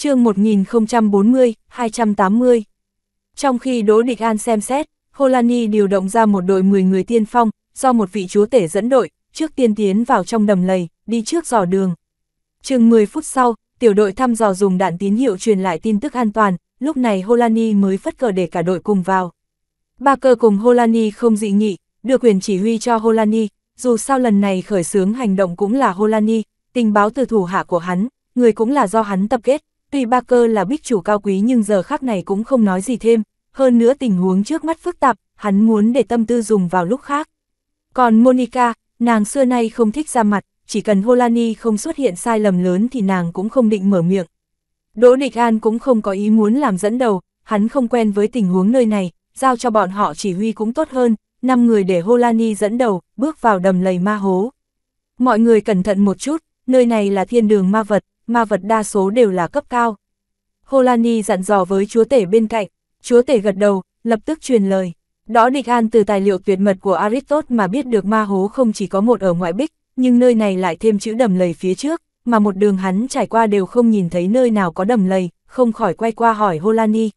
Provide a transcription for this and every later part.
chương 1040, 280. Trong khi Đỗ Địch An xem xét, Holani điều động ra một đội 10 người tiên phong, do một vị chúa tể dẫn đội, trước tiên tiến vào trong đầm lầy, đi trước dò đường. Chừng 10 phút sau, tiểu đội thăm dò dùng đạn tín hiệu truyền lại tin tức an toàn, lúc này Holani mới phất cờ để cả đội cùng vào. Ba cơ cùng Holani không dị nghị, được quyền chỉ huy cho Holani, dù sao lần này khởi xướng hành động cũng là Holani, tình báo từ thủ hạ của hắn, người cũng là do hắn tập kết, Tuy Ba Cơ là bích chủ cao quý nhưng giờ khác này cũng không nói gì thêm, hơn nữa tình huống trước mắt phức tạp, hắn muốn để tâm tư dùng vào lúc khác. Còn Monica, nàng xưa nay không thích ra mặt, chỉ cần Holani không xuất hiện sai lầm lớn thì nàng cũng không định mở miệng. Đỗ Địch An cũng không có ý muốn làm dẫn đầu, hắn không quen với tình huống nơi này, giao cho bọn họ chỉ huy cũng tốt hơn, năm người để Holani dẫn đầu, bước vào đầm lầy ma hố. Mọi người cẩn thận một chút, nơi này là thiên đường ma vật, ma vật đa số đều là cấp cao. Holani dặn dò với chúa tể bên cạnh, chúa tể gật đầu, lập tức truyền lời. Đó địch an từ tài liệu tuyệt mật của Aristot mà biết được ma hố không chỉ có một ở ngoại bích, nhưng nơi này lại thêm chữ đầm lầy phía trước, mà một đường hắn trải qua đều không nhìn thấy nơi nào có đầm lầy, không khỏi quay qua hỏi Holani.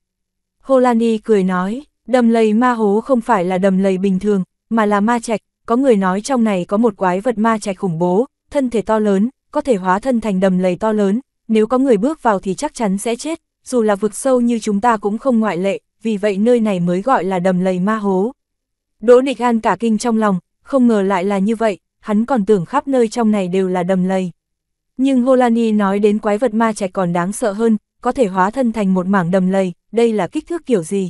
Holani cười nói, đầm lầy ma hố không phải là đầm lầy bình thường, mà là ma trạch, có người nói trong này có một quái vật ma trạch khủng bố, thân thể to lớn, có thể hóa thân thành đầm lầy to lớn, nếu có người bước vào thì chắc chắn sẽ chết, dù là vực sâu như chúng ta cũng không ngoại lệ, vì vậy nơi này mới gọi là đầm lầy ma hố. Đỗ Địch An cả kinh trong lòng, không ngờ lại là như vậy, hắn còn tưởng khắp nơi trong này đều là đầm lầy. Nhưng Holani nói đến quái vật ma trẻ còn đáng sợ hơn, có thể hóa thân thành một mảng đầm lầy, đây là kích thước kiểu gì?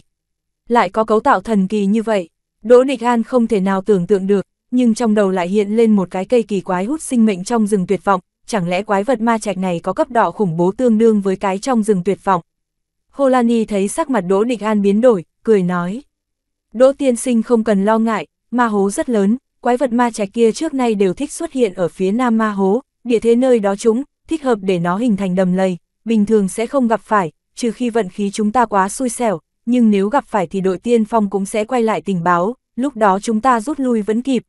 Lại có cấu tạo thần kỳ như vậy, Đỗ Địch An không thể nào tưởng tượng được, nhưng trong đầu lại hiện lên một cái cây kỳ quái hút sinh mệnh trong rừng tuyệt vọng, chẳng lẽ quái vật ma trạch này có cấp độ khủng bố tương đương với cái trong rừng tuyệt vọng. Holani thấy sắc mặt Đỗ Địch An biến đổi, cười nói. Đỗ tiên sinh không cần lo ngại, ma hố rất lớn, quái vật ma trạch kia trước nay đều thích xuất hiện ở phía nam ma hố, địa thế nơi đó chúng, thích hợp để nó hình thành đầm lầy, bình thường sẽ không gặp phải, trừ khi vận khí chúng ta quá xui xẻo, nhưng nếu gặp phải thì đội tiên phong cũng sẽ quay lại tình báo, lúc đó chúng ta rút lui vẫn kịp.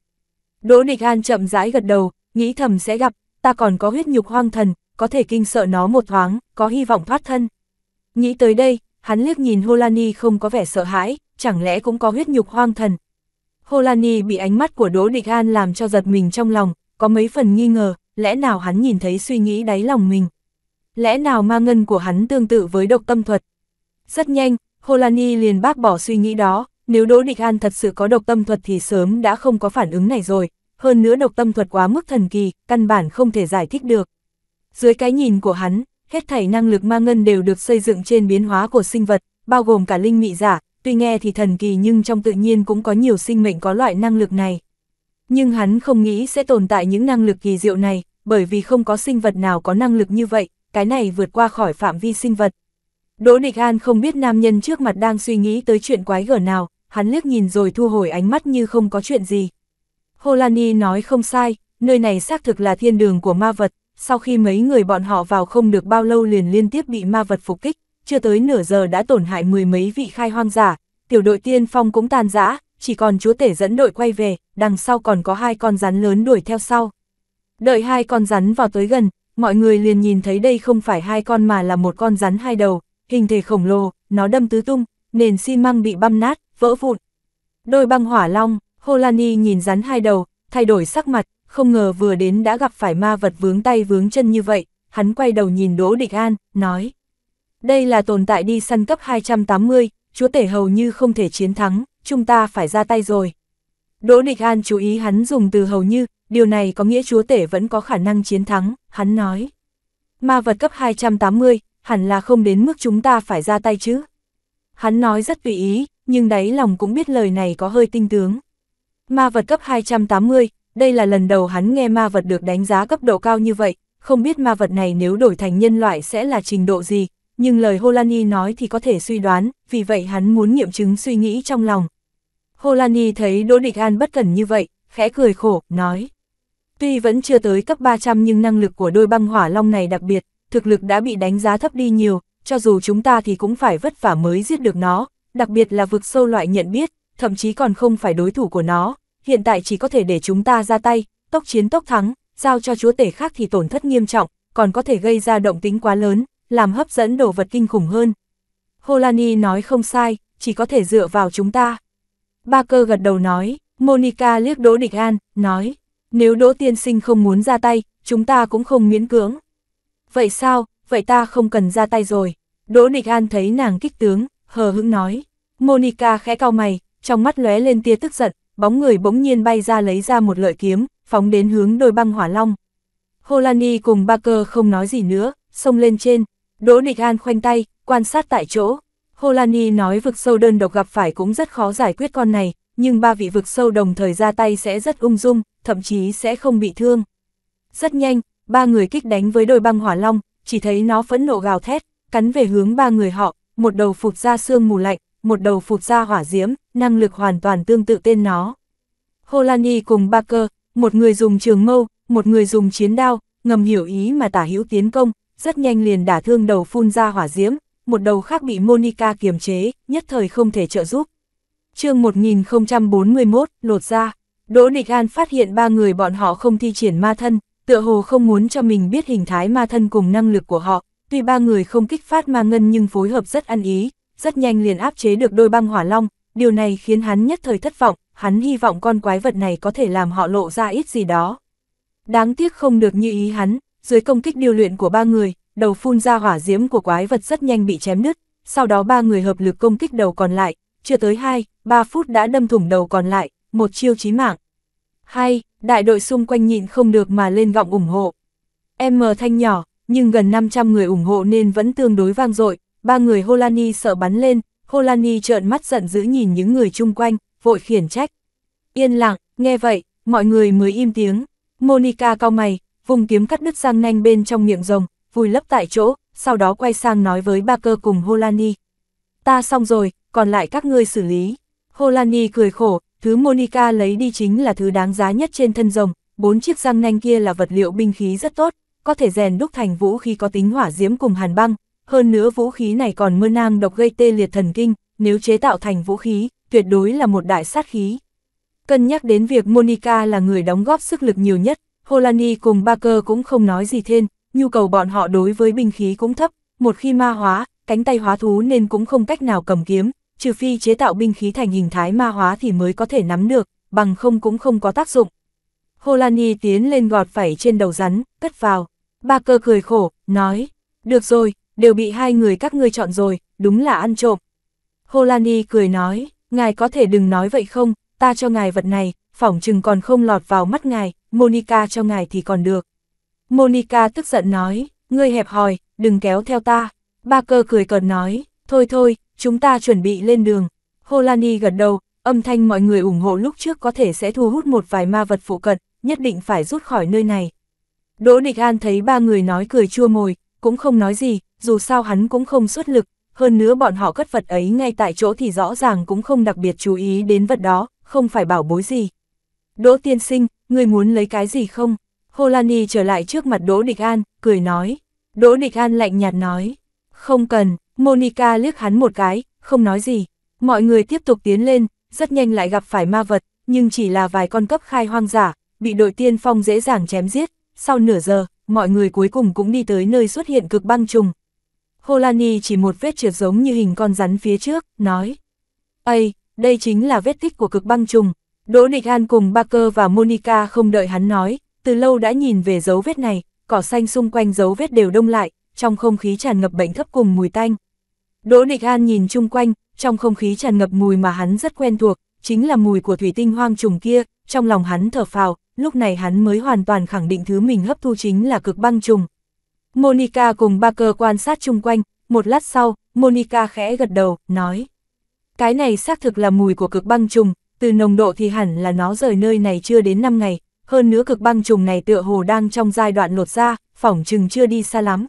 Đỗ Địch An chậm rãi gật đầu, nghĩ thầm sẽ gặp, ta còn có huyết nhục hoang thần, có thể kinh sợ nó một thoáng, có hy vọng thoát thân. Nghĩ tới đây, hắn liếc nhìn Holani không có vẻ sợ hãi, chẳng lẽ cũng có huyết nhục hoang thần. Holani bị ánh mắt của Đỗ Địch An làm cho giật mình trong lòng, có mấy phần nghi ngờ, lẽ nào hắn nhìn thấy suy nghĩ đáy lòng mình. Lẽ nào ma ngân của hắn tương tự với độc tâm thuật. Rất nhanh, Holani liền bác bỏ suy nghĩ đó, nếu Đỗ Địch An thật sự có độc tâm thuật thì sớm đã không có phản ứng này rồi, hơn nữa độc tâm thuật quá mức thần kỳ, căn bản không thể giải thích được. Dưới cái nhìn của hắn, hết thảy năng lực ma ngân đều được xây dựng trên biến hóa của sinh vật, bao gồm cả linh mị giả, tuy nghe thì thần kỳ nhưng trong tự nhiên cũng có nhiều sinh mệnh có loại năng lực này. Nhưng hắn không nghĩ sẽ tồn tại những năng lực kỳ diệu này, bởi vì không có sinh vật nào có năng lực như vậy, cái này vượt qua khỏi phạm vi sinh vật. Đỗ Địch An không biết nam nhân trước mặt đang suy nghĩ tới chuyện quái gở nào, hắn liếc nhìn rồi thu hồi ánh mắt như không có chuyện gì, Holani nói không sai, nơi này xác thực là thiên đường của ma vật, sau khi mấy người bọn họ vào không được bao lâu liền liên tiếp bị ma vật phục kích, chưa tới nửa giờ đã tổn hại mười mấy vị khai hoang giả, tiểu đội tiên phong cũng tàn giã, chỉ còn chúa tể dẫn đội quay về, đằng sau còn có hai con rắn lớn đuổi theo sau. Đợi hai con rắn vào tới gần, mọi người liền nhìn thấy đây không phải hai con mà là một con rắn hai đầu, hình thể khổng lồ, nó đâm tứ tung, nền xi măng bị băm nát, vỡ vụn. Đôi băng hỏa long, Holani nhìn rắn hai đầu, thay đổi sắc mặt, không ngờ vừa đến đã gặp phải ma vật vướng tay vướng chân như vậy, hắn quay đầu nhìn Đỗ Địch An, nói. Đây là tồn tại đi săn cấp 280, chúa tể hầu như không thể chiến thắng, chúng ta phải ra tay rồi. Đỗ Địch An chú ý hắn dùng từ hầu như, điều này có nghĩa chúa tể vẫn có khả năng chiến thắng, hắn nói. Ma vật cấp 280, hẳn là không đến mức chúng ta phải ra tay chứ. Hắn nói rất tùy ý, nhưng đáy lòng cũng biết lời này có hơi tinh tướng. Ma vật cấp 280, đây là lần đầu hắn nghe ma vật được đánh giá cấp độ cao như vậy, không biết ma vật này nếu đổi thành nhân loại sẽ là trình độ gì, nhưng lời Holani nói thì có thể suy đoán, vì vậy hắn muốn nghiệm chứng suy nghĩ trong lòng. Holani thấy Đỗ Địch An bất cẩn như vậy, khẽ cười khổ, nói. Tuy vẫn chưa tới cấp 300 nhưng năng lực của đôi băng hỏa long này đặc biệt, thực lực đã bị đánh giá thấp đi nhiều, cho dù chúng ta thì cũng phải vất vả mới giết được nó, đặc biệt là vực sâu loại nhận biết, thậm chí còn không phải đối thủ của nó, hiện tại chỉ có thể để chúng ta ra tay, tốc chiến tốc thắng, giao cho chúa tể khác thì tổn thất nghiêm trọng, còn có thể gây ra động tính quá lớn, làm hấp dẫn đồ vật kinh khủng hơn. Holani nói không sai, chỉ có thể dựa vào chúng ta. Ba cơ gật đầu nói, Monica liếc Đỗ Địch An, nói, nếu Đỗ Tiên Sinh không muốn ra tay, chúng ta cũng không miễn cưỡng. Vậy sao, vậy ta không cần ra tay rồi. Đỗ Địch An thấy nàng kích tướng, hờ hững nói. Monica khẽ cau mày, trong mắt lóe lên tia tức giận, bóng người bỗng nhiên bay ra lấy ra một lợi kiếm, phóng đến hướng đôi băng hỏa long. Holani cùng ba cơ không nói gì nữa, xông lên trên, Đỗ Địch An khoanh tay, quan sát tại chỗ. Holani nói vực sâu đơn độc gặp phải cũng rất khó giải quyết con này, nhưng ba vị vực sâu đồng thời ra tay sẽ rất ung dung, thậm chí sẽ không bị thương. Rất nhanh, ba người kích đánh với đôi băng hỏa long, chỉ thấy nó phẫn nộ gào thét, cắn về hướng ba người họ, một đầu phục ra xương mù lạnh, một đầu phục ra hỏa diễm, năng lực hoàn toàn tương tự tên nó. Holani cùng Barker, một người dùng trường mâu, một người dùng chiến đao, ngầm hiểu ý mà tả hữu tiến công, rất nhanh liền đả thương đầu phun ra hỏa diễm, một đầu khác bị Monica kiềm chế, nhất thời không thể trợ giúp. chương 1041, lột ra, Đỗ Địch An phát hiện ba người bọn họ không thi triển ma thân, tựa hồ không muốn cho mình biết hình thái ma thân cùng năng lực của họ, tuy ba người không kích phát ma ngân nhưng phối hợp rất ăn ý, rất nhanh liền áp chế được đôi băng hỏa long, điều này khiến hắn nhất thời thất vọng, hắn hy vọng con quái vật này có thể làm họ lộ ra ít gì đó. Đáng tiếc không được như ý hắn, dưới công kích điều luyện của ba người, đầu phun ra hỏa diễm của quái vật rất nhanh bị chém nứt, sau đó ba người hợp lực công kích đầu còn lại, chưa tới 2, 3 phút đã đâm thủng đầu còn lại, một chiêu chí mạng. Hay, đại đội xung quanh nhịn không được mà lên gọng ủng hộ. M thanh nhỏ, nhưng gần 500 người ủng hộ nên vẫn tương đối vang dội, ba người Holani sợ bắn lên, Holani trợn mắt giận dữ nhìn những người chung quanh, vội khiển trách. Yên lặng, nghe vậy, mọi người mới im tiếng. Monica cao mày, vùng kiếm cắt đứt răng nanh bên trong miệng rồng, vùi lấp tại chỗ, sau đó quay sang nói với ba cơ cùng Holani. Ta xong rồi, còn lại các ngươi xử lý. Holani cười khổ, thứ Monica lấy đi chính là thứ đáng giá nhất trên thân rồng, bốn chiếc răng nanh kia là vật liệu binh khí rất tốt, có thể rèn đúc thành vũ khí có tính hỏa diễm cùng hàn băng, hơn nữa vũ khí này còn mưa nam độc gây tê liệt thần kinh, nếu chế tạo thành vũ khí, tuyệt đối là một đại sát khí. Cân nhắc đến việc Monica là người đóng góp sức lực nhiều nhất, Holani cùng Barker cũng không nói gì thêm, nhu cầu bọn họ đối với binh khí cũng thấp, một khi ma hóa, cánh tay hóa thú nên cũng không cách nào cầm kiếm, trừ phi chế tạo binh khí thành hình thái ma hóa thì mới có thể nắm được, bằng không cũng không có tác dụng. Holani tiến lên gọt phải trên đầu rắn, cất vào. Barker cười khổ, nói, được rồi, đều bị hai người các ngươi chọn rồi, đúng là ăn trộm. Holani cười nói, ngài có thể đừng nói vậy không, ta cho ngài vật này, phỏng chừng còn không lọt vào mắt ngài, Monica cho ngài thì còn được. Monica tức giận nói, ngươi hẹp hòi, đừng kéo theo ta. Ba cơ cười cợt nói, thôi thôi, chúng ta chuẩn bị lên đường. Holani gật đầu, âm thanh mọi người ủng hộ lúc trước có thể sẽ thu hút một vài ma vật phụ cận, nhất định phải rút khỏi nơi này. Đỗ Địch An thấy ba người nói cười chua mồi, cũng không nói gì, dù sao hắn cũng không xuất lực, hơn nữa bọn họ cất vật ấy ngay tại chỗ thì rõ ràng cũng không đặc biệt chú ý đến vật đó, không phải bảo bối gì. Đỗ tiên sinh, người muốn lấy cái gì không? holani trở lại trước mặt Đỗ Địch An, cười nói. Đỗ Địch An lạnh nhạt nói. Không cần, Monica liếc hắn một cái, không nói gì. Mọi người tiếp tục tiến lên, rất nhanh lại gặp phải ma vật, nhưng chỉ là vài con cấp khai hoang giả, bị đội tiên phong dễ dàng chém giết. Sau nửa giờ, mọi người cuối cùng cũng đi tới nơi xuất hiện cực băng trùng. Holani chỉ một vết trượt giống như hình con rắn phía trước, nói. Ây, đây chính là vết tích của cực băng trùng. Đỗ Địch An cùng Barker và Monica không đợi hắn nói, từ lâu đã nhìn về dấu vết này, cỏ xanh xung quanh dấu vết đều đông lại, trong không khí tràn ngập bệnh thấp cùng mùi tanh. Đỗ Địch An nhìn chung quanh, trong không khí tràn ngập mùi mà hắn rất quen thuộc, chính là mùi của thủy tinh hoang trùng kia, trong lòng hắn thở phào, lúc này hắn mới hoàn toàn khẳng định thứ mình hấp thu chính là cực băng trùng. Monica cùng Barker quan sát chung quanh, một lát sau, Monica khẽ gật đầu, nói. Cái này xác thực là mùi của cực băng trùng, từ nồng độ thì hẳn là nó rời nơi này chưa đến 5 ngày, hơn nữa cực băng trùng này tựa hồ đang trong giai đoạn lột ra, phỏng chừng chưa đi xa lắm.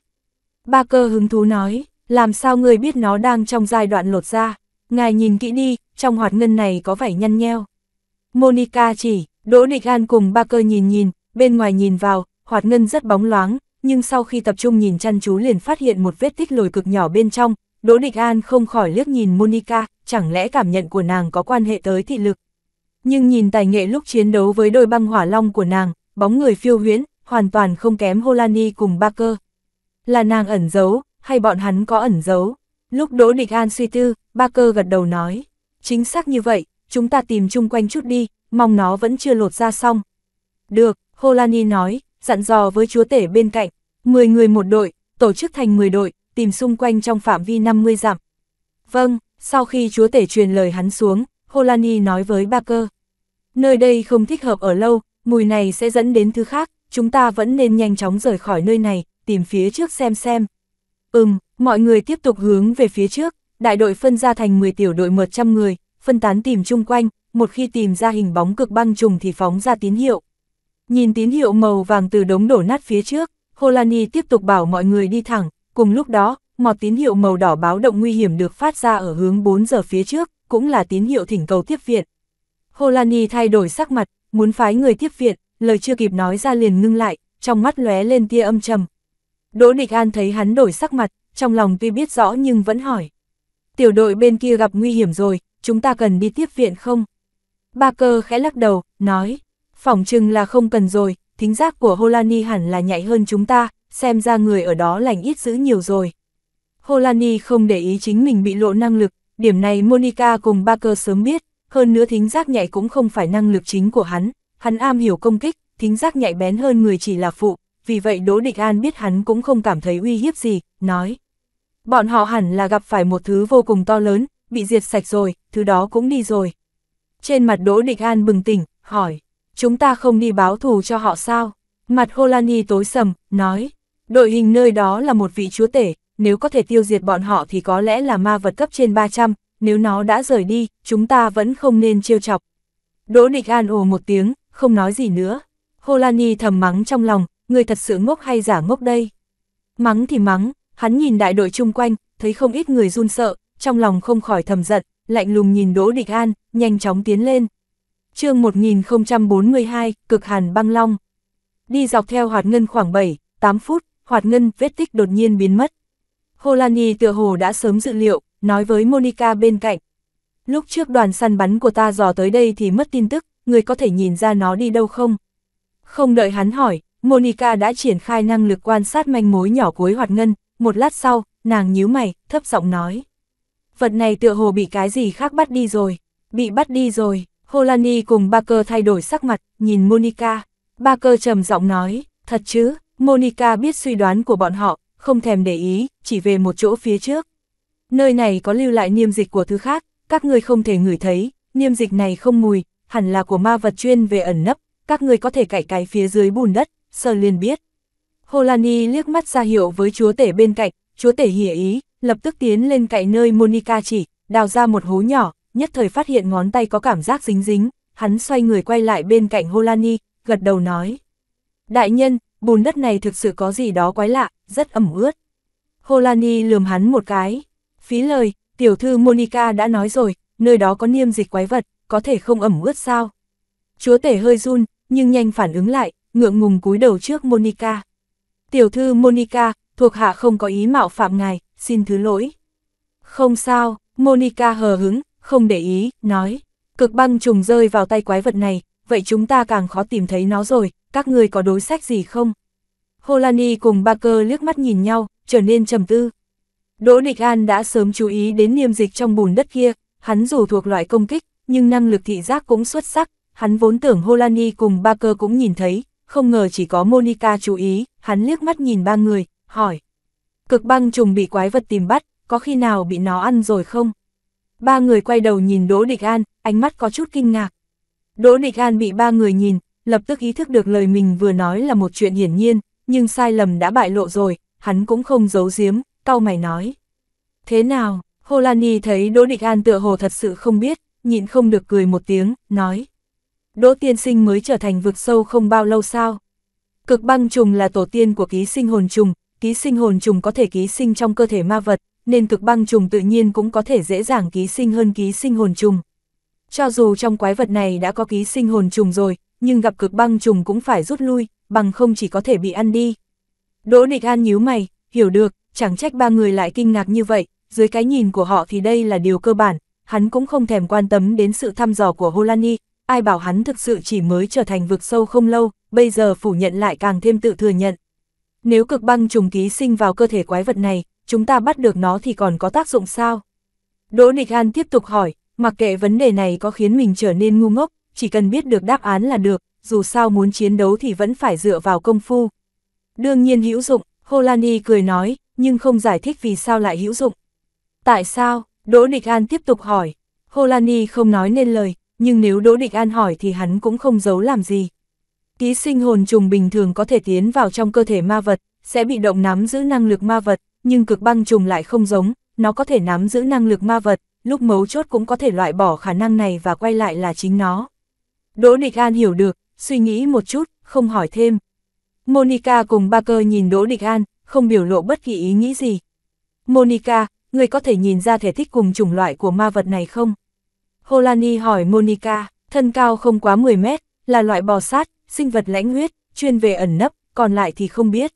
Ba cơ hứng thú nói, làm sao người biết nó đang trong giai đoạn lột ra, ngài nhìn kỹ đi, trong hoạt ngân này có vẻ nhăn nheo. Monica chỉ, Đỗ Nịch An cùng ba cơ nhìn nhìn, bên ngoài nhìn vào, hoạt ngân rất bóng loáng, nhưng sau khi tập trung nhìn chăn chú liền phát hiện một vết tích lồi cực nhỏ bên trong, Đỗ Nịch An không khỏi liếc nhìn Monica, chẳng lẽ cảm nhận của nàng có quan hệ tới thị lực. Nhưng nhìn tài nghệ lúc chiến đấu với đôi băng hỏa long của nàng, bóng người phiêu huyễn, hoàn toàn không kém Holani cùng ba cơ. Là nàng ẩn giấu, hay bọn hắn có ẩn giấu? Lúc Đỗ Địch An suy tư, ba cơ gật đầu nói. Chính xác như vậy, chúng ta tìm chung quanh chút đi, mong nó vẫn chưa lột ra xong. Được, Holani nói, dặn dò với chúa tể bên cạnh, 10 người một đội, tổ chức thành 10 đội, tìm xung quanh trong phạm vi 50 dặm. Vâng, sau khi chúa tể truyền lời hắn xuống, Holani nói với Barker. Nơi đây không thích hợp ở lâu, mùi này sẽ dẫn đến thứ khác, chúng ta vẫn nên nhanh chóng rời khỏi nơi này, tìm phía trước xem xem. Ừm, mọi người tiếp tục hướng về phía trước, đại đội phân ra thành 10 tiểu đội 100 người, phân tán tìm chung quanh, một khi tìm ra hình bóng cực băng trùng thì phóng ra tín hiệu. Nhìn tín hiệu màu vàng từ đống đổ nát phía trước, Holani tiếp tục bảo mọi người đi thẳng, cùng lúc đó, một tín hiệu màu đỏ báo động nguy hiểm được phát ra ở hướng 4 giờ phía trước, cũng là tín hiệu thỉnh cầu tiếp viện. Holani thay đổi sắc mặt, muốn phái người tiếp viện, lời chưa kịp nói ra liền ngưng lại, trong mắt lóe lên tia âm trầm. Đỗ Địch An thấy hắn đổi sắc mặt, trong lòng tuy biết rõ nhưng vẫn hỏi. Tiểu đội bên kia gặp nguy hiểm rồi, chúng ta cần đi tiếp viện không? Ba cơ khẽ lắc đầu, nói, phỏng chừng là không cần rồi, thính giác của Holani hẳn là nhạy hơn chúng ta, xem ra người ở đó lành ít dữ nhiều rồi. Holani không để ý chính mình bị lộ năng lực, điểm này Monica cùng ba cơ sớm biết, hơn nữa thính giác nhạy cũng không phải năng lực chính của hắn, hắn am hiểu công kích, thính giác nhạy bén hơn người chỉ là phụ, vì vậy Đỗ Địch An biết hắn cũng không cảm thấy uy hiếp gì, nói. Bọn họ hẳn là gặp phải một thứ vô cùng to lớn, bị diệt sạch rồi, thứ đó cũng đi rồi. Trên mặt Đỗ Địch An bừng tỉnh, hỏi, chúng ta không đi báo thù cho họ sao? Mặt Holani tối sầm, nói, đội hình nơi đó là một vị chúa tể, nếu có thể tiêu diệt bọn họ thì có lẽ là ma vật cấp trên 300, nếu nó đã rời đi, chúng ta vẫn không nên trêu chọc. Đỗ Địch An ồ một tiếng, không nói gì nữa. Holani thầm mắng trong lòng, người thật sự ngốc hay giả ngốc đây? Mắng thì mắng, hắn nhìn đại đội chung quanh, thấy không ít người run sợ, trong lòng không khỏi thầm giận, lạnh lùng nhìn Đỗ Địch An, nhanh chóng tiến lên. chương 1042, cực hàn băng long. Đi dọc theo hoạt ngân khoảng 7, 8 phút, hoạt ngân vết tích đột nhiên biến mất. Holani tựa hồ đã sớm dự liệu, nói với Monica bên cạnh. Lúc trước đoàn săn bắn của ta dò tới đây thì mất tin tức, người có thể nhìn ra nó đi đâu không? Không đợi hắn hỏi, Monica đã triển khai năng lực quan sát manh mối nhỏ cuối hoạt ngân, một lát sau, nàng nhíu mày, thấp giọng nói vật này tựa hồ bị cái gì khác bắt đi rồi, bị bắt đi rồi, Holani cùng baker thay đổi sắc mặt, nhìn Monica, baker trầm giọng nói, thật chứ, Monica biết suy đoán của bọn họ, không thèm để ý, chỉ về một chỗ phía trước. Nơi này có lưu lại niêm dịch của thứ khác, các người không thể ngửi thấy, niêm dịch này không mùi, hẳn là của ma vật chuyên về ẩn nấp, các người có thể cải cái phía dưới bùn đất, sơ liền biết. Holani liếc mắt ra hiệu với chúa tể bên cạnh, chúa tể hiểu ý, lập tức tiến lên cậy nơi Monica chỉ, đào ra một hố nhỏ, nhất thời phát hiện ngón tay có cảm giác dính dính, hắn xoay người quay lại bên cạnh Holani, gật đầu nói. Đại nhân, bùn đất này thực sự có gì đó quái lạ, rất ẩm ướt. Holani lườm hắn một cái. Phí lời, tiểu thư Monica đã nói rồi, nơi đó có niêm dịch quái vật, có thể không ẩm ướt sao. Chúa tể hơi run, nhưng nhanh phản ứng lại, ngượng ngùng cúi đầu trước Monica. Tiểu thư Monica, thuộc hạ không có ý mạo phạm ngài, xin thứ lỗi. Không sao, Monica hờ hứng, không để ý, nói, cực băng trùng rơi vào tay quái vật này, vậy chúng ta càng khó tìm thấy nó rồi, các người có đối sách gì không? Holani cùng Barker liếc mắt nhìn nhau, trở nên trầm tư. Đỗ Địch An đã sớm chú ý đến niêm dịch trong bùn đất kia, hắn dù thuộc loại công kích, nhưng năng lực thị giác cũng xuất sắc, hắn vốn tưởng Holani cùng Barker cũng nhìn thấy, không ngờ chỉ có Monica chú ý, hắn liếc mắt nhìn ba người, hỏi, Cực băng trùng bị quái vật tìm bắt, có khi nào bị nó ăn rồi không? Ba người quay đầu nhìn Đỗ Địch An, ánh mắt có chút kinh ngạc. Đỗ Địch An bị ba người nhìn, lập tức ý thức được lời mình vừa nói là một chuyện hiển nhiên, nhưng sai lầm đã bại lộ rồi, hắn cũng không giấu giếm, cau mày nói. Thế nào, Holani thấy Đỗ Địch An tựa hồ thật sự không biết, nhịn không được cười một tiếng, nói. Đỗ tiên sinh mới trở thành vực sâu không bao lâu sao. Cực băng trùng là tổ tiên của ký sinh hồn trùng, ký sinh hồn trùng có thể ký sinh trong cơ thể ma vật, nên cực băng trùng tự nhiên cũng có thể dễ dàng ký sinh hơn ký sinh hồn trùng. Cho dù trong quái vật này đã có ký sinh hồn trùng rồi, nhưng gặp cực băng trùng cũng phải rút lui, bằng không chỉ có thể bị ăn đi. Đỗ Địch An nhíu mày, hiểu được, chẳng trách ba người lại kinh ngạc như vậy, dưới cái nhìn của họ thì đây là điều cơ bản, hắn cũng không thèm quan tâm đến sự thăm dò của Holani, ai bảo hắn thực sự chỉ mới trở thành vực sâu không lâu, bây giờ phủ nhận lại càng thêm tự thừa nhận. Nếu cực băng trùng ký sinh vào cơ thể quái vật này, chúng ta bắt được nó thì còn có tác dụng sao? Đỗ Nịch An tiếp tục hỏi, mặc kệ vấn đề này có khiến mình trở nên ngu ngốc, chỉ cần biết được đáp án là được, dù sao muốn chiến đấu thì vẫn phải dựa vào công phu. Đương nhiên hữu dụng, Holani cười nói, nhưng không giải thích vì sao lại hữu dụng. Tại sao? Đỗ Địch An tiếp tục hỏi. Holani không nói nên lời, nhưng nếu Đỗ Địch An hỏi thì hắn cũng không giấu làm gì. Ký sinh hồn trùng bình thường có thể tiến vào trong cơ thể ma vật, sẽ bị động nắm giữ năng lực ma vật, nhưng cực băng trùng lại không giống, nó có thể nắm giữ năng lực ma vật, lúc mấu chốt cũng có thể loại bỏ khả năng này và quay lại là chính nó. Đỗ Địch An hiểu được, suy nghĩ một chút, không hỏi thêm. Monica cùng Barker nhìn Đỗ Địch An, không biểu lộ bất kỳ ý nghĩ gì. Monica, người có thể nhìn ra thể thích cùng chủng loại của ma vật này không? Holani hỏi Monica, thân cao không quá 10 mét, là loại bò sát, sinh vật lãnh huyết, chuyên về ẩn nấp, còn lại thì không biết.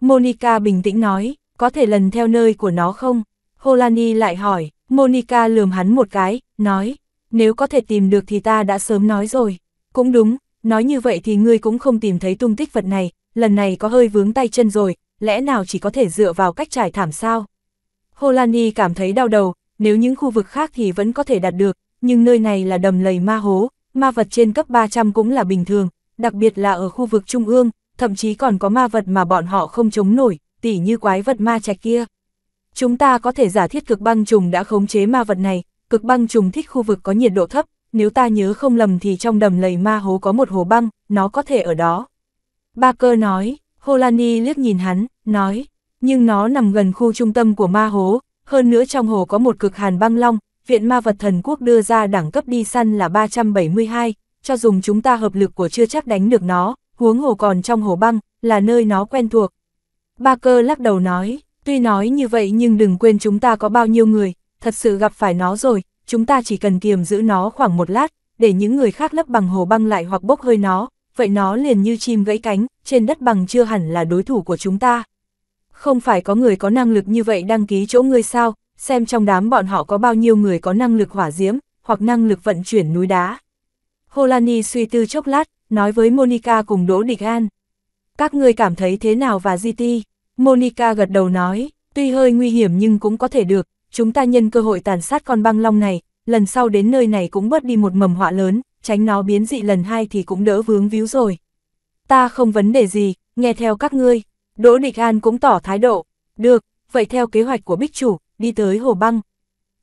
Monica bình tĩnh nói, có thể lần theo nơi của nó không? Holani lại hỏi, Monica lườm hắn một cái, nói, nếu có thể tìm được thì ta đã sớm nói rồi. Cũng đúng, nói như vậy thì ngươi cũng không tìm thấy tung tích vật này, lần này có hơi vướng tay chân rồi, lẽ nào chỉ có thể dựa vào cách trải thảm sao? Holani cảm thấy đau đầu, nếu những khu vực khác thì vẫn có thể đạt được, nhưng nơi này là đầm lầy ma hố, ma vật trên cấp 300 cũng là bình thường, đặc biệt là ở khu vực trung ương, thậm chí còn có ma vật mà bọn họ không chống nổi, tỉ như quái vật ma trạch kia. Chúng ta có thể giả thiết cực băng trùng đã khống chế ma vật này, cực băng trùng thích khu vực có nhiệt độ thấp, nếu ta nhớ không lầm thì trong đầm lầy ma hố có một hồ băng, nó có thể ở đó. Ba cơ nói, Holani liếc nhìn hắn, nói, nhưng nó nằm gần khu trung tâm của ma hố, hơn nữa trong hồ có một cực hàn băng long, viện ma vật thần quốc đưa ra đẳng cấp đi săn là 372, cho dùng chúng ta hợp lực của chưa chắc đánh được nó, huống hồ còn trong hồ băng, là nơi nó quen thuộc. Ba cơ lắc đầu nói, tuy nói như vậy nhưng đừng quên chúng ta có bao nhiêu người, thật sự gặp phải nó rồi, chúng ta chỉ cần kiềm giữ nó khoảng một lát, để những người khác lấp bằng hồ băng lại hoặc bốc hơi nó, vậy nó liền như chim gãy cánh, trên đất bằng chưa hẳn là đối thủ của chúng ta. Không phải có người có năng lực như vậy đăng ký chỗ ngươi sao, xem trong đám bọn họ có bao nhiêu người có năng lực hỏa diễm, hoặc năng lực vận chuyển núi đá. Holani suy tư chốc lát, nói với Monica cùng Đỗ Địch An. Các ngươi cảm thấy thế nào và GT? Monica gật đầu nói, tuy hơi nguy hiểm nhưng cũng có thể được, chúng ta nhân cơ hội tàn sát con băng long này, lần sau đến nơi này cũng bớt đi một mầm họa lớn, tránh nó biến dị lần hai thì cũng đỡ vướng víu rồi. Ta không vấn đề gì, nghe theo các ngươi. Đỗ Địch An cũng tỏ thái độ. Được, vậy theo kế hoạch của bích chủ, đi tới hồ băng.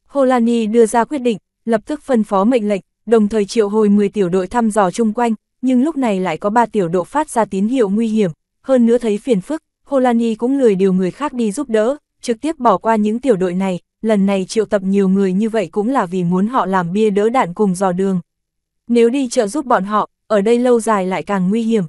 Holani đưa ra quyết định, lập tức phân phó mệnh lệnh, đồng thời triệu hồi 10 tiểu đội thăm dò chung quanh, nhưng lúc này lại có 3 tiểu đội phát ra tín hiệu nguy hiểm, hơn nữa thấy phiền phức, Holani cũng lười điều người khác đi giúp đỡ, trực tiếp bỏ qua những tiểu đội này, lần này triệu tập nhiều người như vậy cũng là vì muốn họ làm bia đỡ đạn cùng dò đường. Nếu đi trợ giúp bọn họ, ở đây lâu dài lại càng nguy hiểm.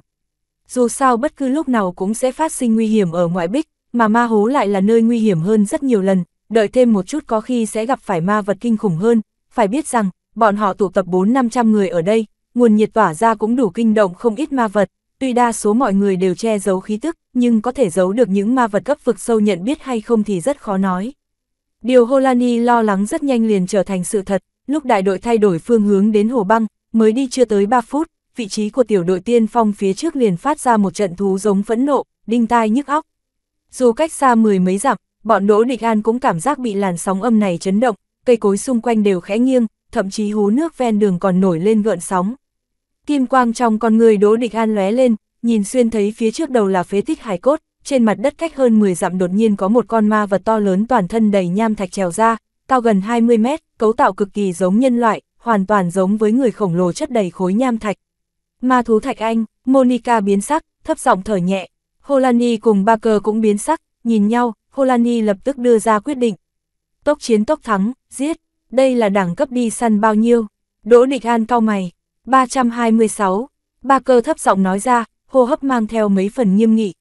Dù sao bất cứ lúc nào cũng sẽ phát sinh nguy hiểm ở ngoại bích, mà ma hố lại là nơi nguy hiểm hơn rất nhiều lần, đợi thêm một chút có khi sẽ gặp phải ma vật kinh khủng hơn, phải biết rằng, bọn họ tụ tập 4-500 người ở đây, nguồn nhiệt tỏa ra cũng đủ kinh động không ít ma vật, tuy đa số mọi người đều che giấu khí tức, nhưng có thể giấu được những ma vật cấp vực sâu nhận biết hay không thì rất khó nói. Điều Holani lo lắng rất nhanh liền trở thành sự thật, lúc đại đội thay đổi phương hướng đến hồ băng, mới đi chưa tới 3 phút, vị trí của tiểu đội tiên phong phía trước liền phát ra một trận thú giống phẫn nộ, đinh tai nhức óc. Dù cách xa mười mấy dặm, bọn Đỗ Địch An cũng cảm giác bị làn sóng âm này chấn động, cây cối xung quanh đều khẽ nghiêng, thậm chí hú nước ven đường còn nổi lên gợn sóng. Kim quang trong con người Đỗ Địch An lóe lên, nhìn xuyên thấy phía trước đầu là phế tích hải cốt, trên mặt đất cách hơn 10 dặm đột nhiên có một con ma vật to lớn toàn thân đầy nham thạch trèo ra, cao gần 20 mét, cấu tạo cực kỳ giống nhân loại, hoàn toàn giống với người khổng lồ chất đầy khối nham thạch. Ma thú thạch anh, Monica biến sắc, thấp giọng thở nhẹ. Holani cùng Barker cũng biến sắc, nhìn nhau, Holani lập tức đưa ra quyết định. Tốc chiến tốc thắng, giết đây là đẳng cấp đi săn bao nhiêu? Đỗ Địch An cao mày, 326, ba cơ thấp giọng nói ra, hô hấp mang theo mấy phần nghiêm nghị.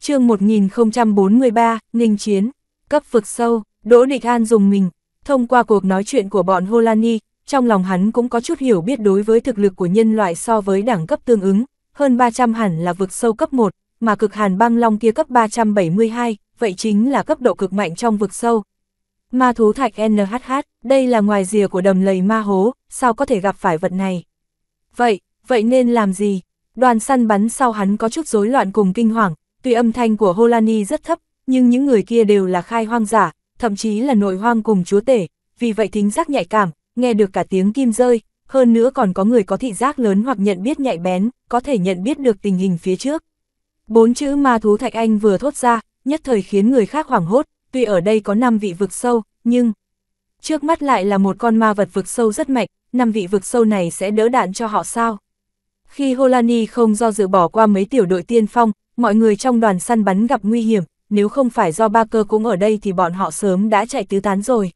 chương 1043, Ninh Chiến, cấp vực sâu, Đỗ Địch An dùng mình, thông qua cuộc nói chuyện của bọn Holani, trong lòng hắn cũng có chút hiểu biết đối với thực lực của nhân loại so với đẳng cấp tương ứng, hơn 300 hẳn là vực sâu cấp 1, mà cực hàn băng long kia cấp 372, vậy chính là cấp độ cực mạnh trong vực sâu, Ma thú thạch NHH, đây là ngoài rìa của đầm lầy ma hố, sao có thể gặp phải vật này? Vậy, vậy nên làm gì? Đoàn săn bắn sau hắn có chút rối loạn cùng kinh hoàng, tuy âm thanh của Holani rất thấp, nhưng những người kia đều là khai hoang giả, thậm chí là nội hoang cùng chúa tể, vì vậy thính giác nhạy cảm, nghe được cả tiếng kim rơi, hơn nữa còn có người có thị giác lớn hoặc nhận biết nhạy bén, có thể nhận biết được tình hình phía trước. Bốn chữ ma thú thạch anh vừa thốt ra, nhất thời khiến người khác hoảng hốt, tuy ở đây có 5 vị vực sâu, nhưng trước mắt lại là một con ma vật vực sâu rất mạnh, 5 vị vực sâu này sẽ đỡ đạn cho họ sao? Khi Holani không do dự bỏ qua mấy tiểu đội tiên phong, mọi người trong đoàn săn bắn gặp nguy hiểm, nếu không phải do ba cơ cũng ở đây thì bọn họ sớm đã chạy tứ tán rồi.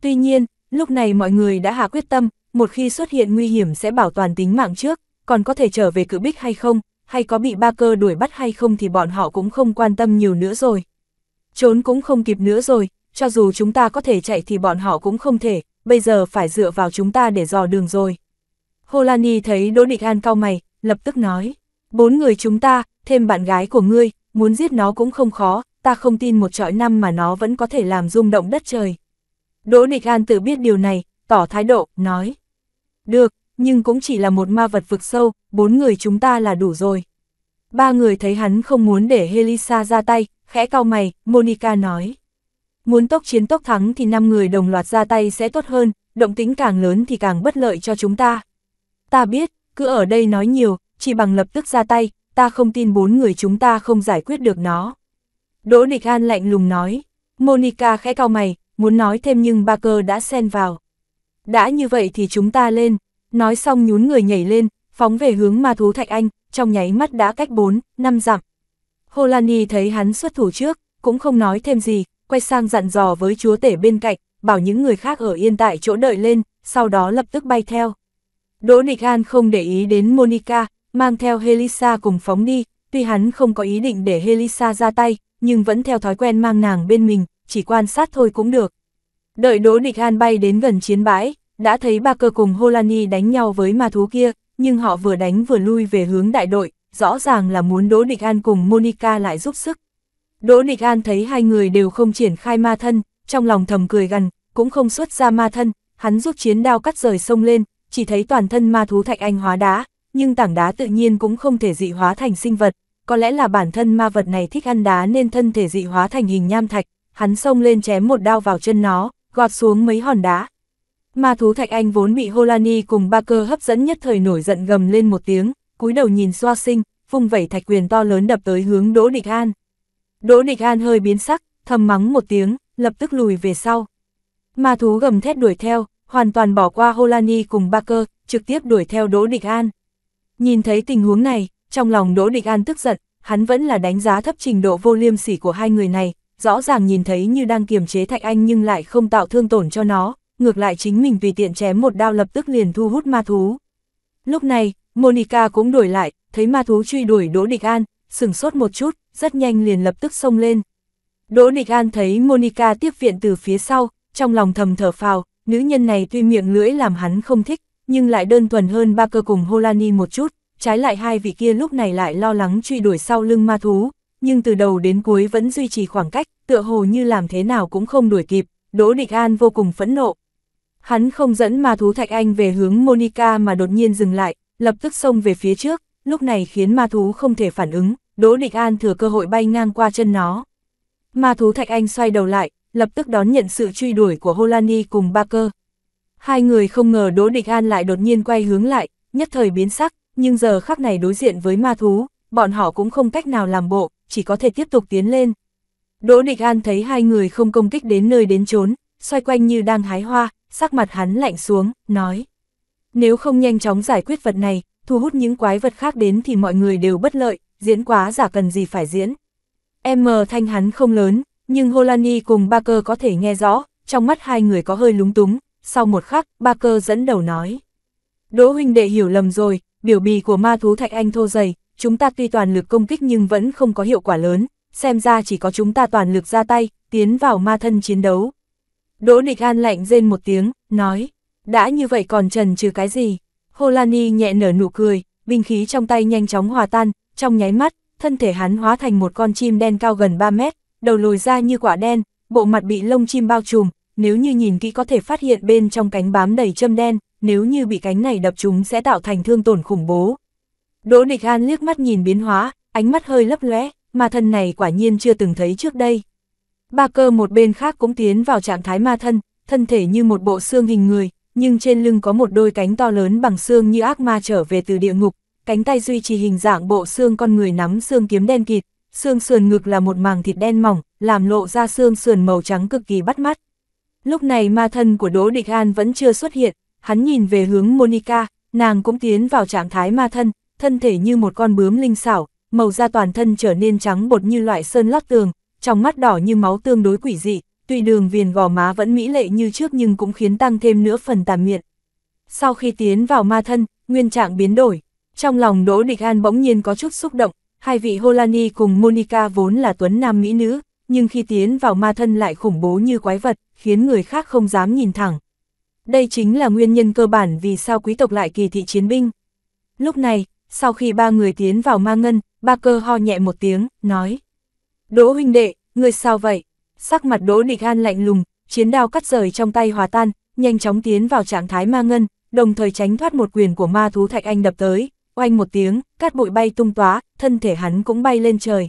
Tuy nhiên, lúc này mọi người đã hạ quyết tâm, một khi xuất hiện nguy hiểm sẽ bảo toàn tính mạng trước, còn có thể trở về cự bích hay không, hay có bị ba cơ đuổi bắt hay không thì bọn họ cũng không quan tâm nhiều nữa rồi trốn cũng không kịp nữa rồi, cho dù chúng ta có thể chạy thì bọn họ cũng không thể, bây giờ phải dựa vào chúng ta để dò đường rồi. Holani thấy Đỗ Địch An cao mày, lập tức nói, bốn người chúng ta, thêm bạn gái của ngươi, muốn giết nó cũng không khó, ta không tin một trọi năm mà nó vẫn có thể làm rung động đất trời. Đỗ Địch An tự biết điều này, tỏ thái độ, nói, được, nhưng cũng chỉ là một ma vật vực sâu, bốn người chúng ta là đủ rồi ba người thấy hắn không muốn để Helisa ra tay, khẽ cao mày, Monica nói. Muốn tốc chiến tốc thắng thì năm người đồng loạt ra tay sẽ tốt hơn, động tính càng lớn thì càng bất lợi cho chúng ta. Ta biết, cứ ở đây nói nhiều, chỉ bằng lập tức ra tay, ta không tin bốn người chúng ta không giải quyết được nó. Đỗ Địch An lạnh lùng nói, Monica khẽ cao mày, muốn nói thêm nhưng Ba Cơ đã xen vào. Đã như vậy thì chúng ta lên, nói xong nhún người nhảy lên, phóng về hướng ma thú Thạch Anh, trong nháy mắt đã cách 4, 5 dặm. Holani thấy hắn xuất thủ trước, cũng không nói thêm gì, quay sang dặn dò với chúa tể bên cạnh, bảo những người khác ở yên tại chỗ đợi lên, sau đó lập tức bay theo. Đỗ Nịch An không để ý đến Monica, mang theo Helisa cùng phóng đi, tuy hắn không có ý định để Helisa ra tay, nhưng vẫn theo thói quen mang nàng bên mình, chỉ quan sát thôi cũng được. Đợi Đỗ Nịch An bay đến gần chiến bãi, đã thấy ba cơ cùng Holani đánh nhau với ma thú kia, nhưng họ vừa đánh vừa lui về hướng đại đội, rõ ràng là muốn Đỗ Địch An cùng Monica lại giúp sức. Đỗ Địch An thấy hai người đều không triển khai ma thân, trong lòng thầm cười gằn, cũng không xuất ra ma thân, hắn rút chiến đao cắt rời sông lên, chỉ thấy toàn thân ma thú thạch anh hóa đá, nhưng tảng đá tự nhiên cũng không thể dị hóa thành sinh vật, có lẽ là bản thân ma vật này thích ăn đá nên thân thể dị hóa thành hình nham thạch, hắn sông lên chém một đao vào chân nó, gọt xuống mấy hòn đá, Ma thú Thạch Anh vốn bị Holani cùng ba cơ hấp dẫn nhất thời nổi giận gầm lên một tiếng, cúi đầu nhìn xoa sinh, vùng vẩy thạch quyền to lớn đập tới hướng Đỗ Địch An. Đỗ Địch An hơi biến sắc, thầm mắng một tiếng, lập tức lùi về sau. Ma thú gầm thét đuổi theo, hoàn toàn bỏ qua Holani cùng ba cơ, trực tiếp đuổi theo Đỗ Địch An. Nhìn thấy tình huống này, trong lòng Đỗ Địch An tức giận, hắn vẫn là đánh giá thấp trình độ vô liêm sỉ của hai người này, rõ ràng nhìn thấy như đang kiềm chế Thạch Anh nhưng lại không tạo thương tổn cho nó, ngược lại chính mình tùy tiện chém một đao lập tức liền thu hút ma thú. Lúc này, Monica cũng đổi lại, thấy ma thú truy đuổi Đỗ Địch An, sừng sốt một chút, rất nhanh liền lập tức xông lên. Đỗ Địch An thấy Monica tiếp viện từ phía sau, trong lòng thầm thở phào, nữ nhân này tuy miệng lưỡi làm hắn không thích, nhưng lại đơn thuần hơn ba cơ cùng Holani một chút, trái lại hai vị kia lúc này lại lo lắng truy đuổi sau lưng ma thú, nhưng từ đầu đến cuối vẫn duy trì khoảng cách, tựa hồ như làm thế nào cũng không đuổi kịp, Đỗ Địch An vô cùng phẫn nộ, Hắn không dẫn ma thú Thạch Anh về hướng Monica mà đột nhiên dừng lại, lập tức xông về phía trước, lúc này khiến ma thú không thể phản ứng, Đỗ Địch An thừa cơ hội bay ngang qua chân nó. Ma thú Thạch Anh xoay đầu lại, lập tức đón nhận sự truy đuổi của Holani cùng ba cơ. Hai người không ngờ Đỗ Địch An lại đột nhiên quay hướng lại, nhất thời biến sắc, nhưng giờ khắc này đối diện với ma thú, bọn họ cũng không cách nào làm bộ, chỉ có thể tiếp tục tiến lên. Đỗ Địch An thấy hai người không công kích đến nơi đến chốn, xoay quanh như đang hái hoa, sắc mặt hắn lạnh xuống, nói. Nếu không nhanh chóng giải quyết vật này, thu hút những quái vật khác đến thì mọi người đều bất lợi, diễn quá giả cần gì phải diễn. M thanh hắn không lớn, nhưng Holani cùng ba cơ có thể nghe rõ, trong mắt hai người có hơi lúng túng, sau một khắc, ba cơ dẫn đầu nói. Đỗ huynh đệ hiểu lầm rồi, biểu bì của ma thú Thạch Anh thô dày, chúng ta tuy toàn lực công kích nhưng vẫn không có hiệu quả lớn, xem ra chỉ có chúng ta toàn lực ra tay, tiến vào ma thân chiến đấu, Đỗ Nịch An lạnh rên một tiếng, nói, đã như vậy còn trần trừ cái gì? Hồ Lan nhẹ nở nụ cười, binh khí trong tay nhanh chóng hòa tan, trong nháy mắt, thân thể hắn hóa thành một con chim đen cao gần 3 mét, đầu lồi ra như quả đen, bộ mặt bị lông chim bao trùm, nếu như nhìn kỹ có thể phát hiện bên trong cánh bám đầy châm đen, nếu như bị cánh này đập trúng sẽ tạo thành thương tổn khủng bố. Đỗ Nịch An liếc mắt nhìn biến hóa, ánh mắt hơi lấp lóe, mà thân này quả nhiên chưa từng thấy trước đây. Ba cơ một bên khác cũng tiến vào trạng thái ma thân, thân thể như một bộ xương hình người, nhưng trên lưng có một đôi cánh to lớn bằng xương như ác ma trở về từ địa ngục, cánh tay duy trì hình dạng bộ xương con người nắm xương kiếm đen kịt, xương sườn ngực là một màng thịt đen mỏng, làm lộ ra xương sườn màu trắng cực kỳ bắt mắt. Lúc này ma thân của Đỗ Địch An vẫn chưa xuất hiện, hắn nhìn về hướng Monica, nàng cũng tiến vào trạng thái ma thân, thân thể như một con bướm linh xảo, màu da toàn thân trở nên trắng bột như loại sơn lót tường, trong mắt đỏ như máu tương đối quỷ dị, tuy đường viền gò má vẫn mỹ lệ như trước nhưng cũng khiến tăng thêm nữa phần tà miệt. Sau khi tiến vào ma thân, nguyên trạng biến đổi, trong lòng Đỗ Địch An bỗng nhiên có chút xúc động, hai vị Holani cùng Monica vốn là tuấn nam mỹ nữ, nhưng khi tiến vào ma thân lại khủng bố như quái vật, khiến người khác không dám nhìn thẳng. Đây chính là nguyên nhân cơ bản vì sao quý tộc lại kỳ thị chiến binh. Lúc này, sau khi ba người tiến vào ma ngân, ba cơ ho nhẹ một tiếng, nói. Đỗ huynh đệ, người sao vậy? Sắc mặt Đỗ Địch An lạnh lùng, chiến đao cắt rời trong tay hòa tan, nhanh chóng tiến vào trạng thái ma ngân, đồng thời tránh thoát một quyền của ma thú Thạch Anh đập tới, oanh một tiếng, cát bụi bay tung tóa, thân thể hắn cũng bay lên trời.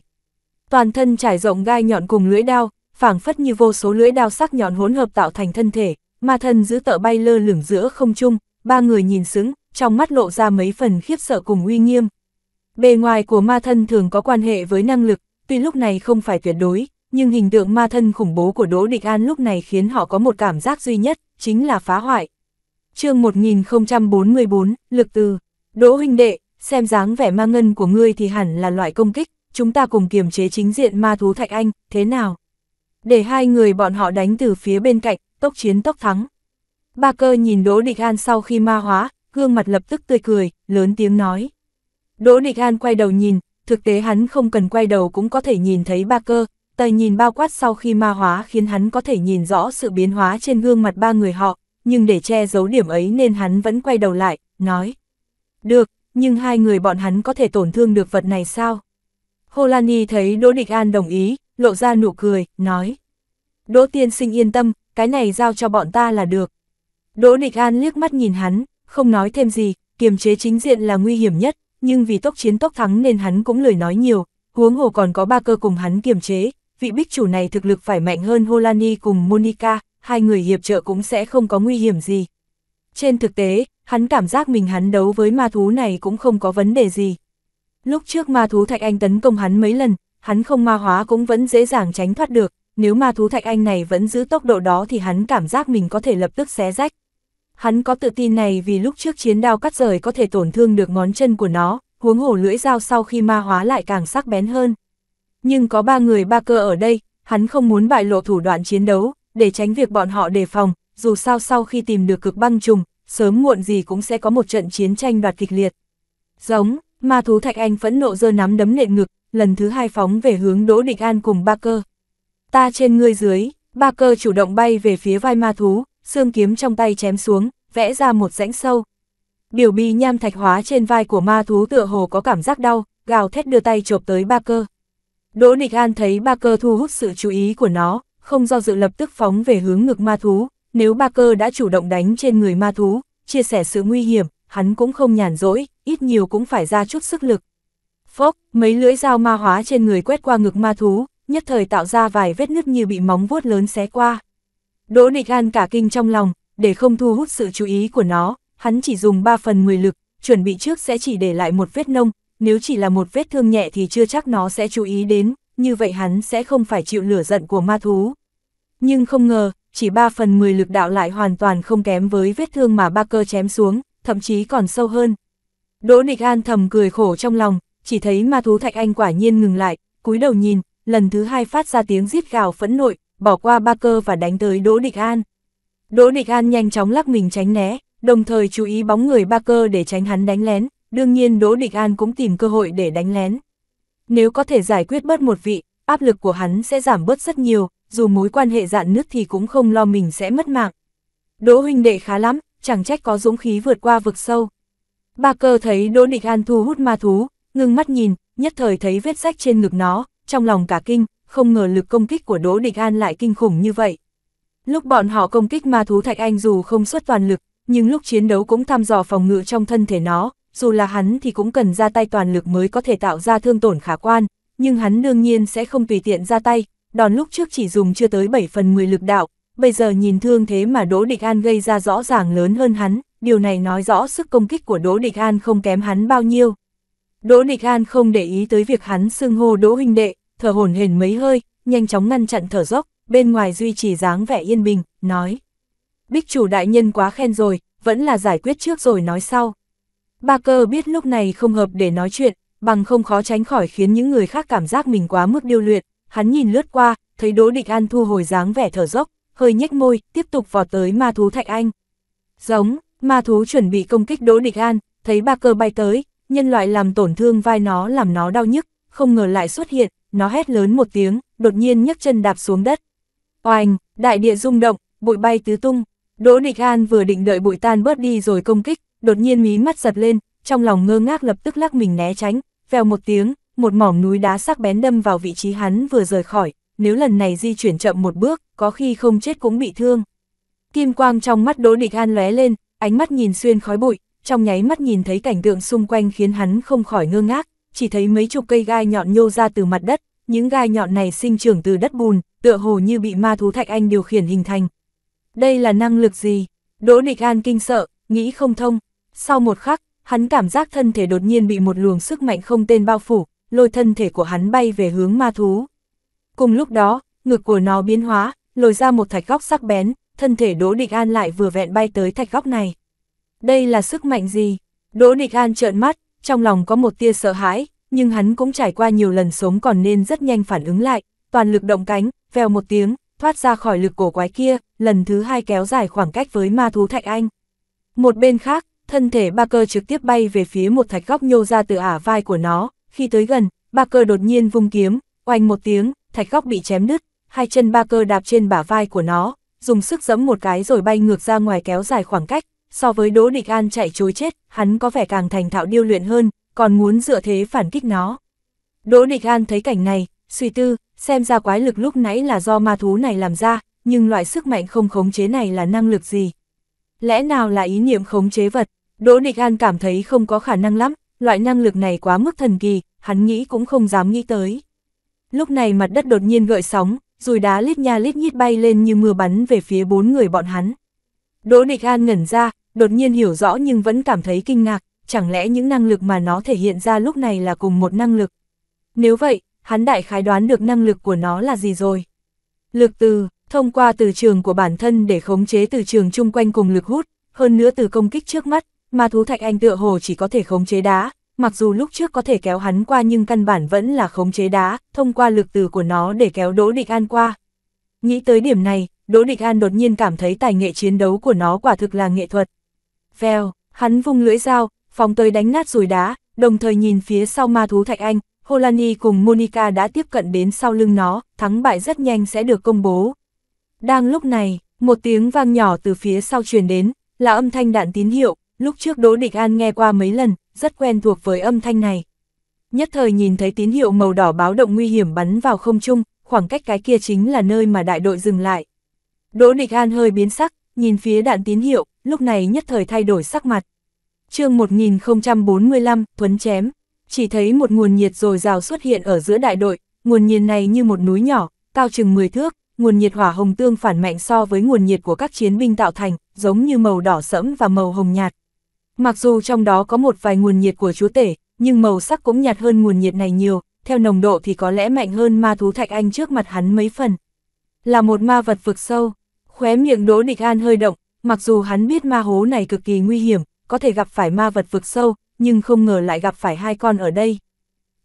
Toàn thân trải rộng gai nhọn cùng lưỡi đao, phảng phất như vô số lưỡi đao sắc nhọn hỗn hợp tạo thành thân thể, ma thân giữ tợ bay lơ lửng giữa không trung, ba người nhìn sững, trong mắt lộ ra mấy phần khiếp sợ cùng uy nghiêm. Bề ngoài của ma thân thường có quan hệ với năng lực, Tuy lúc này không phải tuyệt đối, nhưng hình tượng ma thân khủng bố của Đỗ Địch An lúc này khiến họ có một cảm giác duy nhất, chính là phá hoại. chương 1044, lực từ, Đỗ huynh đệ, xem dáng vẻ ma ngân của ngươi thì hẳn là loại công kích, chúng ta cùng kiềm chế chính diện ma thú Thạch Anh, thế nào? Để hai người bọn họ đánh từ phía bên cạnh, tốc chiến tốc thắng. Ba cơ nhìn Đỗ Địch An sau khi ma hóa, gương mặt lập tức tươi cười, lớn tiếng nói. Đỗ Địch An quay đầu nhìn, thực tế hắn không cần quay đầu cũng có thể nhìn thấy ba cơ, tay nhìn bao quát sau khi ma hóa khiến hắn có thể nhìn rõ sự biến hóa trên gương mặt ba người họ, nhưng để che giấu điểm ấy nên hắn vẫn quay đầu lại, nói. Được, nhưng hai người bọn hắn có thể tổn thương được vật này sao? Holani thấy Đỗ Địch An đồng ý, lộ ra nụ cười, nói. Đỗ tiên sinh yên tâm, cái này giao cho bọn ta là được. Đỗ Địch An liếc mắt nhìn hắn, không nói thêm gì, kiềm chế chính diện là nguy hiểm nhất, nhưng vì tốc chiến tốc thắng nên hắn cũng lười nói nhiều, huống hồ còn có ba cơ cùng hắn kiềm chế, vị bích chủ này thực lực phải mạnh hơn Holani cùng Monica, hai người hiệp trợ cũng sẽ không có nguy hiểm gì. Trên thực tế, hắn cảm giác mình hắn đấu với ma thú này cũng không có vấn đề gì. Lúc trước ma thú Thạch Anh tấn công hắn mấy lần, hắn không ma hóa cũng vẫn dễ dàng tránh thoát được, nếu ma thú Thạch Anh này vẫn giữ tốc độ đó thì hắn cảm giác mình có thể lập tức xé rách. Hắn có tự tin này vì lúc trước chiến đao cắt rời có thể tổn thương được ngón chân của nó, huống hổ lưỡi dao sau khi ma hóa lại càng sắc bén hơn. Nhưng có ba người ba cơ ở đây, hắn không muốn bại lộ thủ đoạn chiến đấu, để tránh việc bọn họ đề phòng, dù sao sau khi tìm được cực băng trùng, sớm muộn gì cũng sẽ có một trận chiến tranh đoạt kịch liệt. Giống, ma thú Thạch Anh phẫn nộ giơ nắm đấm nện ngực, lần thứ hai phóng về hướng Đỗ Địch An cùng ba cơ. Ta trên ngươi dưới, ba cơ chủ động bay về phía vai ma thú, xương kiếm trong tay chém xuống, vẽ ra một rãnh sâu. Biểu bì nham thạch hóa trên vai của ma thú tựa hồ có cảm giác đau, gào thét đưa tay chộp tới ba cơ. Đỗ Nịch An thấy ba cơ thu hút sự chú ý của nó, không do dự lập tức phóng về hướng ngực ma thú, nếu ba cơ đã chủ động đánh trên người ma thú, chia sẻ sự nguy hiểm, hắn cũng không nhàn rỗi, ít nhiều cũng phải ra chút sức lực. Phốc, mấy lưỡi dao ma hóa trên người quét qua ngực ma thú, nhất thời tạo ra vài vết nứt như bị móng vuốt lớn xé qua. Đỗ Nịch An cả kinh trong lòng, để không thu hút sự chú ý của nó, hắn chỉ dùng 3 phần 10 lực, chuẩn bị trước sẽ chỉ để lại một vết nông, nếu chỉ là một vết thương nhẹ thì chưa chắc nó sẽ chú ý đến, như vậy hắn sẽ không phải chịu lửa giận của ma thú. Nhưng không ngờ, chỉ 3 phần 10 lực đạo lại hoàn toàn không kém với vết thương mà ba cơ chém xuống, thậm chí còn sâu hơn. Đỗ Nịch An thầm cười khổ trong lòng, chỉ thấy ma thú Thạch Anh quả nhiên ngừng lại, cúi đầu nhìn, lần thứ hai phát ra tiếng giết gào phẫn nội, bỏ qua ba cơ và đánh tới Đỗ Địch An. Đỗ Địch An nhanh chóng lắc mình tránh né, đồng thời chú ý bóng người ba cơ để tránh hắn đánh lén, đương nhiên Đỗ Địch An cũng tìm cơ hội để đánh lén. Nếu có thể giải quyết bớt một vị, áp lực của hắn sẽ giảm bớt rất nhiều, dù mối quan hệ dạn nứt thì cũng không lo mình sẽ mất mạng. Đỗ huynh đệ khá lắm, chẳng trách có dũng khí vượt qua vực sâu. Ba cơ thấy Đỗ Địch An thu hút ma thú, ngưng mắt nhìn, nhất thời thấy vết rách trên ngực nó, trong lòng cả kinh, không ngờ lực công kích của Đỗ Địch An lại kinh khủng như vậy. Lúc bọn họ công kích ma thú Thạch Anh dù không xuất toàn lực, nhưng lúc chiến đấu cũng thăm dò phòng ngự trong thân thể nó, dù là hắn thì cũng cần ra tay toàn lực mới có thể tạo ra thương tổn khả quan, nhưng hắn đương nhiên sẽ không tùy tiện ra tay, đòn lúc trước chỉ dùng chưa tới 7 phần 10 lực đạo, bây giờ nhìn thương thế mà Đỗ Địch An gây ra rõ ràng lớn hơn hắn, điều này nói rõ sức công kích của Đỗ Địch An không kém hắn bao nhiêu. Đỗ Địch An không để ý tới việc hắn xưng hô Đỗ huynh đệ, thở hổn hển mấy hơi, nhanh chóng ngăn chặn thở dốc, bên ngoài duy trì dáng vẻ yên bình, nói. Bích chủ đại nhân quá khen rồi, vẫn là giải quyết trước rồi nói sau. Ba cơ biết lúc này không hợp để nói chuyện, bằng không khó tránh khỏi khiến những người khác cảm giác mình quá mức điêu luyện. Hắn nhìn lướt qua, thấy Đỗ Địch An thu hồi dáng vẻ thở dốc, hơi nhếch môi, tiếp tục vọt tới ma thú Thạch Anh. Giống, ma thú chuẩn bị công kích Đỗ Địch An, thấy ba cơ bay tới, nhân loại làm tổn thương vai nó làm nó đau nhức, không ngờ lại xuất hiện, nó hét lớn một tiếng, đột nhiên nhấc chân đạp xuống đất. Oanh, đại địa rung động, bụi bay tứ tung. Đỗ Địch An vừa định đợi bụi tan bớt đi rồi công kích, đột nhiên mí mắt giật lên, trong lòng ngơ ngác lập tức lắc mình né tránh, vèo một tiếng, một mỏm núi đá sắc bén đâm vào vị trí hắn vừa rời khỏi, nếu lần này di chuyển chậm một bước, có khi không chết cũng bị thương. Kim quang trong mắt Đỗ Địch An lóe lên, ánh mắt nhìn xuyên khói bụi, trong nháy mắt nhìn thấy cảnh tượng xung quanh khiến hắn không khỏi ngơ ngác, chỉ thấy mấy chục cây gai nhọn nhô ra từ mặt đất, những gai nhọn này sinh trưởng từ đất bùn, tựa hồ như bị ma thú Thạch Anh điều khiển hình thành. Đây là năng lực gì? Đỗ Địch An kinh sợ, nghĩ không thông. Sau một khắc, hắn cảm giác thân thể đột nhiên bị một luồng sức mạnh không tên bao phủ, lôi thân thể của hắn bay về hướng ma thú. Cùng lúc đó, ngực của nó biến hóa, lồi ra một thạch góc sắc bén, thân thể Đỗ Địch An lại vừa vẹn bay tới thạch góc này. Đây là sức mạnh gì? Đỗ Địch An trợn mắt, trong lòng có một tia sợ hãi, nhưng hắn cũng trải qua nhiều lần sống còn nên rất nhanh phản ứng lại, toàn lực động cánh, vèo một tiếng, thoát ra khỏi lực cổ quái kia, lần thứ hai kéo dài khoảng cách với ma thú Thạch Anh. Một bên khác, thân thể ba cơ trực tiếp bay về phía một thạch góc nhô ra từ ả vai của nó, khi tới gần, ba cơ đột nhiên vung kiếm, oanh một tiếng, thạch góc bị chém đứt, hai chân ba cơ đạp trên bả vai của nó, dùng sức giẫm một cái rồi bay ngược ra ngoài kéo dài khoảng cách, so với Đỗ Địch An chạy chối chết, hắn có vẻ càng thành thạo điêu luyện hơn, còn muốn dựa thế phản kích nó. Đỗ Địch An thấy cảnh này, suy tư, xem ra quái lực lúc nãy là do ma thú này làm ra, nhưng loại sức mạnh không khống chế này là năng lực gì? Lẽ nào là ý niệm khống chế vật? Đỗ Địch An cảm thấy không có khả năng lắm, loại năng lực này quá mức thần kỳ, hắn nghĩ cũng không dám nghĩ tới. Lúc này mặt đất đột nhiên gợi sóng, rùi đá lít nha lít nhít bay lên như mưa bắn về phía bốn người bọn hắn. Đỗ Địch An ngẩn ra, đột nhiên hiểu rõ nhưng vẫn cảm thấy kinh ngạc, chẳng lẽ những năng lực mà nó thể hiện ra lúc này là cùng một năng lực. Nếu vậy, hắn đại khái đoán được năng lực của nó là gì rồi. Lực từ, thông qua từ trường của bản thân để khống chế từ trường chung quanh cùng lực hút, hơn nữa từ công kích trước mắt, mà thú thạch anh tựa hồ chỉ có thể khống chế đá, mặc dù lúc trước có thể kéo hắn qua nhưng căn bản vẫn là khống chế đá, thông qua lực từ của nó để kéo Đỗ Địch An qua. Nghĩ tới điểm này, Đỗ Địch An đột nhiên cảm thấy tài nghệ chiến đấu của nó quả thực là nghệ thuật. Vèo, hắn vung lưỡi dao, phóng tới đánh nát rùi đá, đồng thời nhìn phía sau ma thú Thạch Anh, Holani cùng Monica đã tiếp cận đến sau lưng nó, thắng bại rất nhanh sẽ được công bố. Đang lúc này, một tiếng vang nhỏ từ phía sau truyền đến, là âm thanh đạn tín hiệu, lúc trước Đỗ Địch An nghe qua mấy lần, rất quen thuộc với âm thanh này. Nhất thời nhìn thấy tín hiệu màu đỏ báo động nguy hiểm bắn vào không trung, khoảng cách cái kia chính là nơi mà đại đội dừng lại. Đỗ Địch An hơi biến sắc, nhìn phía đạn tín hiệu, lúc này nhất thời thay đổi sắc mặt. chương 1045, thuấn chém, chỉ thấy một nguồn nhiệt rồi rào xuất hiện ở giữa đại đội, nguồn nhiệt này như một núi nhỏ, cao chừng 10 thước, nguồn nhiệt hỏa hồng tương phản mạnh so với nguồn nhiệt của các chiến binh tạo thành, giống như màu đỏ sẫm và màu hồng nhạt. Mặc dù trong đó có một vài nguồn nhiệt của chúa tể, nhưng màu sắc cũng nhạt hơn nguồn nhiệt này nhiều, theo nồng độ thì có lẽ mạnh hơn ma thú thạch anh trước mặt hắn mấy phần. Là một ma vật vực sâu, Khóe miệng Đỗ Địch An hơi động, mặc dù hắn biết ma hố này cực kỳ nguy hiểm, có thể gặp phải ma vật vực sâu, nhưng không ngờ lại gặp phải hai con ở đây.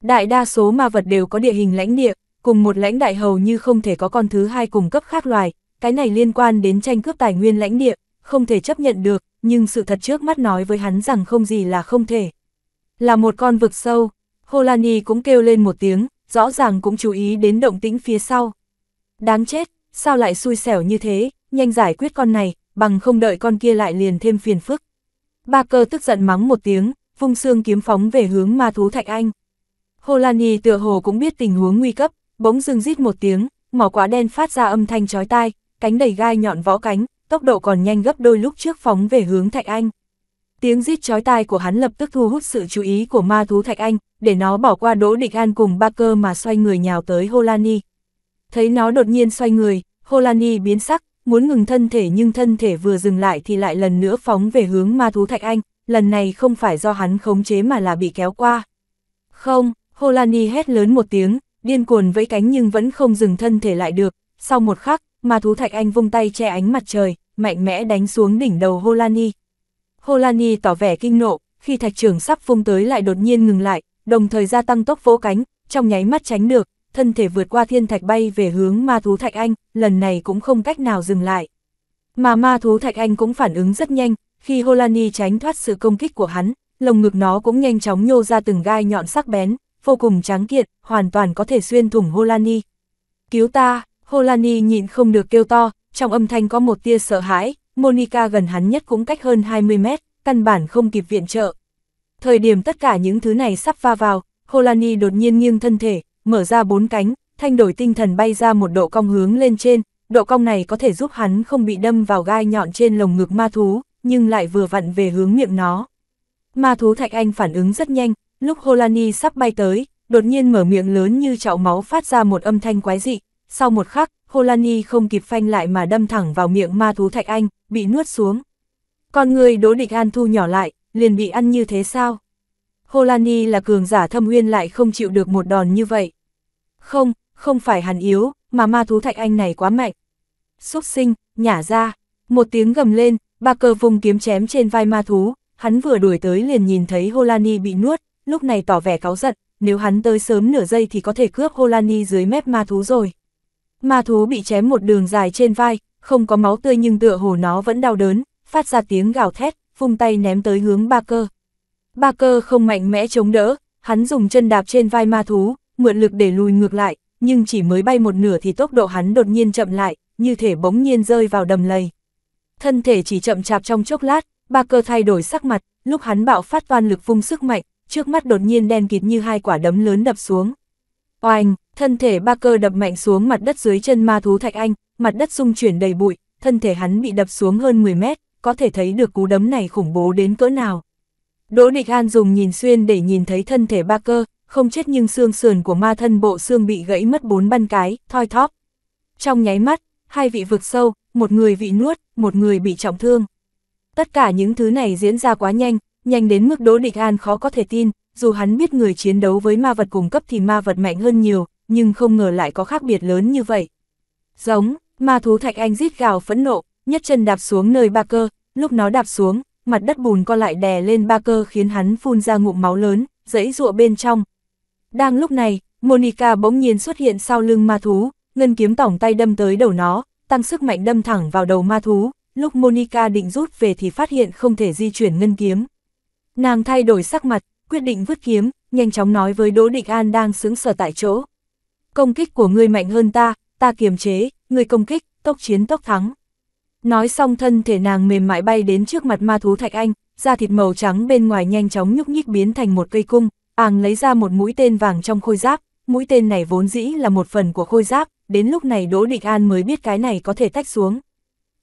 Đại đa số ma vật đều có địa hình lãnh địa, cùng một lãnh đại hầu như không thể có con thứ hai cùng cấp khác loài, cái này liên quan đến tranh cướp tài nguyên lãnh địa, không thể chấp nhận được, nhưng sự thật trước mắt nói với hắn rằng không gì là không thể. Là một con vực sâu, Holani cũng kêu lên một tiếng, rõ ràng cũng chú ý đến động tĩnh phía sau. Đáng chết, sao lại xui xẻo như thế, nhanh giải quyết con này, bằng không đợi con kia lại liền thêm phiền phức. Ba cơ tức giận mắng một tiếng, vung xương kiếm phóng về hướng ma thú Thạch Anh. holani tựa hồ cũng biết tình huống nguy cấp, bỗng dưng rít một tiếng, mỏ quá đen phát ra âm thanh chói tai, cánh đầy gai nhọn võ cánh, tốc độ còn nhanh gấp đôi lúc trước phóng về hướng Thạch Anh. Tiếng rít chói tai của hắn lập tức thu hút sự chú ý của ma thú Thạch Anh, để nó bỏ qua Đỗ Địch An cùng ba cơ mà xoay người nhào tới Holani. Thấy nó đột nhiên xoay người, Holani biến sắc, muốn ngừng thân thể nhưng thân thể vừa dừng lại thì lại lần nữa phóng về hướng ma thú Thạch Anh, lần này không phải do hắn khống chế mà là bị kéo qua. Không, Holani hét lớn một tiếng, điên cuồn vẫy cánh nhưng vẫn không dừng thân thể lại được, sau một khắc, ma thú Thạch Anh vung tay che ánh mặt trời, mạnh mẽ đánh xuống đỉnh đầu Holani. Holani tỏ vẻ kinh nộ, khi thạch trưởng sắp vung tới lại đột nhiên ngừng lại, đồng thời gia tăng tốc vỗ cánh, trong nháy mắt tránh được, thân thể vượt qua thiên thạch bay về hướng ma thú thạch anh, lần này cũng không cách nào dừng lại. Mà ma thú thạch anh cũng phản ứng rất nhanh, khi Holani tránh thoát sự công kích của hắn, lồng ngực nó cũng nhanh chóng nhô ra từng gai nhọn sắc bén, vô cùng tráng kiện, hoàn toàn có thể xuyên thủng Holani. Cứu ta, Holani nhịn không được kêu to, trong âm thanh có một tia sợ hãi, Monica gần hắn nhất cũng cách hơn 20 mét, căn bản không kịp viện trợ. Thời điểm tất cả những thứ này sắp va vào, Holani đột nhiên nghiêng thân thể, mở ra bốn cánh, thanh đổi tinh thần bay ra một độ cong hướng lên trên, độ cong này có thể giúp hắn không bị đâm vào gai nhọn trên lồng ngực ma thú, nhưng lại vừa vặn về hướng miệng nó. Ma thú Thạch Anh phản ứng rất nhanh, lúc Holani sắp bay tới, đột nhiên mở miệng lớn như chậu máu phát ra một âm thanh quái dị. Sau một khắc, Holani không kịp phanh lại mà đâm thẳng vào miệng ma thú Thạch Anh, bị nuốt xuống. Con người Đỗ Địch An thu nhỏ lại, liền bị ăn như thế sao? Holani là cường giả thâm nguyên lại không chịu được một đòn như vậy. Không, không phải hắn yếu, mà ma thú thạch anh này quá mạnh. Xúc sinh, nhả ra, một tiếng gầm lên, ba cờ vùng kiếm chém trên vai ma thú, hắn vừa đuổi tới liền nhìn thấy Holani bị nuốt, lúc này tỏ vẻ cáu giận, nếu hắn tới sớm nửa giây thì có thể cướp Holani dưới mép ma thú rồi. Ma thú bị chém một đường dài trên vai, không có máu tươi nhưng tựa hồ nó vẫn đau đớn, phát ra tiếng gào thét, vung tay ném tới hướng ba cơ. Ba cơ không mạnh mẽ chống đỡ, hắn dùng chân đạp trên vai ma thú, mượn lực để lùi ngược lại, nhưng chỉ mới bay một nửa thì tốc độ hắn đột nhiên chậm lại, như thể bỗng nhiên rơi vào đầm lầy. Thân thể chỉ chậm chạp trong chốc lát, ba cơ thay đổi sắc mặt, lúc hắn bạo phát toàn lực phung sức mạnh, trước mắt đột nhiên đen kịt như hai quả đấm lớn đập xuống. Oanh, thân thể ba cơ đập mạnh xuống mặt đất dưới chân ma thú Thạch Anh, mặt đất rung chuyển đầy bụi, thân thể hắn bị đập xuống hơn 10 mét, có thể thấy được cú đấm này khủng bố đến cỡ nào. Đỗ Địch An dùng nhìn xuyên để nhìn thấy thân thể ba cơ, không chết nhưng xương sườn của ma thân bộ xương bị gãy mất bốn ban cái, thoi thóp. Trong nháy mắt, hai vị vực sâu, một người bị nuốt, một người bị trọng thương. Tất cả những thứ này diễn ra quá nhanh, nhanh đến mức Đỗ Địch An khó có thể tin, dù hắn biết người chiến đấu với ma vật cùng cấp thì ma vật mạnh hơn nhiều, nhưng không ngờ lại có khác biệt lớn như vậy. Giống, ma thú thạch anh rít gào phẫn nộ, nhất chân đạp xuống nơi ba cơ, lúc nó đạp xuống, mặt đất bùn co lại đè lên ba cơ khiến hắn phun ra ngụm máu lớn, dẫy dụa bên trong. Đang lúc này, Monica bỗng nhiên xuất hiện sau lưng ma thú, ngân kiếm tỏng tay đâm tới đầu nó, tăng sức mạnh đâm thẳng vào đầu ma thú, lúc Monica định rút về thì phát hiện không thể di chuyển ngân kiếm. Nàng thay đổi sắc mặt, quyết định vứt kiếm, nhanh chóng nói với Đỗ Địch An đang sững sờ tại chỗ. Công kích của ngươi mạnh hơn ta, ta kiềm chế, ngươi công kích, tốc chiến tốc thắng. Nói xong thân thể nàng mềm mại bay đến trước mặt ma thú Thạch Anh, da thịt màu trắng bên ngoài nhanh chóng nhúc nhích biến thành một cây cung, àng lấy ra một mũi tên vàng trong khôi giáp, mũi tên này vốn dĩ là một phần của khôi giáp, đến lúc này Đỗ Địch An mới biết cái này có thể tách xuống.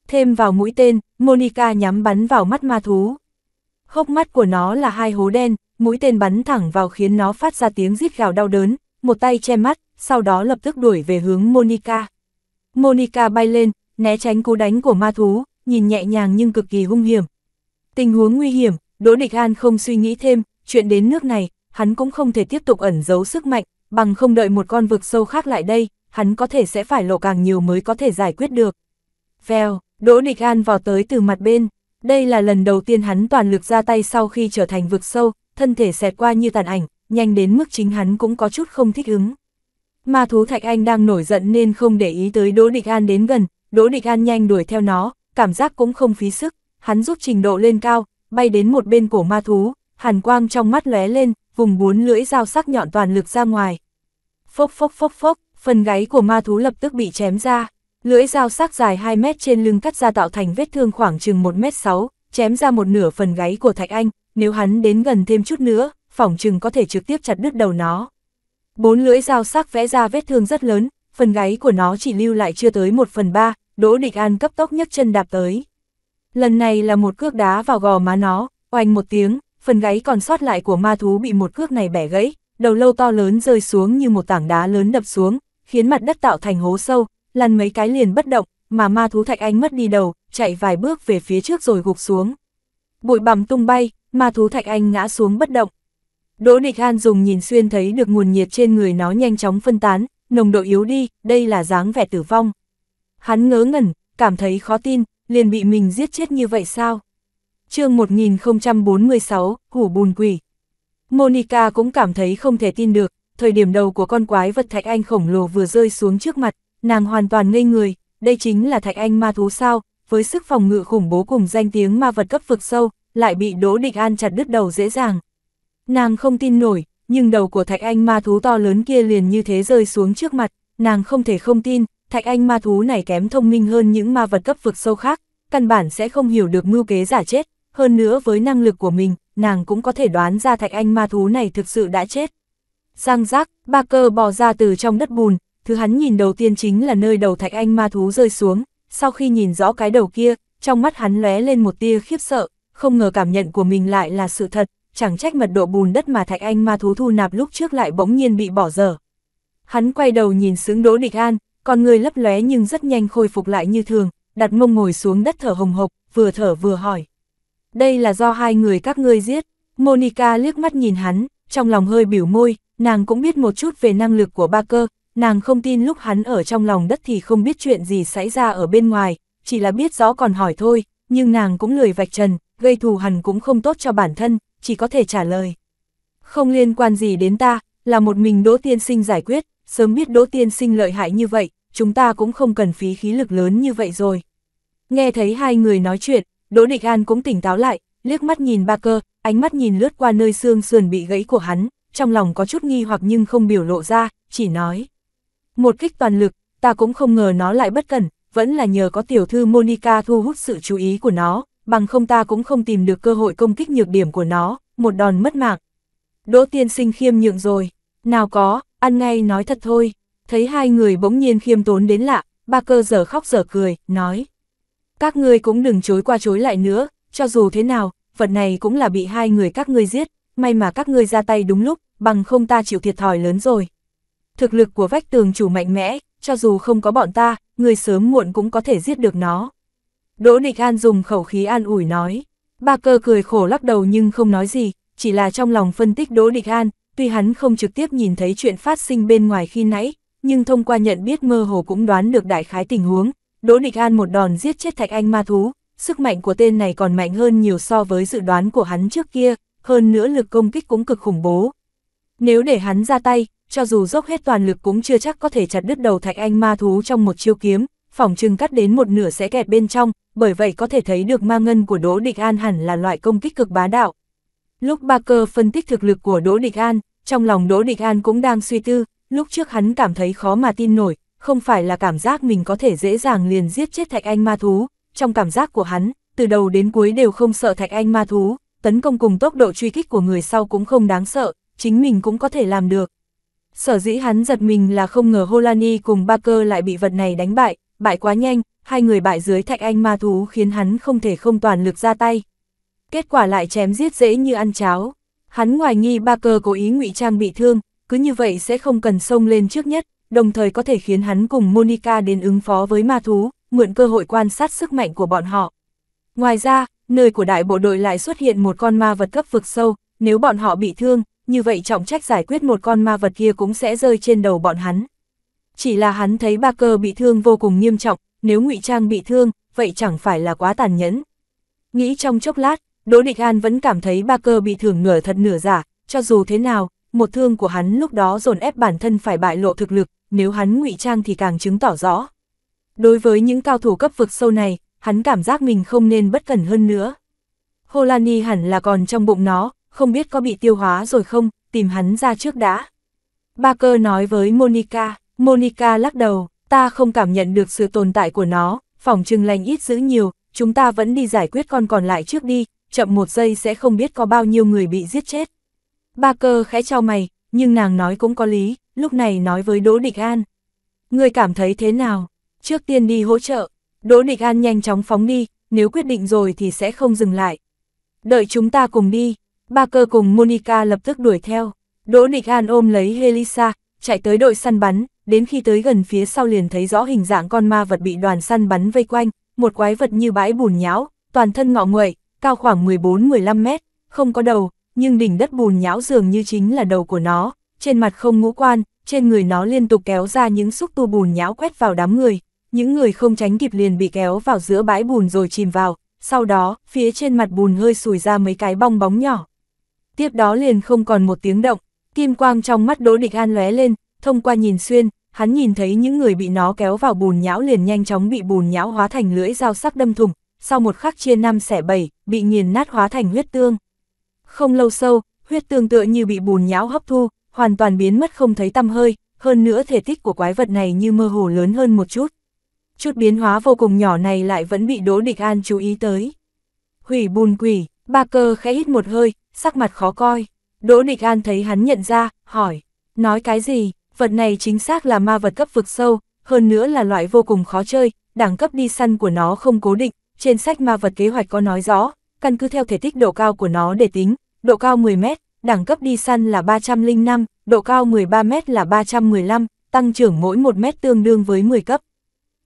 Thêm vào mũi tên, Monica nhắm bắn vào mắt ma thú. Hốc mắt của nó là hai hố đen, mũi tên bắn thẳng vào khiến nó phát ra tiếng rít gào đau đớn, một tay che mắt, sau đó lập tức đuổi về hướng Monica. Monica bay lên, né tránh cú đánh của ma thú, nhìn nhẹ nhàng nhưng cực kỳ hung hiểm. Tình huống nguy hiểm, Đỗ Địch An không suy nghĩ thêm, chuyện đến nước này, hắn cũng không thể tiếp tục ẩn giấu sức mạnh, bằng không đợi một con vực sâu khác lại đây, hắn có thể sẽ phải lộ càng nhiều mới có thể giải quyết được. Vèo, Đỗ Địch An vào tới từ mặt bên, đây là lần đầu tiên hắn toàn lực ra tay sau khi trở thành vực sâu, thân thể xẹt qua như tàn ảnh, nhanh đến mức chính hắn cũng có chút không thích ứng. Ma thú Thạch Anh đang nổi giận nên không để ý tới Đỗ Địch An đến gần, Đỗ Địch An nhanh đuổi theo nó, cảm giác cũng không phí sức, hắn giúp trình độ lên cao, bay đến một bên cổ ma thú, hàn quang trong mắt lóe lên, vùng bốn lưỡi dao sắc nhọn toàn lực ra ngoài. Phốc phốc phốc phốc, phần gáy của ma thú lập tức bị chém ra, lưỡi dao sắc dài 2 mét trên lưng cắt ra tạo thành vết thương khoảng chừng 1 mét 6, chém ra một nửa phần gáy của Thạch Anh, nếu hắn đến gần thêm chút nữa, phỏng chừng có thể trực tiếp chặt đứt đầu nó. Bốn lưỡi dao sắc vẽ ra vết thương rất lớn, phần gáy của nó chỉ lưu lại chưa tới một phần ba, Đỗ Địch An cấp tốc nhấc chân đạp tới. Lần này là một cước đá vào gò má nó, oanh một tiếng, phần gáy còn sót lại của ma thú bị một cước này bẻ gãy, đầu lâu to lớn rơi xuống như một tảng đá lớn đập xuống, khiến mặt đất tạo thành hố sâu, lăn mấy cái liền bất động, mà ma thú thạch anh mất đi đầu, chạy vài bước về phía trước rồi gục xuống. Bụi bằm tung bay, ma thú thạch anh ngã xuống bất động. Đỗ Địch An dùng nhìn xuyên thấy được nguồn nhiệt trên người nó nhanh chóng phân tán, nồng độ yếu đi, đây là dáng vẻ tử vong. Hắn ngớ ngẩn, cảm thấy khó tin, liền bị mình giết chết như vậy sao? chương 1046, Hủ Bùn Quỷ Monica cũng cảm thấy không thể tin được, thời điểm đầu của con quái vật Thạch Anh khổng lồ vừa rơi xuống trước mặt, nàng hoàn toàn ngây người, đây chính là Thạch Anh ma thú sao, với sức phòng ngự khủng bố cùng danh tiếng ma vật cấp vực sâu, lại bị Đỗ Địch An chặt đứt đầu dễ dàng. Nàng không tin nổi, nhưng đầu của thạch anh ma thú to lớn kia liền như thế rơi xuống trước mặt, nàng không thể không tin, thạch anh ma thú này kém thông minh hơn những ma vật cấp vực sâu khác, căn bản sẽ không hiểu được mưu kế giả chết, hơn nữa với năng lực của mình, nàng cũng có thể đoán ra thạch anh ma thú này thực sự đã chết. Giang giác, ba cơ bò ra từ trong đất bùn, thứ hắn nhìn đầu tiên chính là nơi đầu thạch anh ma thú rơi xuống, sau khi nhìn rõ cái đầu kia, trong mắt hắn lóe lên một tia khiếp sợ, không ngờ cảm nhận của mình lại là sự thật, chẳng trách mật độ bùn đất mà thạch anh ma thú thu nạp lúc trước lại bỗng nhiên bị bỏ dở. Hắn quay đầu nhìn sướng đỗ địch an, con người lấp lóe nhưng rất nhanh khôi phục lại như thường, đặt mông ngồi xuống đất thở hồng hộc, vừa thở vừa hỏi. Đây là do hai người các ngươi giết, Monica liếc mắt nhìn hắn, trong lòng hơi biểu môi, nàng cũng biết một chút về năng lực của ba cơ, nàng không tin lúc hắn ở trong lòng đất thì không biết chuyện gì xảy ra ở bên ngoài, chỉ là biết rõ còn hỏi thôi, nhưng nàng cũng lười vạch trần, gây thù hằn cũng không tốt cho bản thân, chỉ có thể trả lời. Không liên quan gì đến ta, là một mình Đỗ Tiên Sinh giải quyết, sớm biết Đỗ Tiên Sinh lợi hại như vậy, chúng ta cũng không cần phí khí lực lớn như vậy rồi. Nghe thấy hai người nói chuyện, Đỗ Địch An cũng tỉnh táo lại, liếc mắt nhìn ba cơ, ánh mắt nhìn lướt qua nơi xương sườn bị gãy của hắn, trong lòng có chút nghi hoặc nhưng không biểu lộ ra, chỉ nói. Một kích toàn lực, ta cũng không ngờ nó lại bất cẩn, vẫn là nhờ có tiểu thư Monica thu hút sự chú ý của nó, bằng không ta cũng không tìm được cơ hội công kích nhược điểm của nó, một đòn mất mạng. Đỗ tiên sinh khiêm nhượng rồi, nào có, ăn ngay nói thật thôi, thấy hai người bỗng nhiên khiêm tốn đến lạ, ba cơ giờ khóc giờ cười, nói. Các ngươi cũng đừng chối qua chối lại nữa, cho dù thế nào, vật này cũng là bị hai người các ngươi giết, may mà các ngươi ra tay đúng lúc, bằng không ta chịu thiệt thòi lớn rồi. Thực lực của vách tường chủ mạnh mẽ, cho dù không có bọn ta, người sớm muộn cũng có thể giết được nó. Đỗ Nịch An dùng khẩu khí an ủi nói. Ba cơ cười khổ lắc đầu nhưng không nói gì, chỉ là trong lòng phân tích Đỗ Nịch An, tuy hắn không trực tiếp nhìn thấy chuyện phát sinh bên ngoài khi nãy, nhưng thông qua nhận biết mơ hồ cũng đoán được đại khái tình huống. Đỗ Nịch An một đòn giết chết Thạch Anh ma thú, sức mạnh của tên này còn mạnh hơn nhiều so với dự đoán của hắn trước kia, hơn nữa lực công kích cũng cực khủng bố. Nếu để hắn ra tay, cho dù dốc hết toàn lực cũng chưa chắc có thể chặt đứt đầu Thạch Anh ma thú trong một chiêu kiếm, Phòng chừng cắt đến một nửa sẽ kẹt bên trong, bởi vậy có thể thấy được ma ngân của Đỗ Địch An hẳn là loại công kích cực bá đạo. Lúc Barker phân tích thực lực của Đỗ Địch An, trong lòng Đỗ Địch An cũng đang suy tư, lúc trước hắn cảm thấy khó mà tin nổi, không phải là cảm giác mình có thể dễ dàng liền giết chết Thạch Anh ma thú, trong cảm giác của hắn, từ đầu đến cuối đều không sợ Thạch Anh ma thú, tấn công cùng tốc độ truy kích của người sau cũng không đáng sợ, chính mình cũng có thể làm được. Sở dĩ hắn giật mình là không ngờ Holani cùng Barker lại bị vật này đánh bại, bại quá nhanh, hai người bại dưới thạch anh ma thú khiến hắn không thể không toàn lực ra tay. Kết quả lại chém giết dễ như ăn cháo. Hắn ngoài nghi ba cờ cố ý ngụy trang bị thương, cứ như vậy sẽ không cần sông lên trước nhất, đồng thời có thể khiến hắn cùng Monica đến ứng phó với ma thú, mượn cơ hội quan sát sức mạnh của bọn họ. Ngoài ra, nơi của đại bộ đội lại xuất hiện một con ma vật cấp vực sâu, nếu bọn họ bị thương, như vậy trọng trách giải quyết một con ma vật kia cũng sẽ rơi trên đầu bọn hắn chỉ là hắn thấy ba cơ bị thương vô cùng nghiêm trọng, nếu ngụy Trang bị thương, vậy chẳng phải là quá tàn nhẫn. Nghĩ trong chốc lát, Đỗ Địch An vẫn cảm thấy ba cơ bị thương nửa thật nửa giả, dạ, cho dù thế nào, một thương của hắn lúc đó dồn ép bản thân phải bại lộ thực lực, nếu hắn ngụy Trang thì càng chứng tỏ rõ. Đối với những cao thủ cấp vực sâu này, hắn cảm giác mình không nên bất cẩn hơn nữa. Holani hẳn là còn trong bụng nó, không biết có bị tiêu hóa rồi không, tìm hắn ra trước đã. Ba cơ nói với Monica. Monica lắc đầu, ta không cảm nhận được sự tồn tại của nó, phòng trừng lành ít giữ nhiều, chúng ta vẫn đi giải quyết con còn lại trước đi, chậm một giây sẽ không biết có bao nhiêu người bị giết chết. Ba cơ khẽ trao mày, nhưng nàng nói cũng có lý, lúc này nói với Đỗ Địch An. Người cảm thấy thế nào? Trước tiên đi hỗ trợ, Đỗ Địch An nhanh chóng phóng đi, nếu quyết định rồi thì sẽ không dừng lại. Đợi chúng ta cùng đi, ba cơ cùng Monica lập tức đuổi theo. Đỗ Địch An ôm lấy Helisa, chạy tới đội săn bắn, đến khi tới gần phía sau liền thấy rõ hình dạng con ma vật bị đoàn săn bắn vây quanh, một quái vật như bãi bùn nhão, toàn thân ngọ nguậy, cao khoảng 14-15 mét, không có đầu, nhưng đỉnh đất bùn nhão dường như chính là đầu của nó, trên mặt không ngũ quan, trên người nó liên tục kéo ra những xúc tu bùn nhão quét vào đám người, những người không tránh kịp liền bị kéo vào giữa bãi bùn rồi chìm vào, sau đó, phía trên mặt bùn hơi sùi ra mấy cái bong bóng nhỏ. Tiếp đó liền không còn một tiếng động, kim quang trong mắt Đỗ Địch An lóe lên, thông qua nhìn xuyên, hắn nhìn thấy những người bị nó kéo vào bùn nhão liền nhanh chóng bị bùn nhão hóa thành lưỡi dao sắc đâm thủng, sau một khắc chia năm xẻ bảy, bị nghiền nát hóa thành huyết tương. Không lâu sau, huyết tương tựa như bị bùn nhão hấp thu, hoàn toàn biến mất không thấy tăm hơi, hơn nữa thể tích của quái vật này như mơ hồ lớn hơn một chút. Chút biến hóa vô cùng nhỏ này lại vẫn bị Đỗ Địch An chú ý tới. Hủy bùn quỷ, ba cơ khẽ hít một hơi, sắc mặt khó coi. Đỗ Địch An thấy hắn nhận ra, hỏi, nói cái gì? vật này chính xác là ma vật cấp vực sâu, hơn nữa là loại vô cùng khó chơi, đẳng cấp đi săn của nó không cố định, trên sách ma vật kế hoạch có nói rõ, căn cứ theo thể tích độ cao của nó để tính, độ cao 10m, đẳng cấp đi săn là 305, độ cao 13m là 315, tăng trưởng mỗi 1m tương đương với 10 cấp.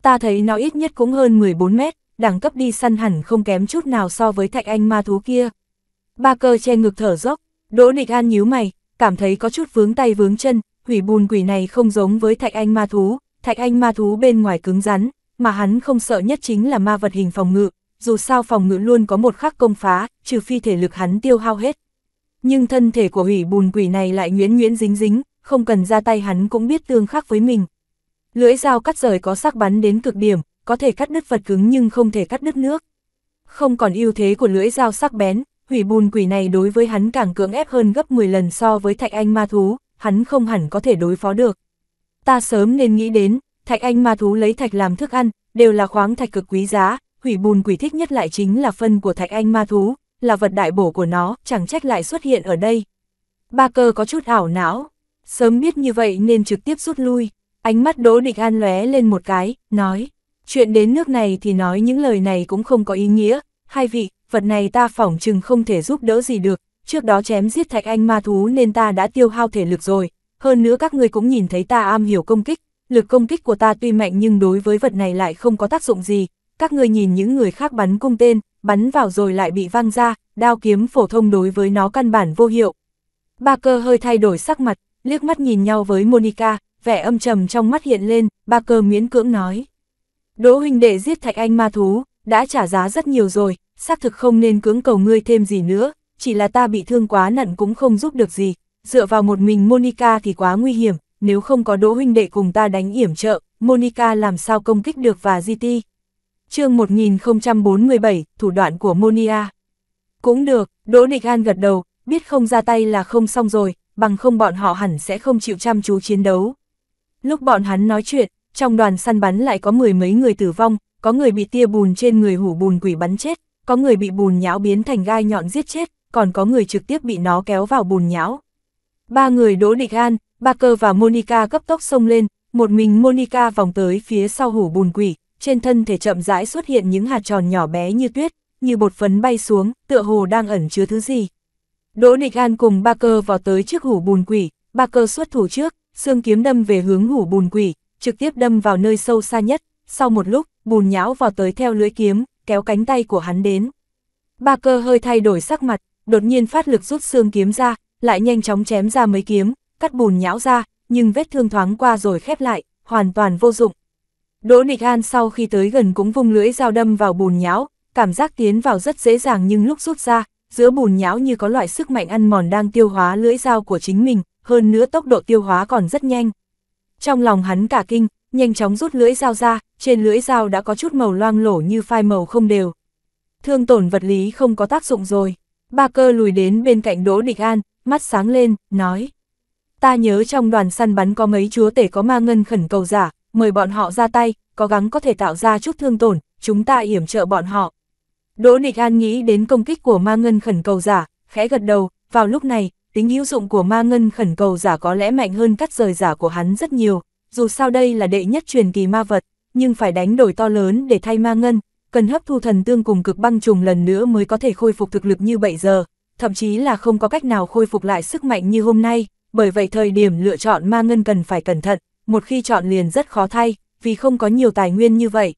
Ta thấy nó ít nhất cũng hơn 14m, đẳng cấp đi săn hẳn không kém chút nào so với thạch anh ma thú kia. Ba cơ che ngực thở dốc, Đỗ Địch An nhíu mày, cảm thấy có chút vướng tay vướng chân, hủy bùn quỷ này không giống với thạch anh ma thú, thạch anh ma thú bên ngoài cứng rắn, mà hắn không sợ nhất chính là ma vật hình phòng ngự, dù sao phòng ngự luôn có một khắc công phá, trừ phi thể lực hắn tiêu hao hết. Nhưng thân thể của hủy bùn quỷ này lại nguyễn nguyễn dính dính, không cần ra tay hắn cũng biết tương khắc với mình. Lưỡi dao cắt rời có sắc bắn đến cực điểm, có thể cắt đứt vật cứng nhưng không thể cắt đứt nước. Không còn ưu thế của lưỡi dao sắc bén, hủy bùn quỷ này đối với hắn càng cưỡng ép hơn gấp 10 lần so với thạch anh ma thú, hắn không hẳn có thể đối phó được. Ta sớm nên nghĩ đến, thạch anh ma thú lấy thạch làm thức ăn, đều là khoáng thạch cực quý giá, hủy bùn quỷ thích nhất lại chính là phân của thạch anh ma thú, là vật đại bổ của nó, chẳng trách lại xuất hiện ở đây. Ba cơ có chút ảo não, sớm biết như vậy nên trực tiếp rút lui, ánh mắt Đỗ Địch An lóe lên một cái, nói, chuyện đến nước này thì nói những lời này cũng không có ý nghĩa, hai vị, vật này ta phỏng chừng không thể giúp đỡ gì được, trước đó chém giết thạch anh ma thú nên ta đã tiêu hao thể lực rồi, hơn nữa các ngươi cũng nhìn thấy ta am hiểu công kích, lực công kích của ta tuy mạnh nhưng đối với vật này lại không có tác dụng gì, các ngươi nhìn những người khác bắn cung tên, bắn vào rồi lại bị văng ra, đao kiếm phổ thông đối với nó căn bản vô hiệu. Ba cơ hơi thay đổi sắc mặt, liếc mắt nhìn nhau với Monica, vẻ âm trầm trong mắt hiện lên, ba cơ miễn cưỡng nói. Đỗ huynh đệ giết thạch anh ma thú, đã trả giá rất nhiều rồi, xác thực không nên cưỡng cầu ngươi thêm gì nữa, chỉ là ta bị thương quá nặng cũng không giúp được gì, dựa vào một mình Monica thì quá nguy hiểm, nếu không có Đỗ huynh đệ cùng ta đánh yểm trợ, Monica làm sao công kích được và GT. chương 1047, thủ đoạn của Monia. Cũng được, Đỗ Địch An gật đầu, biết không ra tay là không xong rồi, bằng không bọn họ hẳn sẽ không chịu chăm chú chiến đấu. Lúc bọn hắn nói chuyện, trong đoàn săn bắn lại có mười mấy người tử vong, có người bị tia bùn trên người hủ bùn quỷ bắn chết, có người bị bùn nhão biến thành gai nhọn giết chết, còn có người trực tiếp bị nó kéo vào bùn nhão. Ba người Đỗ Địch An, ba cơ và Monica cấp tốc xông lên, một mình Monica vòng tới phía sau hủ bùn quỷ, trên thân thể chậm rãi xuất hiện những hạt tròn nhỏ bé như tuyết, như bột phấn bay xuống, tựa hồ đang ẩn chứa thứ gì. Đỗ Địch An cùng ba cơ vào tới trước hủ bùn quỷ, ba cơ xuất thủ trước, xương kiếm đâm về hướng hủ bùn quỷ, trực tiếp đâm vào nơi sâu xa nhất, sau một lúc, bùn nhão vào tới theo lưới kiếm, kéo cánh tay của hắn đến. ba cơ hơi thay đổi sắc mặt, đột nhiên phát lực rút xương kiếm ra, lại nhanh chóng chém ra mấy kiếm, cắt bùn nhão ra, nhưng vết thương thoáng qua rồi khép lại, hoàn toàn vô dụng. Đỗ Nịch An sau khi tới gần cũng vung lưỡi dao đâm vào bùn nhão, cảm giác tiến vào rất dễ dàng nhưng lúc rút ra, giữa bùn nhão như có loại sức mạnh ăn mòn đang tiêu hóa lưỡi dao của chính mình, hơn nữa tốc độ tiêu hóa còn rất nhanh. Trong lòng hắn cả kinh, nhanh chóng rút lưỡi dao ra, trên lưỡi dao đã có chút màu loang lổ như phai màu không đều. Thương tổn vật lý không có tác dụng rồi. Ba cơ lùi đến bên cạnh Đỗ Địch An, mắt sáng lên, nói. Ta nhớ trong đoàn săn bắn có mấy chúa tể có ma ngân khẩn cầu giả, mời bọn họ ra tay, có gắng có thể tạo ra chút thương tổn, chúng ta yểm trợ bọn họ. Đỗ Địch An nghĩ đến công kích của ma ngân khẩn cầu giả, khẽ gật đầu, vào lúc này, tính hữu dụng của ma ngân khẩn cầu giả có lẽ mạnh hơn cắt rời giả của hắn rất nhiều, dù sao đây là đệ nhất truyền kỳ ma vật, nhưng phải đánh đổi to lớn để thay ma ngân, cần hấp thu thần tương cùng cực băng trùng lần nữa mới có thể khôi phục thực lực như bây giờ, thậm chí là không có cách nào khôi phục lại sức mạnh như hôm nay, bởi vậy thời điểm lựa chọn ma ngân cần phải cẩn thận, một khi chọn liền rất khó thay, vì không có nhiều tài nguyên như vậy.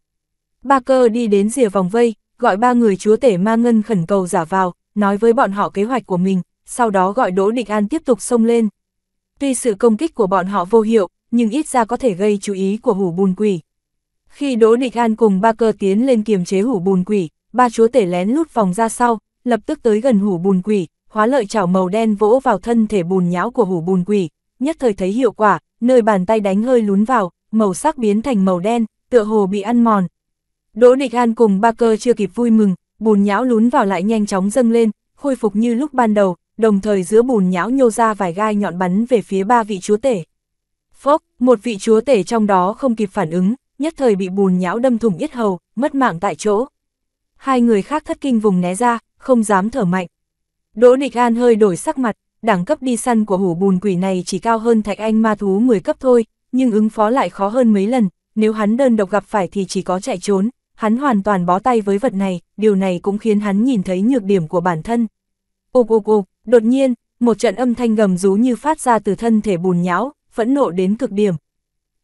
Ba cơ đi đến rìa vòng vây, gọi ba người chúa tể ma ngân khẩn cầu giả vào, nói với bọn họ kế hoạch của mình, sau đó gọi Đỗ Địch An tiếp tục xông lên. Tuy sự công kích của bọn họ vô hiệu, nhưng ít ra có thể gây chú ý của hủ bùn quỷ, khi Đỗ Địch An cùng ba cơ tiến lên kiềm chế hủ bùn quỷ, ba chúa tể lén lút phòng ra sau, lập tức tới gần hủ bùn quỷ, hóa lợi chảo màu đen vỗ vào thân thể bùn nhão của hủ bùn quỷ, nhất thời thấy hiệu quả, nơi bàn tay đánh hơi lún vào, màu sắc biến thành màu đen, tựa hồ bị ăn mòn. Đỗ Địch An cùng ba cơ chưa kịp vui mừng, bùn nhão lún vào lại nhanh chóng dâng lên, khôi phục như lúc ban đầu, đồng thời giữa bùn nhão nhô ra vài gai nhọn bắn về phía ba vị chúa tể. Phốc, một vị chúa tể trong đó không kịp phản ứng, nhất thời bị bùn nhão đâm thủng yết hầu, mất mạng tại chỗ. Hai người khác thất kinh vùng né ra, không dám thở mạnh. Đỗ Địch An hơi đổi sắc mặt, đẳng cấp đi săn của hủ bùn quỷ này chỉ cao hơn thạch anh ma thú 10 cấp thôi, nhưng ứng phó lại khó hơn mấy lần, nếu hắn đơn độc gặp phải thì chỉ có chạy trốn, hắn hoàn toàn bó tay với vật này, điều này cũng khiến hắn nhìn thấy nhược điểm của bản thân. Ục ục ục, đột nhiên, một trận âm thanh gầm rú như phát ra từ thân thể bùn nhão, phẫn nộ đến cực điểm.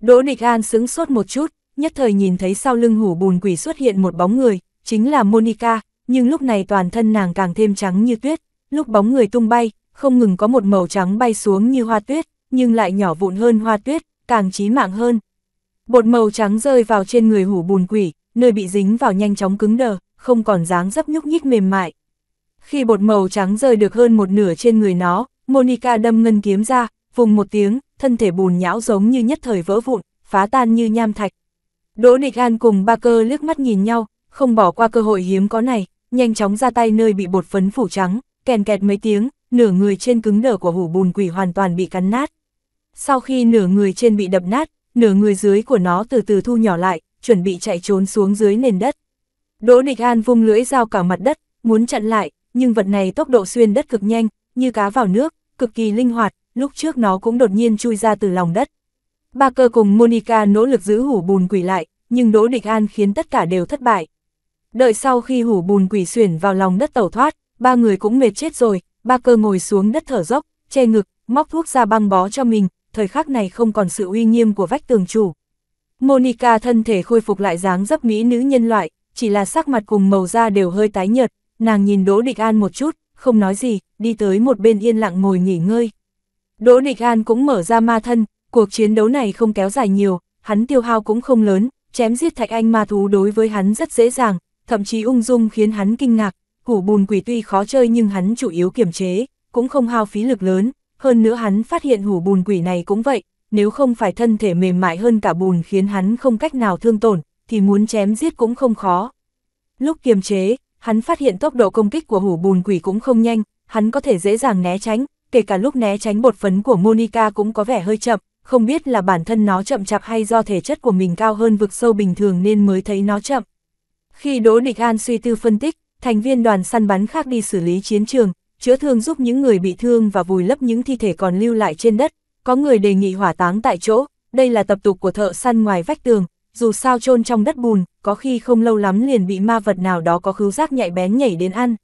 Đỗ Địch An sững sốt một chút, nhất thời nhìn thấy sau lưng hủ bùn quỷ xuất hiện một bóng người, chính là Monica, nhưng lúc này toàn thân nàng càng thêm trắng như tuyết, lúc bóng người tung bay, không ngừng có một màu trắng bay xuống như hoa tuyết, nhưng lại nhỏ vụn hơn hoa tuyết, càng chí mạng hơn. Bột màu trắng rơi vào trên người hủ bùn quỷ, nơi bị dính vào nhanh chóng cứng đờ, không còn dáng dấp nhúc nhích mềm mại. Khi bột màu trắng rơi được hơn một nửa trên người nó, Monica đâm ngân kiếm ra, vùng một tiếng, thân thể bùn nhão giống như nhất thời vỡ vụn, phá tan như nham thạch, Đỗ Nịch An cùng Ba Cơ liếc mắt nhìn nhau, không bỏ qua cơ hội hiếm có này, nhanh chóng ra tay nơi bị bột phấn phủ trắng, kèn kẹt mấy tiếng, nửa người trên cứng đờ của hủ bùn quỷ hoàn toàn bị cắn nát. Sau khi nửa người trên bị đập nát, nửa người dưới của nó từ từ thu nhỏ lại, chuẩn bị chạy trốn xuống dưới nền đất. Đỗ Nịch An vung lưỡi dao cả mặt đất, muốn chặn lại, nhưng vật này tốc độ xuyên đất cực nhanh, như cá vào nước, cực kỳ linh hoạt, lúc trước nó cũng đột nhiên chui ra từ lòng đất. Ba cơ cùng Monica nỗ lực giữ hủ bùn quỷ lại, nhưng Đỗ Địch An khiến tất cả đều thất bại. Đợi sau khi hủ bùn quỷ xuyển vào lòng đất tẩu thoát, ba người cũng mệt chết rồi, ba cơ ngồi xuống đất thở dốc, che ngực, móc thuốc ra băng bó cho mình, thời khắc này không còn sự uy nghiêm của vách tường chủ. Monica thân thể khôi phục lại dáng dấp mỹ nữ nhân loại, chỉ là sắc mặt cùng màu da đều hơi tái nhợt, nàng nhìn Đỗ Địch An một chút, không nói gì, đi tới một bên yên lặng ngồi nghỉ ngơi. Đỗ Địch An cũng mở ra ma thân, cuộc chiến đấu này không kéo dài nhiều, hắn tiêu hao cũng không lớn, chém giết thạch anh ma thú đối với hắn rất dễ dàng, thậm chí ung dung khiến hắn kinh ngạc, hủ bùn quỷ tuy khó chơi nhưng hắn chủ yếu kiềm chế, cũng không hao phí lực lớn, hơn nữa hắn phát hiện hủ bùn quỷ này cũng vậy, nếu không phải thân thể mềm mại hơn cả bùn khiến hắn không cách nào thương tổn, thì muốn chém giết cũng không khó. Lúc kiềm chế, hắn phát hiện tốc độ công kích của hủ bùn quỷ cũng không nhanh, hắn có thể dễ dàng né tránh, kể cả lúc né tránh bột phấn của Monica cũng có vẻ hơi chậm, không biết là bản thân nó chậm chạp hay do thể chất của mình cao hơn vực sâu bình thường nên mới thấy nó chậm. Khi Đỗ Địch An suy tư phân tích, thành viên đoàn săn bắn khác đi xử lý chiến trường, chữa thương giúp những người bị thương và vùi lấp những thi thể còn lưu lại trên đất, có người đề nghị hỏa táng tại chỗ, đây là tập tục của thợ săn ngoài vách tường, dù sao chôn trong đất bùn, có khi không lâu lắm liền bị ma vật nào đó có khứu giác nhạy bén nhảy đến ăn.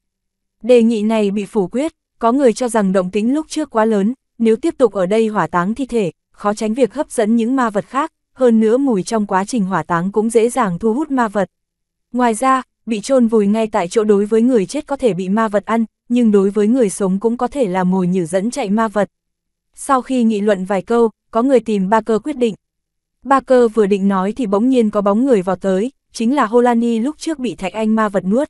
Đề nghị này bị phủ quyết, có người cho rằng động tính lúc trước quá lớn, nếu tiếp tục ở đây hỏa táng thi thể, khó tránh việc hấp dẫn những ma vật khác, hơn nữa mùi trong quá trình hỏa táng cũng dễ dàng thu hút ma vật. Ngoài ra, bị chôn vùi ngay tại chỗ đối với người chết có thể bị ma vật ăn, nhưng đối với người sống cũng có thể là mồi nhử dẫn chạy ma vật. Sau khi nghị luận vài câu, có người tìm ba cơ quyết định. Ba cơ vừa định nói thì bỗng nhiên có bóng người vào tới, chính là Holani lúc trước bị Thạch Anh ma vật nuốt.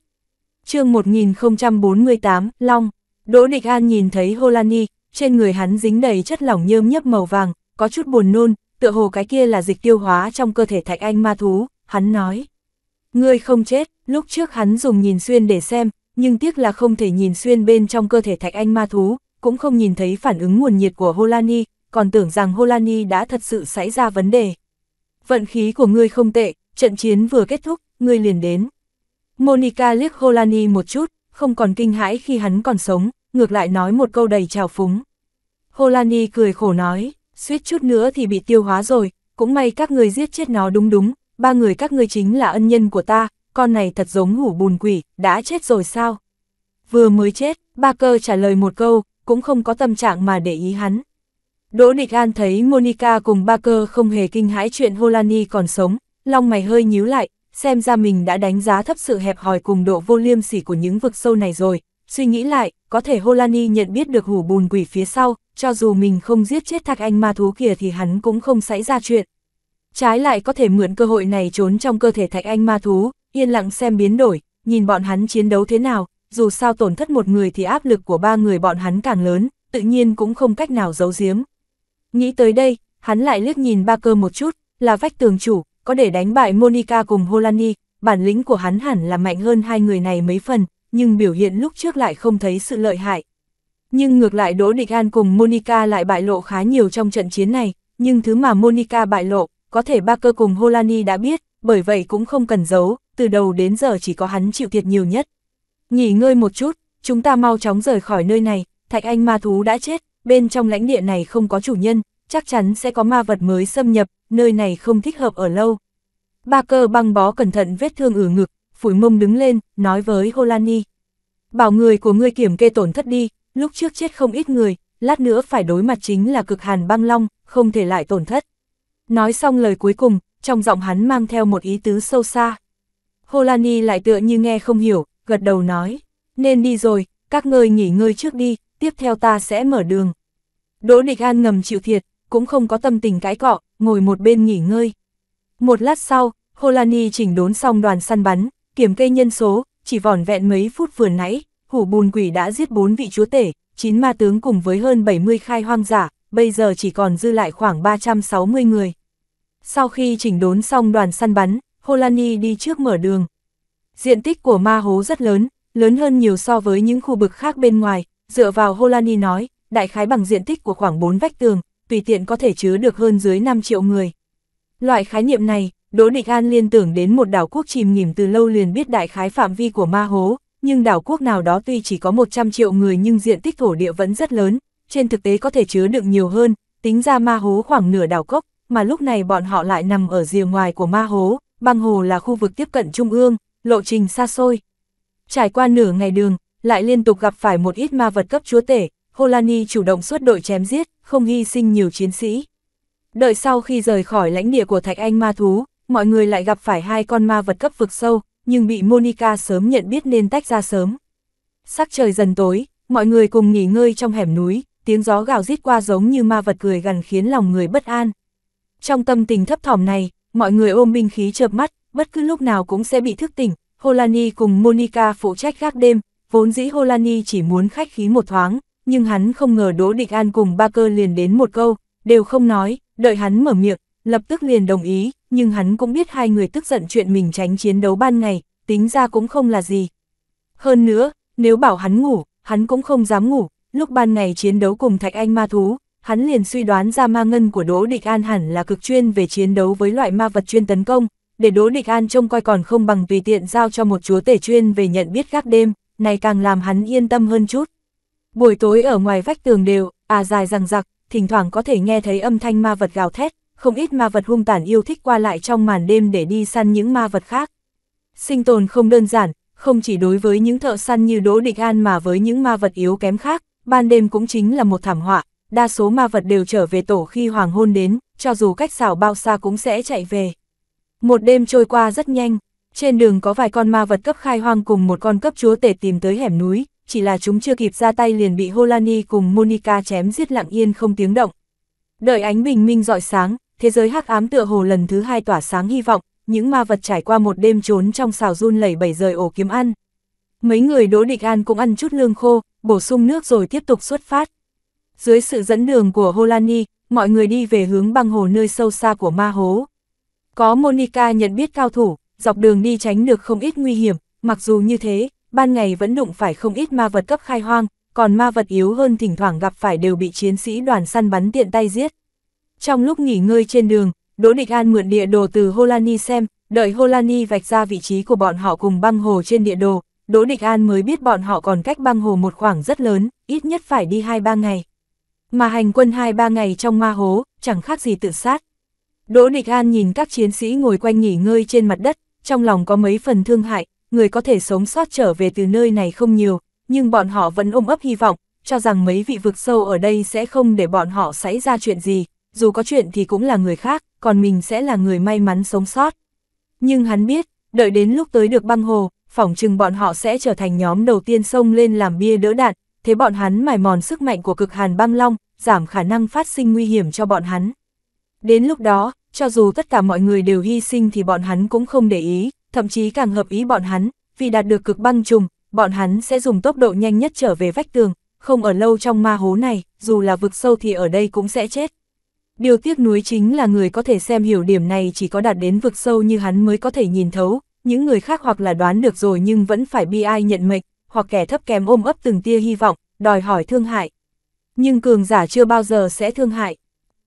chương 1048, Long, Đỗ Địch An nhìn thấy Holani, trên người hắn dính đầy chất lỏng nhơm nhấp màu vàng, có chút buồn nôn, tựa hồ cái kia là dịch tiêu hóa trong cơ thể thạch anh ma thú, hắn nói. Ngươi không chết, lúc trước hắn dùng nhìn xuyên để xem, nhưng tiếc là không thể nhìn xuyên bên trong cơ thể thạch anh ma thú, cũng không nhìn thấy phản ứng nguồn nhiệt của Holani, còn tưởng rằng Holani đã thật sự xảy ra vấn đề. Vận khí của ngươi không tệ, trận chiến vừa kết thúc, ngươi liền đến. Monica liếc Holani một chút, không còn kinh hãi khi hắn còn sống, ngược lại nói một câu đầy trào phúng. Holani cười khổ nói, suýt chút nữa thì bị tiêu hóa rồi, cũng may các người giết chết nó đúng đúng, ba người các ngươi chính là ân nhân của ta, con này thật giống hủ bùn quỷ, đã chết rồi sao? Vừa mới chết, ba cơ trả lời một câu, cũng không có tâm trạng mà để ý hắn. Đỗ Nịch An thấy Monica cùng ba cơ không hề kinh hãi chuyện Volani còn sống, long mày hơi nhíu lại, xem ra mình đã đánh giá thấp sự hẹp hòi cùng độ vô liêm sỉ của những vực sâu này rồi, suy nghĩ lại, có thể Holani nhận biết được hủ bùn quỷ phía sau, cho dù mình không giết chết Thạch anh ma thú kia thì hắn cũng không xảy ra chuyện. Trái lại có thể mượn cơ hội này trốn trong cơ thể thạch anh ma thú, yên lặng xem biến đổi, nhìn bọn hắn chiến đấu thế nào, dù sao tổn thất một người thì áp lực của ba người bọn hắn càng lớn, tự nhiên cũng không cách nào giấu giếm. Nghĩ tới đây, hắn lại liếc nhìn ba cơ một chút, là vách tường chủ, có để đánh bại Monica cùng Holani, bản lĩnh của hắn hẳn là mạnh hơn hai người này mấy phần, nhưng biểu hiện lúc trước lại không thấy sự lợi hại. Nhưng ngược lại Đỗ Địch An cùng Monica lại bại lộ khá nhiều trong trận chiến này, nhưng thứ mà Monica bại lộ, có thể ba cơ cùng Holani đã biết, bởi vậy cũng không cần giấu, từ đầu đến giờ chỉ có hắn chịu thiệt nhiều nhất. Nghỉ ngơi một chút, chúng ta mau chóng rời khỏi nơi này, Thạch Anh ma thú đã chết, bên trong lãnh địa này không có chủ nhân, chắc chắn sẽ có ma vật mới xâm nhập, nơi này không thích hợp ở lâu. Ba cơ băng bó cẩn thận vết thương ở ngực, phủi mông đứng lên, nói với Holani. Bảo người của ngươi kiểm kê tổn thất đi, lúc trước chết không ít người, lát nữa phải đối mặt chính là cực hàn băng long, không thể lại tổn thất. Nói xong lời cuối cùng, trong giọng hắn mang theo một ý tứ sâu xa. Holani lại tựa như nghe không hiểu, gật đầu nói, nên đi rồi, các ngươi nghỉ ngơi trước đi, tiếp theo ta sẽ mở đường. Đỗ Địch An ngầm chịu thiệt, cũng không có tâm tình cãi cọ, ngồi một bên nghỉ ngơi. Một lát sau, Holani chỉnh đốn xong đoàn săn bắn, kiểm kê nhân số, chỉ vỏn vẹn mấy phút vừa nãy, hủ bùn quỷ đã giết bốn vị chúa tể, chín ma tướng cùng với hơn 70 khai hoang giả, bây giờ chỉ còn dư lại khoảng 360 người. Sau khi chỉnh đốn xong đoàn săn bắn, Holani đi trước mở đường. Diện tích của ma hố rất lớn, lớn hơn nhiều so với những khu vực khác bên ngoài, dựa vào Holani nói, đại khái bằng diện tích của khoảng 4 vách tường, tùy tiện có thể chứa được hơn dưới 5 triệu người. Loại khái niệm này, Đỗ Nịch An liên tưởng đến một đảo quốc chìm nghỉm từ lâu liền biết đại khái phạm vi của ma hố, nhưng đảo quốc nào đó tuy chỉ có 100 triệu người nhưng diện tích thổ địa vẫn rất lớn, trên thực tế có thể chứa đựng nhiều hơn, tính ra ma hố khoảng nửa đảo cốc, mà lúc này bọn họ lại nằm ở rìa ngoài của ma hố, băng hồ là khu vực tiếp cận trung ương, lộ trình xa xôi. Trải qua nửa ngày đường, lại liên tục gặp phải một ít ma vật cấp chúa tể, Holani chủ động xuất đội chém giết, không hy sinh nhiều chiến sĩ. Đợi sau khi rời khỏi lãnh địa của Thạch Anh ma thú, mọi người lại gặp phải hai con ma vật cấp vực sâu, nhưng bị Monica sớm nhận biết nên tách ra sớm. Sắc trời dần tối, mọi người cùng nghỉ ngơi trong hẻm núi, tiếng gió gào rít qua giống như ma vật cười gần khiến lòng người bất an. Trong tâm tình thấp thỏm này, mọi người ôm binh khí chợp mắt, bất cứ lúc nào cũng sẽ bị thức tỉnh. Holani cùng Monica phụ trách gác đêm, vốn dĩ Holani chỉ muốn khách khí một thoáng, nhưng hắn không ngờ Đỗ Địch An cùng Ba Cơ liền đến một câu, đều không nói, đợi hắn mở miệng, lập tức liền đồng ý, nhưng hắn cũng biết hai người tức giận chuyện mình tránh chiến đấu ban ngày, tính ra cũng không là gì. Hơn nữa, nếu bảo hắn ngủ, hắn cũng không dám ngủ, lúc ban ngày chiến đấu cùng Thạch Anh ma thú, hắn liền suy đoán ra ma ngân của Đỗ Địch An hẳn là cực chuyên về chiến đấu với loại ma vật chuyên tấn công, để Đỗ Địch An trông coi còn không bằng tùy tiện giao cho một chúa tể chuyên về nhận biết gác đêm, này càng làm hắn yên tâm hơn chút. Buổi tối ở ngoài vách tường đều, à dài rằng rặc, thỉnh thoảng có thể nghe thấy âm thanh ma vật gào thét, không ít ma vật hung tàn yêu thích qua lại trong màn đêm để đi săn những ma vật khác. Sinh tồn không đơn giản, không chỉ đối với những thợ săn như Đỗ Địch An mà với những ma vật yếu kém khác, ban đêm cũng chính là một thảm họa, đa số ma vật đều trở về tổ khi hoàng hôn đến, cho dù cách xảo bao xa cũng sẽ chạy về. Một đêm trôi qua rất nhanh, trên đường có vài con ma vật cấp khai hoang cùng một con cấp chúa tể tìm tới hẻm núi, chỉ là chúng chưa kịp ra tay liền bị Holani cùng Monica chém giết lặng yên không tiếng động. Đợi ánh bình minh rọi sáng, thế giới hắc ám tựa hồ lần thứ hai tỏa sáng hy vọng, những ma vật trải qua một đêm trốn trong xào run lẩy bẩy rời ổ kiếm ăn. Mấy người Đỗ Địch An cũng ăn chút lương khô, bổ sung nước rồi tiếp tục xuất phát. Dưới sự dẫn đường của Holani, mọi người đi về hướng băng hồ nơi sâu xa của ma hố. Có Monica nhận biết cao thủ, dọc đường đi tránh được không ít nguy hiểm, mặc dù như thế, ban ngày vẫn đụng phải không ít ma vật cấp khai hoang, còn ma vật yếu hơn thỉnh thoảng gặp phải đều bị chiến sĩ đoàn săn bắn tiện tay giết. Trong lúc nghỉ ngơi trên đường, Đỗ Địch An mượn địa đồ từ Holani xem, đợi Holani vạch ra vị trí của bọn họ cùng băng hồ trên địa đồ, Đỗ Địch An mới biết bọn họ còn cách băng hồ một khoảng rất lớn, ít nhất phải đi 2-3 ngày. Mà hành quân 2-3 ngày trong ma hố, chẳng khác gì tự sát. Đỗ Địch An nhìn các chiến sĩ ngồi quanh nghỉ ngơi trên mặt đất, trong lòng có mấy phần thương hại, người có thể sống sót trở về từ nơi này không nhiều, nhưng bọn họ vẫn ôm ấp hy vọng, cho rằng mấy vị vực sâu ở đây sẽ không để bọn họ xảy ra chuyện gì, dù có chuyện thì cũng là người khác, còn mình sẽ là người may mắn sống sót. Nhưng hắn biết, đợi đến lúc tới được băng hồ, phỏng chừng bọn họ sẽ trở thành nhóm đầu tiên xông lên làm bia đỡ đạn, thế bọn hắn mài mòn sức mạnh của cực hàn băng long, giảm khả năng phát sinh nguy hiểm cho bọn hắn. Đến lúc đó, cho dù tất cả mọi người đều hy sinh thì bọn hắn cũng không để ý, thậm chí càng hợp ý bọn hắn, vì đạt được cực băng trùng, bọn hắn sẽ dùng tốc độ nhanh nhất trở về vách tường, không ở lâu trong ma hố này, dù là vực sâu thì ở đây cũng sẽ chết. Điều tiếc nuối chính là người có thể xem hiểu điểm này chỉ có đạt đến vực sâu như hắn mới có thể nhìn thấu, những người khác hoặc là đoán được rồi nhưng vẫn phải bi ai nhận mệnh, hoặc kẻ thấp kém ôm ấp từng tia hy vọng, đòi hỏi thương hại. Nhưng cường giả chưa bao giờ sẽ thương hại.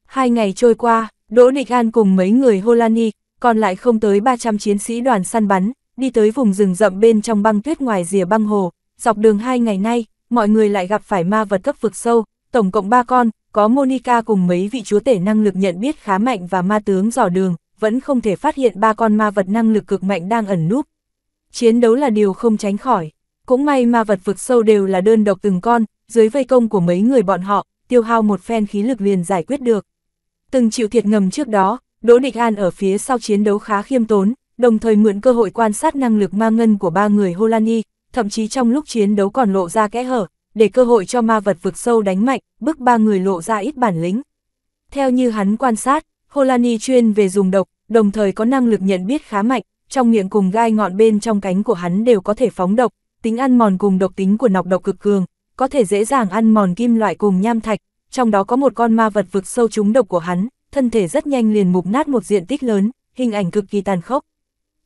Hai ngày trôi qua, Đỗ Địch An cùng mấy người Holani, còn lại không tới 300 chiến sĩ đoàn săn bắn, đi tới vùng rừng rậm bên trong băng tuyết ngoài rìa băng hồ. Dọc đường hai ngày nay, mọi người lại gặp phải ma vật cấp vực sâu, tổng cộng ba con, có Monica cùng mấy vị chúa tể năng lực nhận biết khá mạnh và ma tướng dò đường, vẫn không thể phát hiện ba con ma vật năng lực cực mạnh đang ẩn núp. Chiến đấu là điều không tránh khỏi. Cũng may ma vật vực sâu đều là đơn độc từng con, dưới vây công của mấy người bọn họ, tiêu hao một phen khí lực liền giải quyết được. Từng chịu thiệt ngầm trước đó, Đỗ Địch An ở phía sau chiến đấu khá khiêm tốn, đồng thời mượn cơ hội quan sát năng lực ma ngân của ba người Holani, thậm chí trong lúc chiến đấu còn lộ ra kẽ hở, để cơ hội cho ma vật vực sâu đánh mạnh, bức ba người lộ ra ít bản lĩnh. Theo như hắn quan sát, Holani chuyên về dùng độc, đồng thời có năng lực nhận biết khá mạnh, trong miệng cùng gai ngọn bên trong cánh của hắn đều có thể phóng độc, tính ăn mòn cùng độc tính của nọc độc cực cường, có thể dễ dàng ăn mòn kim loại cùng nham thạch, trong đó có một con ma vật vực sâu trúng độc của hắn, thân thể rất nhanh liền mục nát một diện tích lớn, hình ảnh cực kỳ tàn khốc.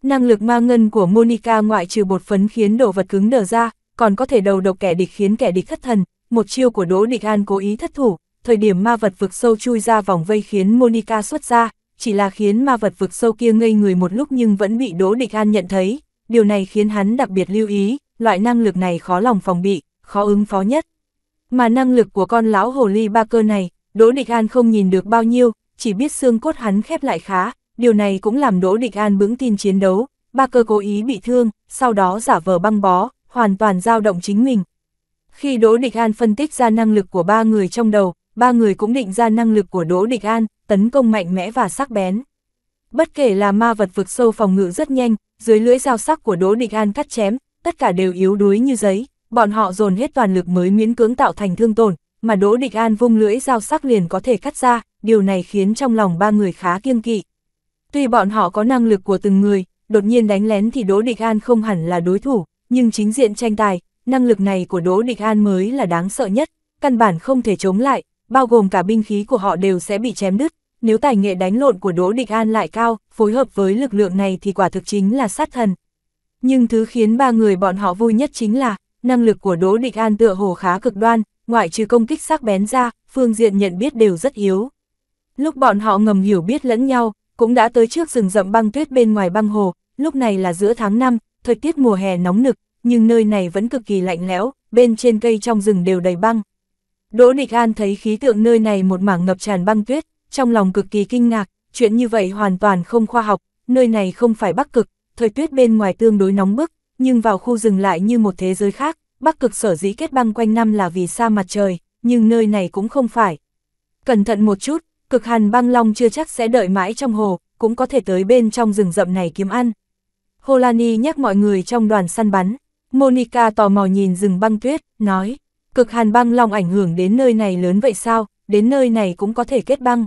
Năng lực ma ngân của Monica ngoại trừ bột phấn khiến đồ vật cứng đờ ra, còn có thể đầu độc kẻ địch khiến kẻ địch thất thần, một chiêu của Đỗ Địch An cố ý thất thủ, thời điểm ma vật vực sâu chui ra vòng vây khiến Monica xuất ra, chỉ là khiến ma vật vực sâu kia ngây người một lúc nhưng vẫn bị Đỗ Địch An nhận thấy, điều này khiến hắn đặc biệt lưu ý, loại năng lực này khó lòng phòng bị, khó ứng phó nhất. Mà năng lực của con lão hồ ly ba cơ này, Đỗ Địch An không nhìn được bao nhiêu, chỉ biết xương cốt hắn khép lại khá, điều này cũng làm Đỗ Địch An vững tin chiến đấu, ba cơ cố ý bị thương, sau đó giả vờ băng bó, hoàn toàn dao động chính mình. Khi Đỗ Địch An phân tích ra năng lực của ba người trong đầu, ba người cũng định ra năng lực của Đỗ Địch An, tấn công mạnh mẽ và sắc bén. Bất kể là ma vật vực sâu phòng ngự rất nhanh, dưới lưỡi dao sắc của Đỗ Địch An cắt chém, tất cả đều yếu đuối như giấy, bọn họ dồn hết toàn lực mới miễn cưỡng tạo thành thương tổn, mà Đỗ Địch An vung lưỡi dao sắc liền có thể cắt ra, điều này khiến trong lòng ba người khá kiêng kỵ. Tuy bọn họ có năng lực của từng người, đột nhiên đánh lén thì Đỗ Địch An không hẳn là đối thủ, nhưng chính diện tranh tài, năng lực này của Đỗ Địch An mới là đáng sợ nhất, căn bản không thể chống lại, bao gồm cả binh khí của họ đều sẽ bị chém đứt. Nếu tài nghệ đánh lộn của Đỗ Địch An lại cao, phối hợp với lực lượng này thì quả thực chính là sát thần. Nhưng thứ khiến ba người bọn họ vui nhất chính là, năng lực của Đỗ Địch An tựa hồ khá cực đoan, ngoại trừ công kích sắc bén ra, phương diện nhận biết đều rất yếu. Lúc bọn họ ngầm hiểu biết lẫn nhau, cũng đã tới trước rừng rậm băng tuyết bên ngoài băng hồ, lúc này là giữa tháng 5, thời tiết mùa hè nóng nực, nhưng nơi này vẫn cực kỳ lạnh lẽo, bên trên cây trong rừng đều đầy băng. Đỗ Địch An thấy khí tượng nơi này một mảng ngập tràn băng tuyết, trong lòng cực kỳ kinh ngạc, chuyện như vậy hoàn toàn không khoa học, nơi này không phải Bắc Cực, thời tuyết bên ngoài tương đối nóng bức, nhưng vào khu rừng lại như một thế giới khác, Bắc Cực sở dĩ kết băng quanh năm là vì xa mặt trời, nhưng nơi này cũng không phải. Cẩn thận một chút, cực hàn băng long chưa chắc sẽ đợi mãi trong hồ, cũng có thể tới bên trong rừng rậm này kiếm ăn. Holani nhắc mọi người trong đoàn săn bắn. Monica tò mò nhìn rừng băng tuyết, nói, cực hàn băng long ảnh hưởng đến nơi này lớn vậy sao, đến nơi này cũng có thể kết băng.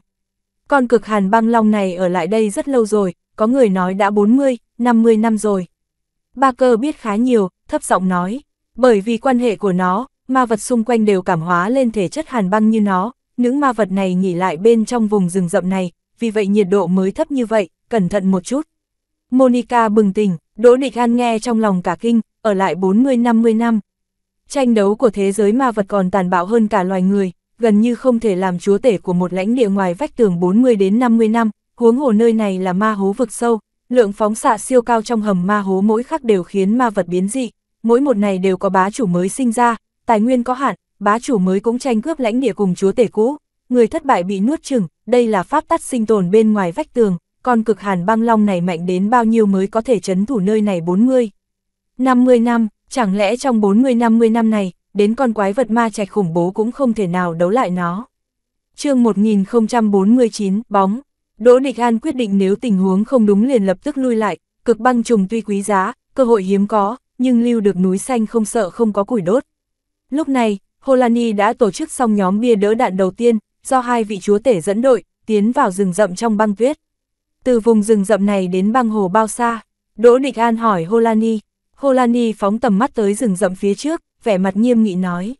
Con cực hàn băng long này ở lại đây rất lâu rồi, có người nói đã 40, 50 năm rồi. Ba cơ biết khá nhiều, thấp giọng nói, bởi vì quan hệ của nó, ma vật xung quanh đều cảm hóa lên thể chất hàn băng như nó, những ma vật này nghỉ lại bên trong vùng rừng rậm này, vì vậy nhiệt độ mới thấp như vậy, cẩn thận một chút. Monica bừng tỉnh, Đỗ Địch An nghe trong lòng cả kinh, ở lại 40-50 năm. Tranh đấu của thế giới ma vật còn tàn bạo hơn cả loài người, gần như không thể làm chúa tể của một lãnh địa ngoài vách tường 40 đến 50 năm, huống hồ nơi này là ma hố vực sâu, lượng phóng xạ siêu cao trong hầm ma hố mỗi khắc đều khiến ma vật biến dị, mỗi một này đều có bá chủ mới sinh ra, tài nguyên có hạn, bá chủ mới cũng tranh cướp lãnh địa cùng chúa tể cũ, người thất bại bị nuốt chừng, đây là pháp tắc sinh tồn bên ngoài vách tường con cực hàn băng long này mạnh đến bao nhiêu mới có thể chấn thủ nơi này 40. 50 năm, chẳng lẽ trong 40-50 năm này, đến con quái vật ma trạch khủng bố cũng không thể nào đấu lại nó. chương 1049, bóng. Đỗ Địch An quyết định nếu tình huống không đúng liền lập tức lui lại, cực băng trùng tuy quý giá, cơ hội hiếm có, nhưng lưu được núi xanh không sợ không có củi đốt. Lúc này, Holani đã tổ chức xong nhóm bia đỡ đạn đầu tiên, do hai vị chúa tể dẫn đội, tiến vào rừng rậm trong băng tuyết. Từ vùng rừng rậm này đến băng hồ bao xa? Đỗ Địch An hỏi Holani. Holani phóng tầm mắt tới rừng rậm phía trước, vẻ mặt nghiêm nghị nói.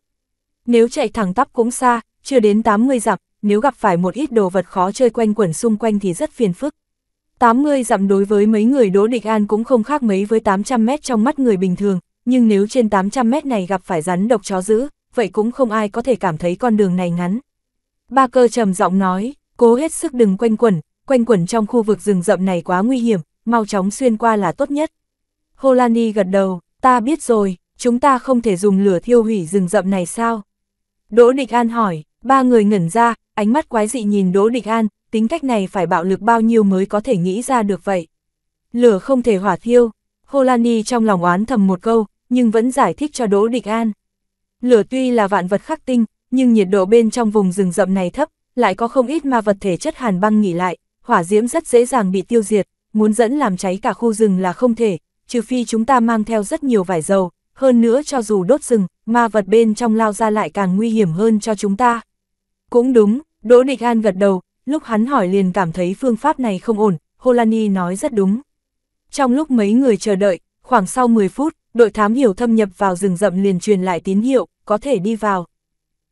Nếu chạy thẳng tắp cũng xa, chưa đến 80 dặm, nếu gặp phải một ít đồ vật khó chơi quanh quẩn xung quanh thì rất phiền phức. 80 dặm đối với mấy người Đỗ Địch An cũng không khác mấy với 800 mét trong mắt người bình thường, nhưng nếu trên 800 mét này gặp phải rắn độc chó dữ, vậy cũng không ai có thể cảm thấy con đường này ngắn. Ba cơ trầm giọng nói, cố hết sức đừng quanh quẩn, quanh quẩn trong khu vực rừng rậm này quá nguy hiểm, mau chóng xuyên qua là tốt nhất. Holani gật đầu, ta biết rồi, chúng ta không thể dùng lửa thiêu hủy rừng rậm này sao? Đỗ Địch An hỏi, ba người ngẩn ra, ánh mắt quái dị nhìn Đỗ Địch An, tính cách này phải bạo lực bao nhiêu mới có thể nghĩ ra được vậy. Lửa không thể hỏa thiêu, Holani trong lòng oán thầm một câu, nhưng vẫn giải thích cho Đỗ Địch An. Lửa tuy là vạn vật khắc tinh, nhưng nhiệt độ bên trong vùng rừng rậm này thấp, lại có không ít ma vật thể chất hàn băng nghỉ lại, hỏa diễm rất dễ dàng bị tiêu diệt, muốn dẫn làm cháy cả khu rừng là không thể, trừ phi chúng ta mang theo rất nhiều vải dầu, hơn nữa cho dù đốt rừng, ma vật bên trong lao ra lại càng nguy hiểm hơn cho chúng ta. Cũng đúng, Đỗ Địch An gật đầu, lúc hắn hỏi liền cảm thấy phương pháp này không ổn, Holani nói rất đúng. Trong lúc mấy người chờ đợi, khoảng sau 10 phút, đội thám hiểu thâm nhập vào rừng rậm liền truyền lại tín hiệu, có thể đi vào.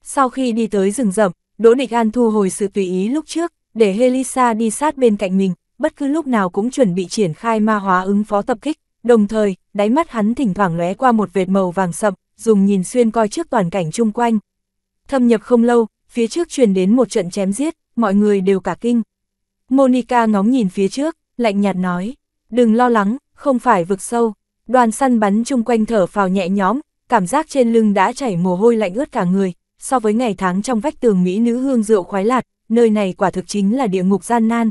Sau khi đi tới rừng rậm, Đỗ Địch An thu hồi sự tùy ý lúc trước, để Helisa đi sát bên cạnh mình, bất cứ lúc nào cũng chuẩn bị triển khai ma hóa ứng phó tập kích, đồng thời, đáy mắt hắn thỉnh thoảng lóe qua một vệt màu vàng sậm, dùng nhìn xuyên coi trước toàn cảnh chung quanh. Thâm nhập không lâu, phía trước truyền đến một trận chém giết, mọi người đều cả kinh. Monica ngóng nhìn phía trước, lạnh nhạt nói, đừng lo lắng, không phải vực sâu. Đoàn săn bắn chung quanh thở phào nhẹ nhõm, cảm giác trên lưng đã chảy mồ hôi lạnh ướt cả người, so với ngày tháng trong vách tường Mỹ nữ hương rượu khoái lạt, nơi này quả thực chính là địa ngục gian nan.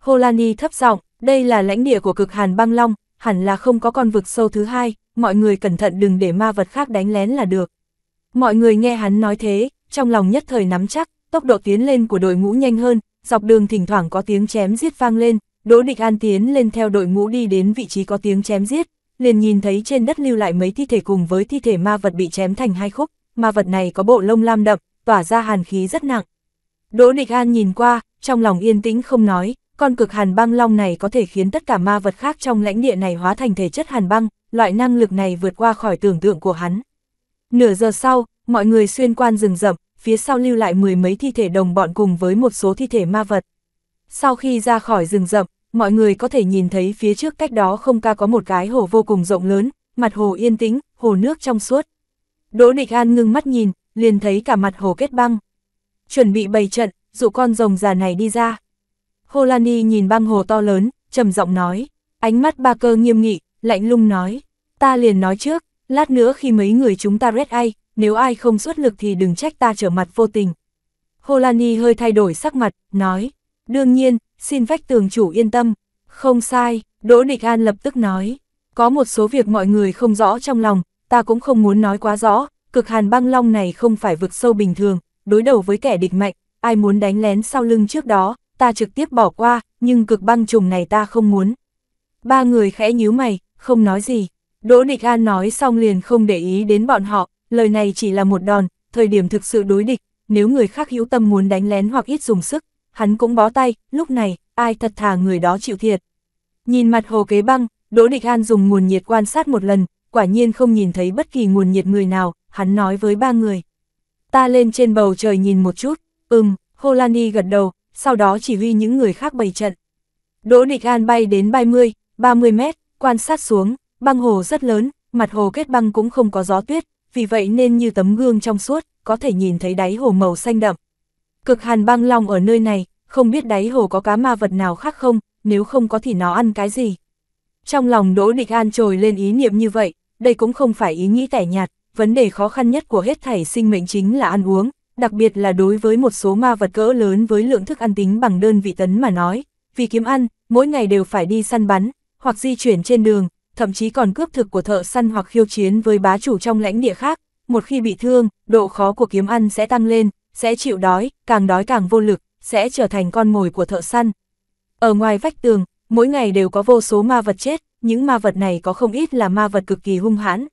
Holani thấp giọng, đây là lãnh địa của cực hàn băng long, hẳn là không có con vực sâu thứ hai, mọi người cẩn thận đừng để ma vật khác đánh lén là được. Mọi người nghe hắn nói thế, trong lòng nhất thời nắm chắc, tốc độ tiến lên của đội ngũ nhanh hơn, dọc đường thỉnh thoảng có tiếng chém giết vang lên, Đỗ Địch An tiến lên theo đội ngũ đi đến vị trí có tiếng chém giết, liền nhìn thấy trên đất lưu lại mấy thi thể cùng với thi thể ma vật bị chém thành hai khúc, ma vật này có bộ lông lam đậm, tỏa ra hàn khí rất nặng. Đỗ Nịch An nhìn qua, trong lòng yên tĩnh không nói, con cực hàn băng long này có thể khiến tất cả ma vật khác trong lãnh địa này hóa thành thể chất hàn băng, loại năng lực này vượt qua khỏi tưởng tượng của hắn. Nửa giờ sau, mọi người xuyên quan rừng rậm, phía sau lưu lại mười mấy thi thể đồng bọn cùng với một số thi thể ma vật. Sau khi ra khỏi rừng rậm, mọi người có thể nhìn thấy phía trước cách đó không ca có một cái hồ vô cùng rộng lớn, mặt hồ yên tĩnh, hồ nước trong suốt. Đỗ Nịch An ngưng mắt nhìn, liền thấy cả mặt hồ kết băng chuẩn bị bày trận, dụ con rồng già này đi ra. Holani nhìn băng hồ to lớn, trầm giọng nói, ánh mắt ba cơ nghiêm nghị, lạnh lung nói, ta liền nói trước, lát nữa khi mấy người chúng ta rét ai, nếu ai không xuất lực thì đừng trách ta trở mặt vô tình. Holani hơi thay đổi sắc mặt, nói, đương nhiên, xin vách tường chủ yên tâm, không sai, Đỗ Địch An lập tức nói, có một số việc mọi người không rõ trong lòng, ta cũng không muốn nói quá rõ, cực hàn băng long này không phải vực sâu bình thường, đối đầu với kẻ địch mạnh, ai muốn đánh lén sau lưng trước đó, ta trực tiếp bỏ qua, nhưng cực băng trùng này ta không muốn. Ba người khẽ nhíu mày, không nói gì. Đỗ Địch An nói xong liền không để ý đến bọn họ, lời này chỉ là một đòn, thời điểm thực sự đối địch, nếu người khác hữu tâm muốn đánh lén hoặc ít dùng sức, hắn cũng bó tay, lúc này, ai thật thà người đó chịu thiệt. Nhìn mặt hồ kế băng, Đỗ Địch An dùng nguồn nhiệt quan sát một lần, quả nhiên không nhìn thấy bất kỳ nguồn nhiệt người nào, hắn nói với ba người ta lên trên bầu trời nhìn một chút, ừm, Holani gật đầu, sau đó chỉ huy những người khác bày trận. Đỗ Địch An bay đến 30, 30 mét, quan sát xuống, băng hồ rất lớn, mặt hồ kết băng cũng không có gió tuyết, vì vậy nên như tấm gương trong suốt, có thể nhìn thấy đáy hồ màu xanh đậm. Cực hàn băng long ở nơi này, không biết đáy hồ có cá ma vật nào khác không, nếu không có thì nó ăn cái gì. Trong lòng Đỗ Địch An trồi lên ý niệm như vậy, đây cũng không phải ý nghĩ tẻ nhạt, vấn đề khó khăn nhất của hết thảy sinh mệnh chính là ăn uống, đặc biệt là đối với một số ma vật cỡ lớn với lượng thức ăn tính bằng đơn vị tấn mà nói, vì kiếm ăn, mỗi ngày đều phải đi săn bắn, hoặc di chuyển trên đường, thậm chí còn cướp thực của thợ săn hoặc khiêu chiến với bá chủ trong lãnh địa khác, một khi bị thương, độ khó của kiếm ăn sẽ tăng lên, sẽ chịu đói, càng đói càng vô lực, sẽ trở thành con mồi của thợ săn. Ở ngoài vách tường, mỗi ngày đều có vô số ma vật chết, những ma vật này có không ít là ma vật cực kỳ hung hãn,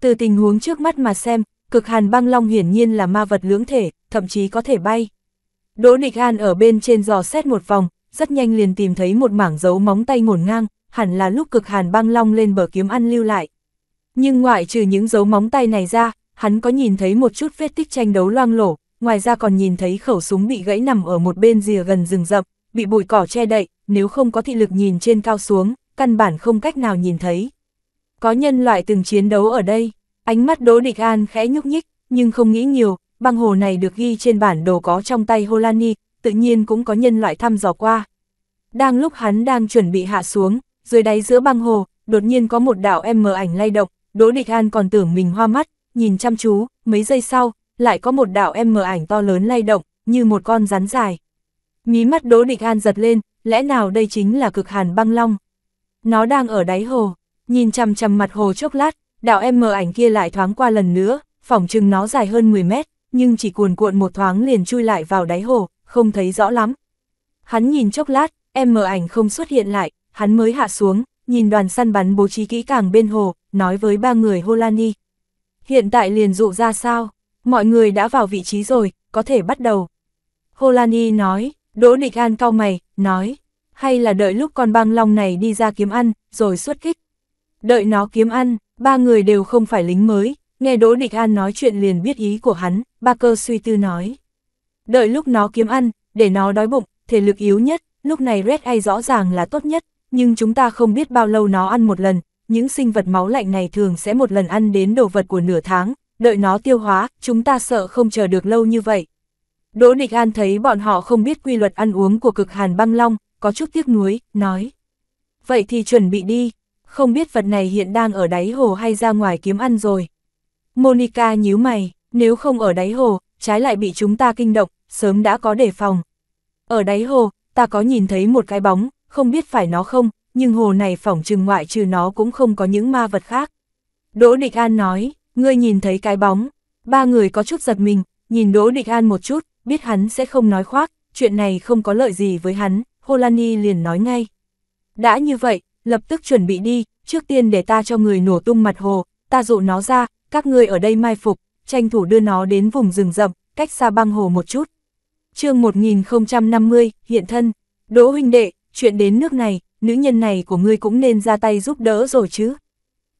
từ tình huống trước mắt mà xem, cực hàn băng long hiển nhiên là ma vật lưỡng thể, thậm chí có thể bay. Đỗ Địch An ở bên trên giò xét một vòng, rất nhanh liền tìm thấy một mảng dấu móng tay ngổn ngang, hẳn là lúc cực hàn băng long lên bờ kiếm ăn lưu lại. Nhưng ngoại trừ những dấu móng tay này ra, hắn có nhìn thấy một chút vết tích tranh đấu loang lổ, ngoài ra còn nhìn thấy khẩu súng bị gãy nằm ở một bên rìa gần rừng rậm, bị bụi cỏ che đậy, nếu không có thị lực nhìn trên cao xuống, căn bản không cách nào nhìn thấy có nhân loại từng chiến đấu ở đây. Ánh mắt Đỗ Địch An khẽ nhúc nhích, nhưng không nghĩ nhiều, băng hồ này được ghi trên bản đồ có trong tay Holani, tự nhiên cũng có nhân loại thăm dò qua. Đang lúc hắn đang chuẩn bị hạ xuống, dưới đáy giữa băng hồ, đột nhiên có một đạo em mờ ảnh lay động, Đỗ Địch An còn tưởng mình hoa mắt, nhìn chăm chú, mấy giây sau, lại có một đạo em mờ ảnh to lớn lay động, như một con rắn dài. Mí mắt Đỗ Địch An giật lên, lẽ nào đây chính là cực hàn băng long? Nó đang ở đáy hồ nhìn chằm chằm mặt hồ chốc lát, đạo em mờ ảnh kia lại thoáng qua lần nữa, phỏng chừng nó dài hơn 10 mét, nhưng chỉ cuồn cuộn một thoáng liền chui lại vào đáy hồ, không thấy rõ lắm. Hắn nhìn chốc lát, em mờ ảnh không xuất hiện lại, hắn mới hạ xuống, nhìn đoàn săn bắn bố trí kỹ càng bên hồ, nói với ba người Holani. Hiện tại liền dụ ra sao? Mọi người đã vào vị trí rồi, có thể bắt đầu. Holani nói, Đỗ Địch An cau mày, nói, hay là đợi lúc con băng long này đi ra kiếm ăn, rồi xuất kích. Đợi nó kiếm ăn, ba người đều không phải lính mới, nghe Đỗ Địch An nói chuyện liền biết ý của hắn, ba cơ suy tư nói. Đợi lúc nó kiếm ăn, để nó đói bụng, thể lực yếu nhất, lúc này Red Eye rõ ràng là tốt nhất, nhưng chúng ta không biết bao lâu nó ăn một lần, những sinh vật máu lạnh này thường sẽ một lần ăn đến đồ vật của nửa tháng, đợi nó tiêu hóa, chúng ta sợ không chờ được lâu như vậy. Đỗ Địch An thấy bọn họ không biết quy luật ăn uống của cực hàn băng long, có chút tiếc nuối, nói. Vậy thì chuẩn bị đi, không biết vật này hiện đang ở đáy hồ hay ra ngoài kiếm ăn rồi. Monica nhíu mày, nếu không ở đáy hồ, trái lại bị chúng ta kinh động, sớm đã có đề phòng. Ở đáy hồ, ta có nhìn thấy một cái bóng, không biết phải nó không, nhưng hồ này phỏng trừng ngoại trừ nó cũng không có những ma vật khác. Đỗ Địch An nói, ngươi nhìn thấy cái bóng, ba người có chút giật mình, nhìn Đỗ Địch An một chút, biết hắn sẽ không nói khoác, chuyện này không có lợi gì với hắn, Holani liền nói ngay. Đã như vậy, lập tức chuẩn bị đi, trước tiên để ta cho người nổ tung mặt hồ, ta dụ nó ra, các ngươi ở đây mai phục, tranh thủ đưa nó đến vùng rừng rậm, cách xa băng hồ một chút. chương 1050, hiện thân, Đỗ huynh đệ, chuyện đến nước này, nữ nhân này của ngươi cũng nên ra tay giúp đỡ rồi chứ.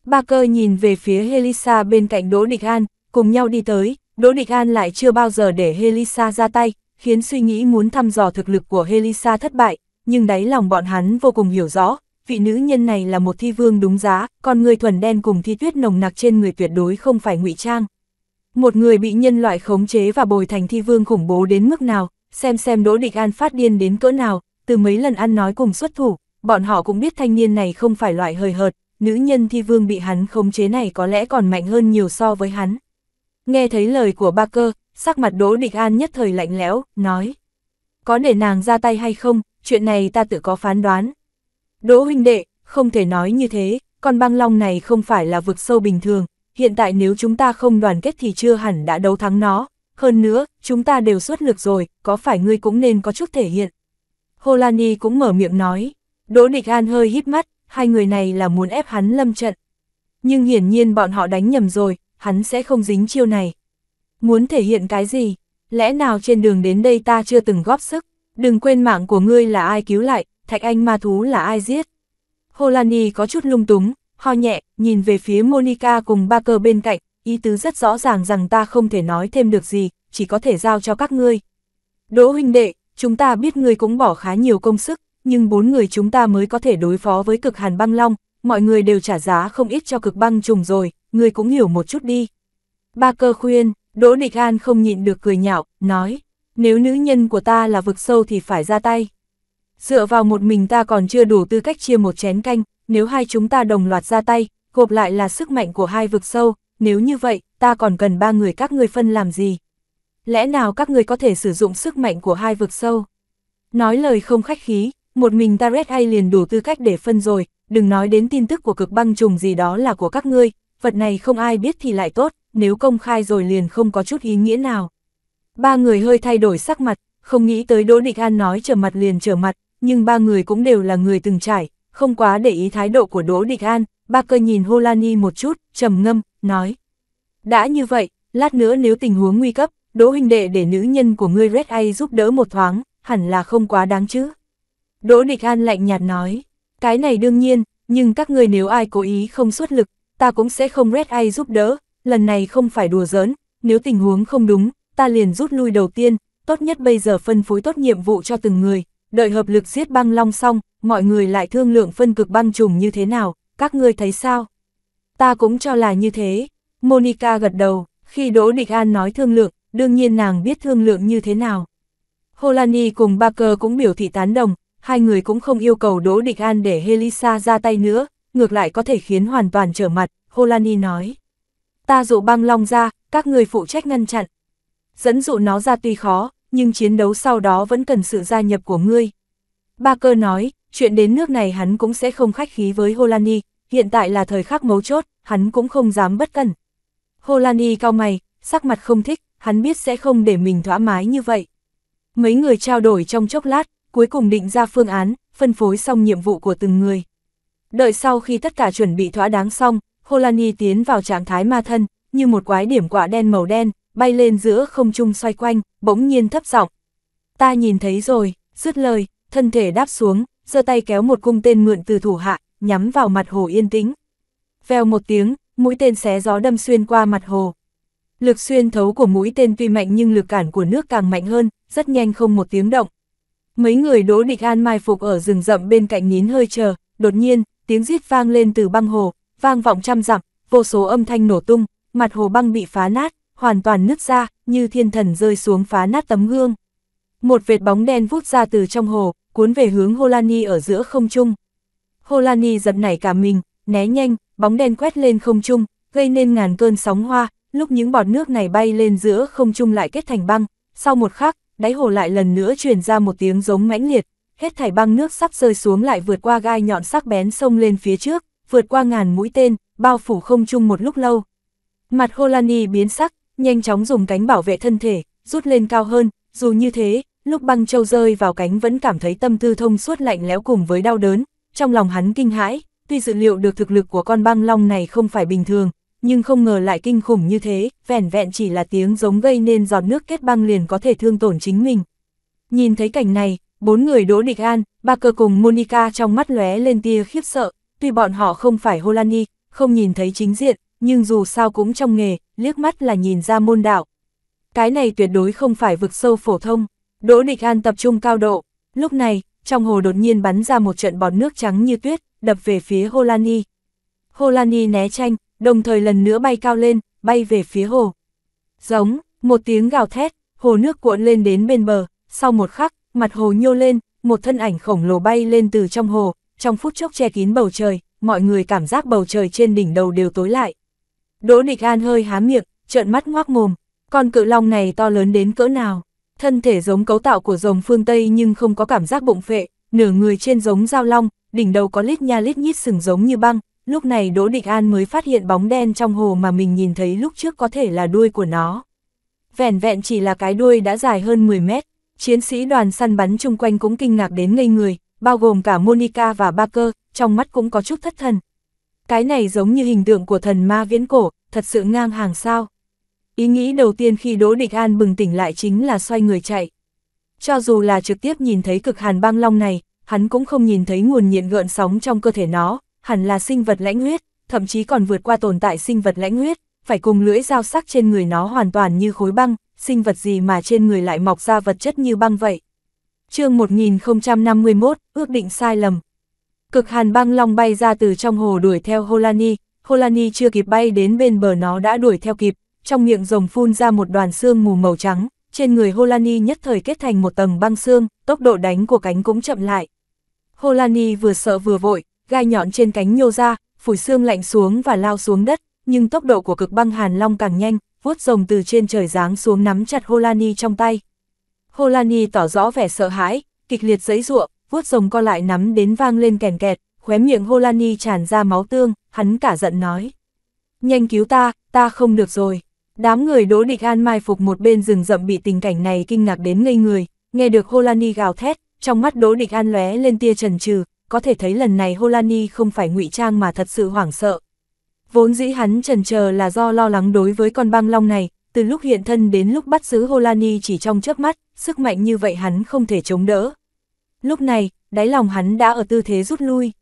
Ba cơ nhìn về phía Helisa bên cạnh Đỗ Địch An, cùng nhau đi tới, Đỗ Địch An lại chưa bao giờ để Helisa ra tay, khiến suy nghĩ muốn thăm dò thực lực của Helisa thất bại, nhưng đáy lòng bọn hắn vô cùng hiểu rõ, vị nữ nhân này là một thi vương đúng giá, còn người thuần đen cùng thi tuyết nồng nặc trên người tuyệt đối không phải ngụy trang. Một người bị nhân loại khống chế và bồi thành thi vương khủng bố đến mức nào, xem xem Đỗ Địch An phát điên đến cỡ nào, từ mấy lần ăn nói cùng xuất thủ, bọn họ cũng biết thanh niên này không phải loại hời hợt, nữ nhân thi vương bị hắn khống chế này có lẽ còn mạnh hơn nhiều so với hắn. Nghe thấy lời của ba cơ, sắc mặt Đỗ Địch An nhất thời lạnh lẽo, nói. Có để nàng ra tay hay không, chuyện này ta tự có phán đoán. Đỗ huynh đệ, không thể nói như thế, con băng long này không phải là vực sâu bình thường, hiện tại nếu chúng ta không đoàn kết thì chưa hẳn đã đấu thắng nó, hơn nữa, chúng ta đều xuất lực rồi, có phải ngươi cũng nên có chút thể hiện. Holani cũng mở miệng nói, Đỗ Địch An hơi hít mắt, hai người này là muốn ép hắn lâm trận. Nhưng hiển nhiên bọn họ đánh nhầm rồi, hắn sẽ không dính chiêu này. Muốn thể hiện cái gì? Lẽ nào trên đường đến đây ta chưa từng góp sức? Đừng quên mạng của ngươi là ai cứu lại, thạch anh ma thú là ai giết? Holani có chút lung túng, ho nhẹ, nhìn về phía Monica cùng ba cờ bên cạnh, ý tứ rất rõ ràng rằng ta không thể nói thêm được gì, chỉ có thể giao cho các ngươi. Đỗ huynh đệ, chúng ta biết ngươi cũng bỏ khá nhiều công sức, nhưng bốn người chúng ta mới có thể đối phó với cực hàn băng long, mọi người đều trả giá không ít cho cực băng trùng rồi, ngươi cũng hiểu một chút đi. Ba cơ khuyên, Đỗ Địch An không nhịn được cười nhạo, nói, nếu nữ nhân của ta là vực sâu thì phải ra tay. Dựa vào một mình ta còn chưa đủ tư cách chia một chén canh, nếu hai chúng ta đồng loạt ra tay, gộp lại là sức mạnh của hai vực sâu, nếu như vậy, ta còn cần ba người các ngươi phân làm gì? Lẽ nào các ngươi có thể sử dụng sức mạnh của hai vực sâu? Nói lời không khách khí, một mình ta Red Eye liền đủ tư cách để phân rồi, đừng nói đến tin tức của cực băng trùng gì đó là của các ngươi, vật này không ai biết thì lại tốt, nếu công khai rồi liền không có chút ý nghĩa nào. Ba người hơi thay đổi sắc mặt, không nghĩ tới Đỗ Địch An nói trở mặt liền trở mặt, nhưng ba người cũng đều là người từng trải, không quá để ý thái độ của Đỗ Địch An, ba cơ nhìn Holani một chút, trầm ngâm, nói. Đã như vậy, lát nữa nếu tình huống nguy cấp, Đỗ huynh đệ để nữ nhân của ngươi Red Eye giúp đỡ một thoáng, hẳn là không quá đáng chứ. Đỗ Địch An lạnh nhạt nói, cái này đương nhiên, nhưng các ngươi nếu ai cố ý không xuất lực, ta cũng sẽ không Red Eye giúp đỡ, lần này không phải đùa giỡn, nếu tình huống không đúng, ta liền rút lui đầu tiên, tốt nhất bây giờ phân phối tốt nhiệm vụ cho từng người, đợi hợp lực giết băng long xong, mọi người lại thương lượng phân cực băng trùng như thế nào, các ngươi thấy sao? Ta cũng cho là như thế. Monica gật đầu, khi Đỗ Địch An nói thương lượng, đương nhiên nàng biết thương lượng như thế nào. Holani cùng Barker cũng biểu thị tán đồng, hai người cũng không yêu cầu Đỗ Địch An để Helisa ra tay nữa, ngược lại có thể khiến hoàn toàn trở mặt, Holani nói. Ta dụ băng long ra, các người phụ trách ngăn chặn. Dẫn dụ nó ra tuy khó, nhưng chiến đấu sau đó vẫn cần sự gia nhập của ngươi. Ba cơ nói, chuyện đến nước này hắn cũng sẽ không khách khí với Holani, hiện tại là thời khắc mấu chốt, hắn cũng không dám bất cẩn. Holani cao mày, sắc mặt không thích, hắn biết sẽ không để mình thoải mái như vậy. Mấy người trao đổi trong chốc lát, cuối cùng định ra phương án, phân phối xong nhiệm vụ của từng người. Đợi sau khi tất cả chuẩn bị thỏa đáng xong, Holani tiến vào trạng thái ma thân, như một quái điểm quả đen màu đen, bay lên giữa không trung xoay quanh, bỗng nhiên thấp giọng Ta nhìn thấy rồi, dứt lời, thân thể đáp xuống, giơ tay kéo một cung tên mượn từ thủ hạ, nhắm vào mặt hồ yên tĩnh. Vèo một tiếng, mũi tên xé gió đâm xuyên qua mặt hồ. Lực xuyên thấu của mũi tên tuy mạnh nhưng lực cản của nước càng mạnh hơn, rất nhanh không một tiếng động. Mấy người đỗ địch an mai phục ở rừng rậm bên cạnh nín hơi chờ, đột nhiên, tiếng rít vang lên từ băng hồ, vang vọng trăm dặm, vô số âm thanh nổ tung, mặt hồ băng bị phá nát, hoàn toàn nứt ra, như thiên thần rơi xuống phá nát tấm gương. Một vệt bóng đen vút ra từ trong hồ, cuốn về hướng Holani ở giữa không trung. Holani giật nảy cả mình, né nhanh, bóng đen quét lên không trung, gây nên ngàn cơn sóng hoa, lúc những bọt nước này bay lên giữa không trung lại kết thành băng, sau một khắc, đáy hồ lại lần nữa truyền ra một tiếng giống mãnh liệt, hết thảy băng nước sắp rơi xuống lại vượt qua gai nhọn sắc bén sông lên phía trước, vượt qua ngàn mũi tên, bao phủ không trung một lúc lâu. Mặt Holani biến sắc, nhanh chóng dùng cánh bảo vệ thân thể, rút lên cao hơn, dù như thế, lúc băng châu rơi vào cánh vẫn cảm thấy tâm tư thông suốt lạnh lẽo cùng với đau đớn, trong lòng hắn kinh hãi, tuy dự liệu được thực lực của con băng long này không phải bình thường, nhưng không ngờ lại kinh khủng như thế, vẻn vẹn chỉ là tiếng giống gây nên giọt nước kết băng liền có thể thương tổn chính mình. Nhìn thấy cảnh này, bốn người Đỗ Địch An, ba cơ cùng Monica trong mắt lóe lên tia khiếp sợ, tuy bọn họ không phải Holani, không nhìn thấy chính diện, nhưng dù sao cũng trong nghề, liếc mắt là nhìn ra môn đạo. Cái này tuyệt đối không phải vực sâu phổ thông, Đỗ Địch An tập trung cao độ, lúc này, trong hồ đột nhiên bắn ra một trận bọt nước trắng như tuyết, đập về phía Holani. Holani né tranh, đồng thời lần nữa bay cao lên, bay về phía hồ. Giống, một tiếng gào thét, hồ nước cuộn lên đến bên bờ, sau một khắc, mặt hồ nhô lên, một thân ảnh khổng lồ bay lên từ trong hồ, trong phút chốc che kín bầu trời, mọi người cảm giác bầu trời trên đỉnh đầu đều tối lại. Đỗ Nịch An hơi há miệng, trợn mắt ngoác mồm, con cự long này to lớn đến cỡ nào? Thân thể giống cấu tạo của rồng phương Tây nhưng không có cảm giác bụng phệ, nửa người trên giống dao long, đỉnh đầu có lít nha lít nhít sừng giống như băng, lúc này Đỗ Địch An mới phát hiện bóng đen trong hồ mà mình nhìn thấy lúc trước có thể là đuôi của nó. Vẹn vẹn chỉ là cái đuôi đã dài hơn 10 mét, chiến sĩ đoàn săn bắn chung quanh cũng kinh ngạc đến ngây người, bao gồm cả Monica và Barker, trong mắt cũng có chút thất thần. Cái này giống như hình tượng của thần ma viễn cổ, thật sự ngang hàng sao. Ý nghĩ đầu tiên khi Đỗ Địch An bừng tỉnh lại chính là xoay người chạy. Cho dù là trực tiếp nhìn thấy cực hàn băng long này, hắn cũng không nhìn thấy nguồn nhiệt gợn sóng trong cơ thể nó, hẳn là sinh vật lãnh huyết, thậm chí còn vượt qua tồn tại sinh vật lãnh huyết, phải cùng lưỡi dao sắc trên người nó hoàn toàn như khối băng, sinh vật gì mà trên người lại mọc ra vật chất như băng vậy. chương 1051, ước định sai lầm. Cực hàn băng long bay ra từ trong hồ đuổi theo Holani, Holani chưa kịp bay đến bên bờ nó đã đuổi theo kịp, trong miệng rồng phun ra một đoàn xương mù màu trắng, trên người Holani nhất thời kết thành một tầng băng xương, tốc độ đánh của cánh cũng chậm lại. Holani vừa sợ vừa vội, gai nhọn trên cánh nhô ra, phủi xương lạnh xuống và lao xuống đất, nhưng tốc độ của cực băng hàn long càng nhanh, vuốt rồng từ trên trời giáng xuống nắm chặt Holani trong tay. Holani tỏ rõ vẻ sợ hãi, kịch liệt giấy ruộng, vuốt rồng co lại nắm đến vang lên kèn kẹt, khóe miệng Holani tràn ra máu tương, hắn cả giận nói. Nhanh cứu ta, ta không được rồi. Đám người Đỗ Địch An mai phục một bên rừng rậm bị tình cảnh này kinh ngạc đến ngây người, nghe được Holani gào thét, trong mắt Đỗ Địch An lóe lên tia trần trừ, có thể thấy lần này Holani không phải ngụy trang mà thật sự hoảng sợ. Vốn dĩ hắn trần chờ là do lo lắng đối với con băng long này, từ lúc hiện thân đến lúc bắt giữ Holani chỉ trong chớp mắt, sức mạnh như vậy hắn không thể chống đỡ. Lúc này, đáy lòng hắn đã ở tư thế rút lui.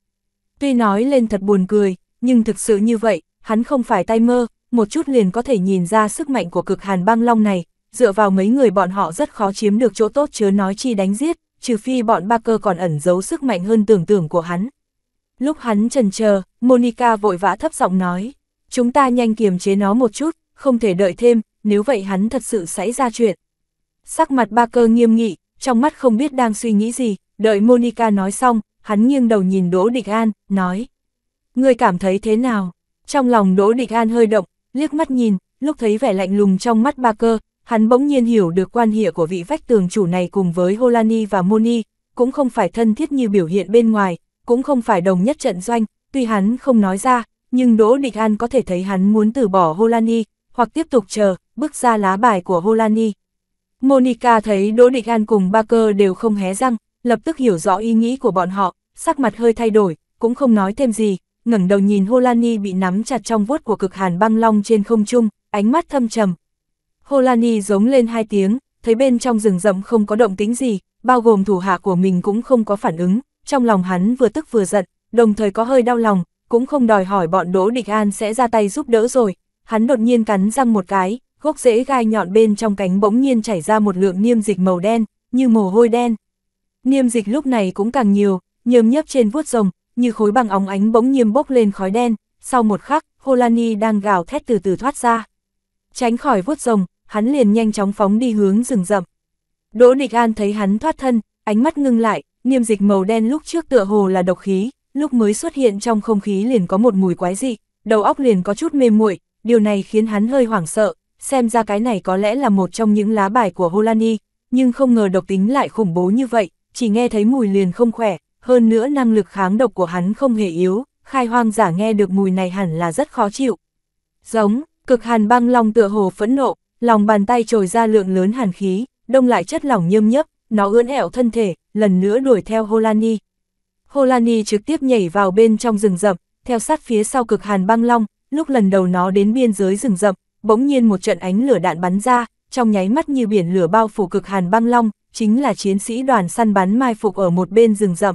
Tuy nói lên thật buồn cười, nhưng thực sự như vậy, hắn không phải tay mơ, một chút liền có thể nhìn ra sức mạnh của cực hàn băng long này, dựa vào mấy người bọn họ rất khó chiếm được chỗ tốt chớ nói chi đánh giết, trừ phi bọn ba cơ còn ẩn giấu sức mạnh hơn tưởng tượng của hắn. Lúc hắn trần chờ, Monica vội vã thấp giọng nói, chúng ta nhanh kiềm chế nó một chút, không thể đợi thêm, nếu vậy hắn thật sự xảy ra chuyện. Sắc mặt ba cơ nghiêm nghị, trong mắt không biết đang suy nghĩ gì, đợi Monica nói xong, hắn nghiêng đầu nhìn Đỗ Địch An, nói, Ngươi cảm thấy thế nào? Trong lòng Đỗ Địch An hơi động, liếc mắt nhìn, lúc thấy vẻ lạnh lùng trong mắt ba cơ, hắn bỗng nhiên hiểu được quan hệ của vị vách tường chủ này cùng với Holani và Moni, cũng không phải thân thiết như biểu hiện bên ngoài, cũng không phải đồng nhất trận doanh, tuy hắn không nói ra, nhưng Đỗ Địch An có thể thấy hắn muốn từ bỏ Holani, hoặc tiếp tục chờ, bước ra lá bài của Holani. Monica thấy Đỗ Địch An cùng ba cơ đều không hé răng, lập tức hiểu rõ ý nghĩ của bọn họ, sắc mặt hơi thay đổi, cũng không nói thêm gì, ngẩng đầu nhìn Holani bị nắm chặt trong vuốt của cực hàn băng long trên không trung, ánh mắt thâm trầm. Holani giống lên hai tiếng, thấy bên trong rừng rậm không có động tính gì, bao gồm thủ hạ của mình cũng không có phản ứng, trong lòng hắn vừa tức vừa giận, đồng thời có hơi đau lòng, cũng không đòi hỏi bọn Đỗ Địch An sẽ ra tay giúp đỡ rồi. Hắn đột nhiên cắn răng một cái, gốc rễ gai nhọn bên trong cánh bỗng nhiên chảy ra một lượng niêm dịch màu đen, như mồ hôi đen. Niêm dịch lúc này cũng càng nhiều, nhơm nhấp trên vuốt rồng, như khối bằng óng ánh bỗng nhiên bốc lên khói đen, sau một khắc, Holani đang gào thét từ từ thoát ra. Tránh khỏi vuốt rồng, hắn liền nhanh chóng phóng đi hướng rừng rậm. Đỗ Địch An thấy hắn thoát thân, ánh mắt ngưng lại, niêm dịch màu đen lúc trước tựa hồ là độc khí, lúc mới xuất hiện trong không khí liền có một mùi quái dị, đầu óc liền có chút mê muội, điều này khiến hắn hơi hoảng sợ, xem ra cái này có lẽ là một trong những lá bài của Holani, nhưng không ngờ độc tính lại khủng bố như vậy, chỉ nghe thấy mùi liền không khỏe, hơn nữa năng lực kháng độc của hắn không hề yếu, khai hoang giả nghe được mùi này hẳn là rất khó chịu. Giống, cực hàn băng long tựa hồ phẫn nộ, lòng bàn tay trồi ra lượng lớn hàn khí, đông lại chất lỏng nhâm nhấp, nó ưỡn ẹo thân thể, lần nữa đuổi theo Holani. Holani trực tiếp nhảy vào bên trong rừng rậm, theo sát phía sau cực hàn băng long, lúc lần đầu nó đến biên giới rừng rậm, bỗng nhiên một trận ánh lửa đạn bắn ra, trong nháy mắt như biển lửa bao phủ cực hàn băng long, chính là chiến sĩ đoàn săn bắn mai phục ở một bên rừng rậm.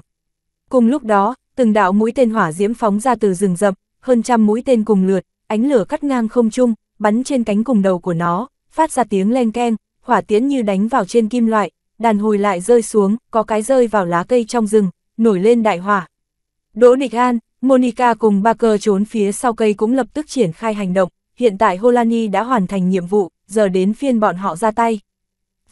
Cùng lúc đó, từng đạo mũi tên hỏa diễm phóng ra từ rừng rậm, hơn trăm mũi tên cùng lượt, ánh lửa cắt ngang không trung, bắn trên cánh cùng đầu của nó, phát ra tiếng len keng, hỏa tiễn như đánh vào trên kim loại, đàn hồi lại rơi xuống, có cái rơi vào lá cây trong rừng, nổi lên đại hỏa. Đỗ Địch An, Monica cùng Barker trốn phía sau cây cũng lập tức triển khai hành động, hiện tại Holani đã hoàn thành nhiệm vụ, giờ đến phiên bọn họ ra tay.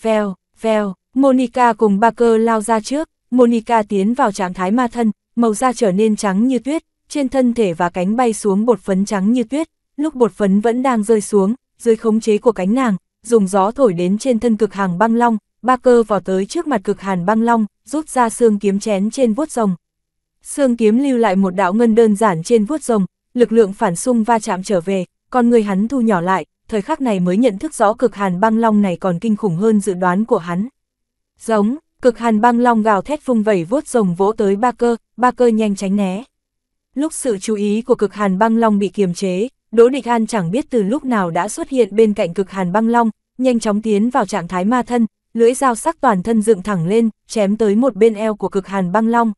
Vèo, vèo, Monica cùng Barker lao ra trước, Monica tiến vào trạng thái ma thân, màu da trở nên trắng như tuyết, trên thân thể và cánh bay xuống bột phấn trắng như tuyết, lúc bột phấn vẫn đang rơi xuống, dưới khống chế của cánh nàng, dùng gió thổi đến trên thân cực hàng băng long, ba cơ vào tới trước mặt cực hàn băng long, rút ra xương kiếm chén trên vuốt rồng. Xương kiếm lưu lại một đạo ngân đơn giản trên vuốt rồng, lực lượng phản xung va chạm trở về, con người hắn thu nhỏ lại, thời khắc này mới nhận thức rõ cực hàn băng long này còn kinh khủng hơn dự đoán của hắn. Giống, Cực hàn băng long gào thét phung vẩy vuốt rồng vỗ tới ba cơ, ba cơ nhanh tránh né. Lúc sự chú ý của cực hàn băng long bị kiềm chế, Đỗ Địch An chẳng biết từ lúc nào đã xuất hiện bên cạnh cực hàn băng long, nhanh chóng tiến vào trạng thái ma thân, lưỡi dao sắc toàn thân dựng thẳng lên, chém tới một bên eo của cực hàn băng long.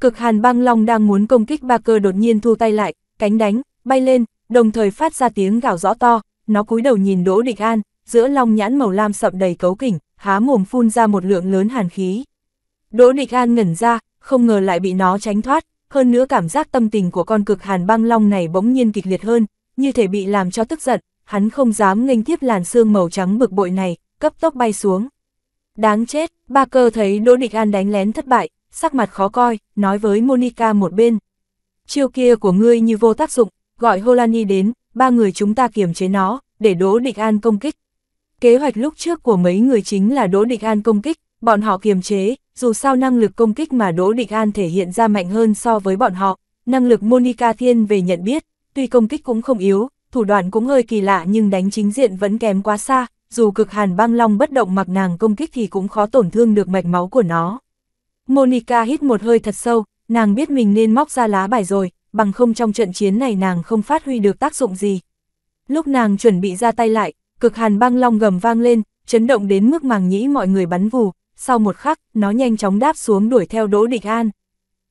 Cực hàn băng long đang muốn công kích ba cơ đột nhiên thu tay lại, cánh đánh, bay lên, đồng thời phát ra tiếng gào rõ to, nó cúi đầu nhìn Đỗ Địch An, giữa long nhãn màu lam sậm đầy cấu kỉnh, há mồm phun ra một lượng lớn hàn khí. Đỗ Địch An ngẩn ra, không ngờ lại bị nó tránh thoát, hơn nữa cảm giác tâm tình của con cực hàn băng long này bỗng nhiên kịch liệt hơn, như thể bị làm cho tức giận, hắn không dám nghênh tiếp làn xương màu trắng bực bội này, cấp tốc bay xuống. Đáng chết, ba cơ thấy Đỗ Địch An đánh lén thất bại, sắc mặt khó coi, nói với Monica một bên. Chiêu kia của ngươi như vô tác dụng, gọi Holani đến, ba người chúng ta kiềm chế nó, để Đỗ Địch An công kích. Kế hoạch lúc trước của mấy người chính là Đỗ Địch An công kích, bọn họ kiềm chế, dù sao năng lực công kích mà Đỗ Địch An thể hiện ra mạnh hơn so với bọn họ, năng lực Monica Thiên về nhận biết, tuy công kích cũng không yếu, thủ đoạn cũng hơi kỳ lạ nhưng đánh chính diện vẫn kém quá xa, dù cực hàn băng long bất động mặc nàng công kích thì cũng khó tổn thương được mạch máu của nó. Monica hít một hơi thật sâu, nàng biết mình nên móc ra lá bài rồi, bằng không trong trận chiến này nàng không phát huy được tác dụng gì. Lúc nàng chuẩn bị ra tay lại, cực hàn băng long gầm vang lên, chấn động đến mức màng nhĩ mọi người bắn vù, sau một khắc, nó nhanh chóng đáp xuống đuổi theo Đỗ Địch An.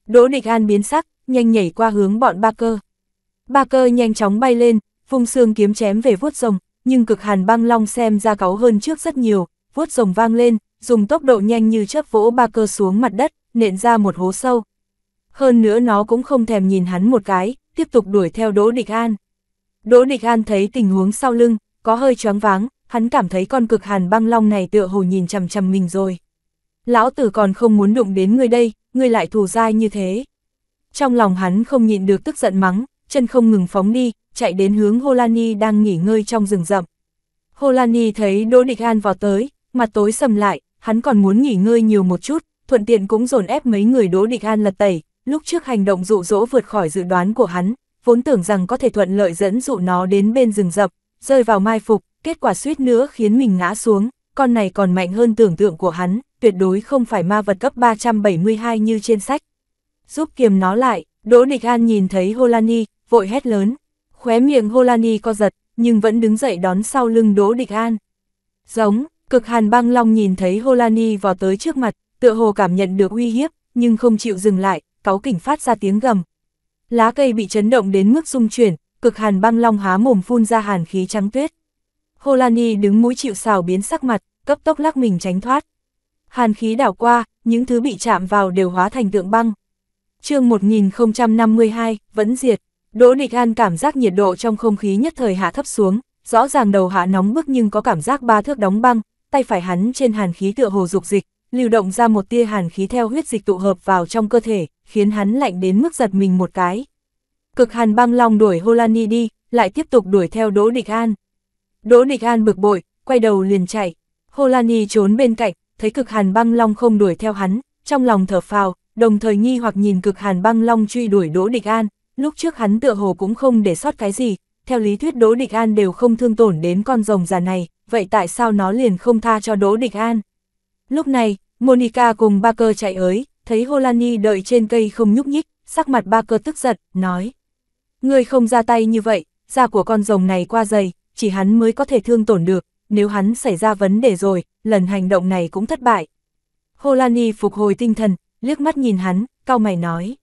Đỗ Địch An biến sắc, nhanh nhảy qua hướng bọn ba cơ. Ba cơ nhanh chóng bay lên, phung xương kiếm chém về vuốt rồng, nhưng cực hàn băng long xem ra cáu hơn trước rất nhiều, vuốt rồng vang lên, dùng tốc độ nhanh như chớp vỗ ba cơ xuống mặt đất, nện ra một hố sâu. Hơn nữa nó cũng không thèm nhìn hắn một cái, tiếp tục đuổi theo Đỗ Địch An. Đỗ Địch An thấy tình huống sau lưng, có hơi choáng váng, hắn cảm thấy con cực hàn băng long này tựa hồ nhìn chằm chằm mình rồi. Lão tử còn không muốn đụng đến ngươi đây, ngươi lại thù dai như thế. Trong lòng hắn không nhịn được tức giận mắng, chân không ngừng phóng đi, chạy đến hướng Holani đang nghỉ ngơi trong rừng rậm. Holani thấy Đỗ Địch An vào tới, mặt tối sầm lại, hắn còn muốn nghỉ ngơi nhiều một chút, thuận tiện cũng dồn ép mấy người Đỗ Địch An lật tẩy, lúc trước hành động dụ dỗ vượt khỏi dự đoán của hắn, vốn tưởng rằng có thể thuận lợi dẫn dụ nó đến bên rừng rậm, rơi vào mai phục, kết quả suýt nữa khiến mình ngã xuống, con này còn mạnh hơn tưởng tượng của hắn, tuyệt đối không phải ma vật cấp 372 như trên sách. Giúp kiềm nó lại, Đỗ Địch An nhìn thấy Holani, vội hét lớn. Khóe miệng Holani co giật, nhưng vẫn đứng dậy đón sau lưng Đỗ Địch An. Giống, cực hàn băng long nhìn thấy Holani vào tới trước mặt, tựa hồ cảm nhận được uy hiếp, nhưng không chịu dừng lại, cáu kỉnh phát ra tiếng gầm. Lá cây bị chấn động đến mức rung chuyển, cực hàn băng long há mồm phun ra hàn khí trắng tuyết. holani đứng mũi chịu xào biến sắc mặt, cấp tốc lắc mình tránh thoát. Hàn khí đảo qua, những thứ bị chạm vào đều hóa thành tượng băng. chương 1052, vẫn diệt, Đỗ Địch An cảm giác nhiệt độ trong không khí nhất thời hạ thấp xuống, rõ ràng đầu hạ nóng bức nhưng có cảm giác ba thước đóng băng, tay phải hắn trên hàn khí tựa hồ dục dịch, lưu động ra một tia hàn khí theo huyết dịch tụ hợp vào trong cơ thể, khiến hắn lạnh đến mức giật mình một cái. Cực hàn băng long đuổi Holani đi, lại tiếp tục đuổi theo Đỗ Địch An. Đỗ Địch An bực bội, quay đầu liền chạy. Holani trốn bên cạnh, thấy cực hàn băng long không đuổi theo hắn, trong lòng thở phào, đồng thời nghi hoặc nhìn cực hàn băng long truy đuổi Đỗ Địch An. Lúc trước hắn tựa hồ cũng không để sót cái gì, theo lý thuyết Đỗ Địch An đều không thương tổn đến con rồng già này, vậy tại sao nó liền không tha cho Đỗ Địch An? Lúc này, Monica cùng ba cơ chạy ới, thấy Holani đợi trên cây không nhúc nhích, sắc mặt ba cơ tức giận, nói. Ngươi không ra tay như vậy, da của con rồng này qua dày, chỉ hắn mới có thể thương tổn được, nếu hắn xảy ra vấn đề rồi, lần hành động này cũng thất bại. Holani phục hồi tinh thần, liếc mắt nhìn hắn, cao mày nói.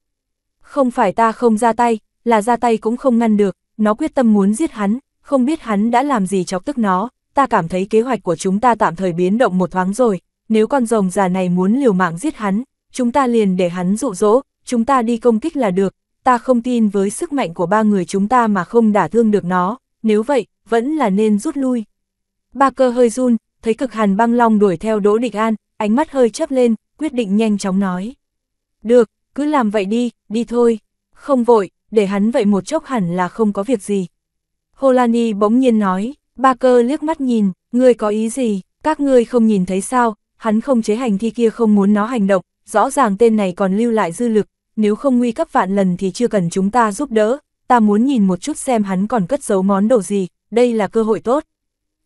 Không phải ta không ra tay, là ra tay cũng không ngăn được, nó quyết tâm muốn giết hắn, không biết hắn đã làm gì chọc tức nó, ta cảm thấy kế hoạch của chúng ta tạm thời biến động một thoáng rồi, nếu con rồng già này muốn liều mạng giết hắn, chúng ta liền để hắn dụ dỗ, chúng ta đi công kích là được, ta không tin với sức mạnh của ba người chúng ta mà không đả thương được nó, nếu vậy, vẫn là nên rút lui. Ba cơ hơi run, thấy cực hàn băng long đuổi theo Đỗ Địch An, ánh mắt hơi chấp lên, quyết định nhanh chóng nói. Được, cứ làm vậy đi, đi thôi. Không vội, để hắn vậy một chốc hẳn là không có việc gì. Holani bỗng nhiên nói, ba cơ liếc mắt nhìn, ngươi có ý gì, các ngươi không nhìn thấy sao, hắn không chế hành thi kia không muốn nó hành động, rõ ràng tên này còn lưu lại dư lực, nếu không nguy cấp vạn lần thì chưa cần chúng ta giúp đỡ, ta muốn nhìn một chút xem hắn còn cất giấu món đồ gì, đây là cơ hội tốt.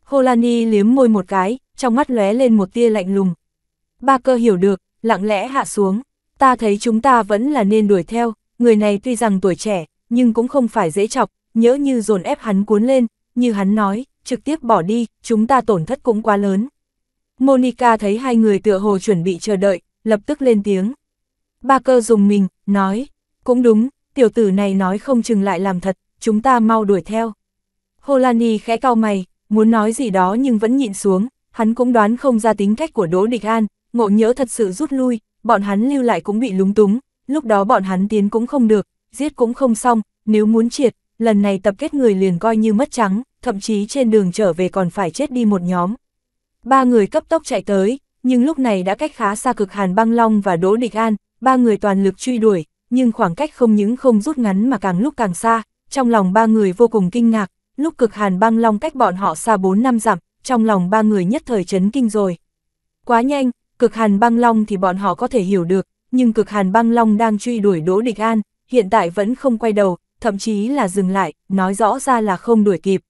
Holani liếm môi một cái, trong mắt lóe lên một tia lạnh lùng. Ba cơ hiểu được, lặng lẽ hạ xuống, ta thấy chúng ta vẫn là nên đuổi theo, người này tuy rằng tuổi trẻ, nhưng cũng không phải dễ chọc, nhớ như dồn ép hắn cuốn lên, như hắn nói, trực tiếp bỏ đi, chúng ta tổn thất cũng quá lớn. Monica thấy hai người tựa hồ chuẩn bị chờ đợi, lập tức lên tiếng. Ba cơ dùng mình, nói, cũng đúng, tiểu tử này nói không chừng lại làm thật, chúng ta mau đuổi theo. Holani khẽ cau mày, muốn nói gì đó nhưng vẫn nhịn xuống, hắn cũng đoán không ra tính cách của Đỗ Địch An, ngộ nhỡ thật sự rút lui, bọn hắn lưu lại cũng bị lúng túng, lúc đó bọn hắn tiến cũng không được, giết cũng không xong, nếu muốn triệt, lần này tập kết người liền coi như mất trắng, thậm chí trên đường trở về còn phải chết đi một nhóm. Ba người cấp tốc chạy tới, nhưng lúc này đã cách khá xa cực Hàn Băng Long và Đỗ Địch An, ba người toàn lực truy đuổi, nhưng khoảng cách không những không rút ngắn mà càng lúc càng xa, trong lòng ba người vô cùng kinh ngạc, lúc cực hàn băng long cách bọn họ xa 4 năm dặm, trong lòng ba người nhất thời chấn kinh rồi. Quá nhanh, cực hàn băng long thì bọn họ có thể hiểu được, nhưng cực hàn băng long đang truy đuổi Đỗ Địch An, hiện tại vẫn không quay đầu, thậm chí là dừng lại, nói rõ ra là không đuổi kịp.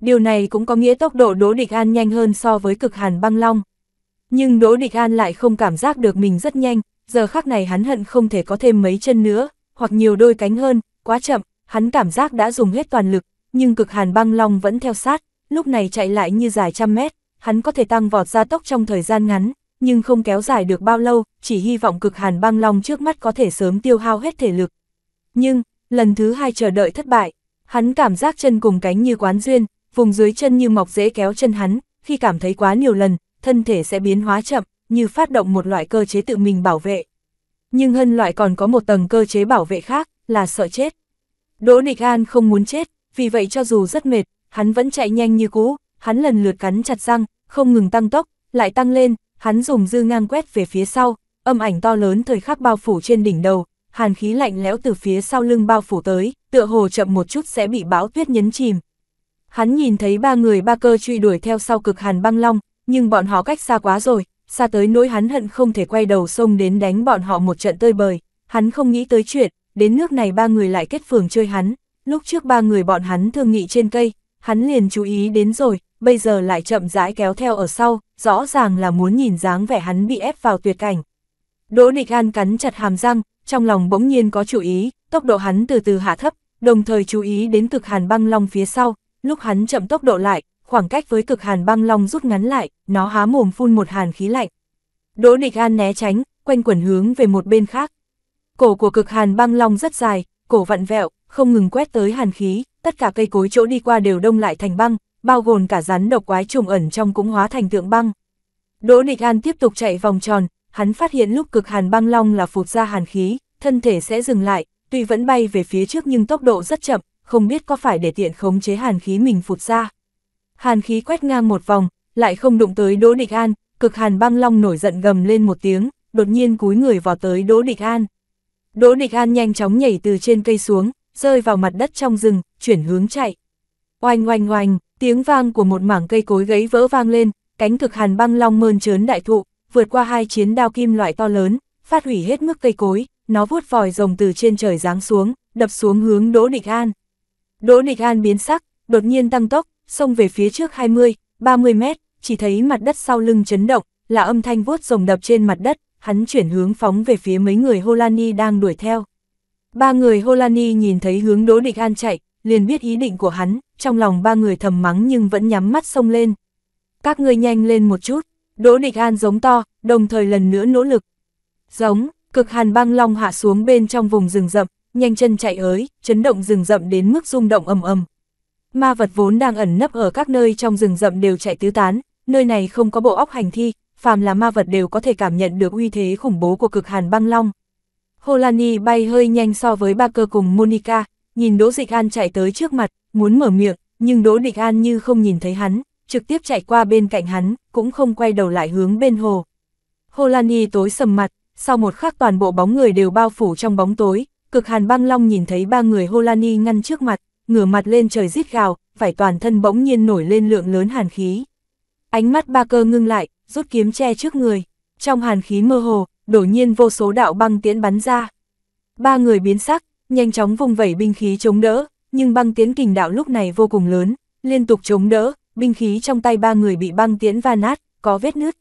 Điều này cũng có nghĩa tốc độ Đỗ Địch An nhanh hơn so với cực hàn băng long. Nhưng Đỗ Địch An lại không cảm giác được mình rất nhanh, giờ khắc này hắn hận không thể có thêm mấy chân nữa, hoặc nhiều đôi cánh hơn, quá chậm, hắn cảm giác đã dùng hết toàn lực, nhưng cực hàn băng long vẫn theo sát, lúc này chạy lại như dài trăm mét, hắn có thể tăng vọt gia tốc trong thời gian ngắn, nhưng không kéo dài được bao lâu, chỉ hy vọng cực hàn băng long trước mắt có thể sớm tiêu hao hết thể lực. Nhưng, lần thứ hai chờ đợi thất bại, hắn cảm giác chân cùng cánh như quán duyên, vùng dưới chân như mọc dễ kéo chân hắn, khi cảm thấy quá nhiều lần, thân thể sẽ biến hóa chậm, như phát động một loại cơ chế tự mình bảo vệ. Nhưng hân loại còn có một tầng cơ chế bảo vệ khác, là sợ chết. Đỗ Địch An không muốn chết, vì vậy cho dù rất mệt, hắn vẫn chạy nhanh như cũ, hắn lần lượt cắn chặt răng, không ngừng tăng tốc, lại tăng lên, hắn dùng dư ngang quét về phía sau, âm ảnh to lớn thời khắc bao phủ trên đỉnh đầu, hàn khí lạnh lẽo từ phía sau lưng bao phủ tới, tựa hồ chậm một chút sẽ bị bão tuyết nhấn chìm. Hắn nhìn thấy ba người ba cơ truy đuổi theo sau cực hàn băng long, nhưng bọn họ cách xa quá rồi, xa tới nỗi hắn hận không thể quay đầu xông đến đánh bọn họ một trận tơi bời, hắn không nghĩ tới chuyện, đến nước này ba người lại kết phường chơi hắn, lúc trước ba người bọn hắn thương nghị trên cây, hắn liền chú ý đến rồi, bây giờ lại chậm rãi kéo theo ở sau, rõ ràng là muốn nhìn dáng vẻ hắn bị ép vào tuyệt cảnh. Đỗ Địch An cắn chặt hàm răng, trong lòng bỗng nhiên có chú ý, tốc độ hắn từ từ hạ thấp, đồng thời chú ý đến cực hàn băng long phía sau, lúc hắn chậm tốc độ lại, khoảng cách với cực hàn băng long rút ngắn lại, nó há mồm phun một hàn khí lạnh. Đỗ địch an né tránh, quanh quẩn hướng về một bên khác. Cổ của cực hàn băng long rất dài, cổ vặn vẹo, không ngừng quét tới hàn khí, tất cả cây cối chỗ đi qua đều đông lại thành băng, bao gồm cả rắn độc quái trùng ẩn trong cũng hóa thành tượng băng. Đỗ Địch An tiếp tục chạy vòng tròn, hắn phát hiện lúc cực hàn băng long là phụt ra hàn khí, thân thể sẽ dừng lại, tuy vẫn bay về phía trước nhưng tốc độ rất chậm, không biết có phải để tiện khống chế hàn khí mình phụt ra hàn khí quét ngang một vòng, lại không đụng tới Đỗ Địch An, cực hàn băng long nổi giận gầm lên một tiếng, đột nhiên cúi người vào tới Đỗ Địch An. Đỗ Địch An nhanh chóng nhảy từ trên cây xuống, rơi vào mặt đất trong rừng, chuyển hướng chạy. Oanh oanh oanh, tiếng vang của một mảng cây cối gãy vỡ vang lên, cánh cực hàn băng long mơn trớn đại thụ, vượt qua hai chiến đao kim loại to lớn, phát hủy hết mức cây cối, nó vuốt vòi rồng từ trên trời giáng xuống, đập xuống hướng Đỗ Địch An. Đỗ Địch An biến sắc, đột nhiên tăng tốc, xông về phía trước 20, 30 mét, chỉ thấy mặt đất sau lưng chấn động, là âm thanh vuốt rồng đập trên mặt đất, hắn chuyển hướng phóng về phía mấy người Holani đang đuổi theo. Ba người Holani nhìn thấy hướng Đỗ Địch An chạy, liền biết ý định của hắn, trong lòng ba người thầm mắng nhưng vẫn nhắm mắt xông lên. Các ngươi nhanh lên một chút, Đỗ Địch An giống to, đồng thời lần nữa nỗ lực. Giống, cực hàn băng long hạ xuống bên trong vùng rừng rậm, nhanh chân chạy ới, chấn động rừng rậm đến mức rung động ầm ầm. Ma vật vốn đang ẩn nấp ở các nơi trong rừng rậm đều chạy tứ tán, nơi này không có bộ óc hành thi, phàm là ma vật đều có thể cảm nhận được uy thế khủng bố của cực hàn băng long. Holani bay hơi nhanh so với ba cơ cùng Monica, nhìn Đỗ Dịch An chạy tới trước mặt, muốn mở miệng, nhưng Đỗ Dịch An như không nhìn thấy hắn, trực tiếp chạy qua bên cạnh hắn, cũng không quay đầu lại hướng bên hồ. Holani tối sầm mặt, sau một khắc toàn bộ bóng người đều bao phủ trong bóng tối, cực hàn băng long nhìn thấy ba người Holani ngăn trước mặt, ngửa mặt lên trời rít gào, phải toàn thân bỗng nhiên nổi lên lượng lớn hàn khí. Ánh mắt ba cơ ngưng lại, rút kiếm che trước người. Trong hàn khí mơ hồ, đột nhiên vô số đạo băng tiễn bắn ra. Ba người biến sắc, nhanh chóng vùng vẩy binh khí chống đỡ, nhưng băng tiễn kình đạo lúc này vô cùng lớn, liên tục chống đỡ, binh khí trong tay ba người bị băng tiễn va nát, có vết nứt.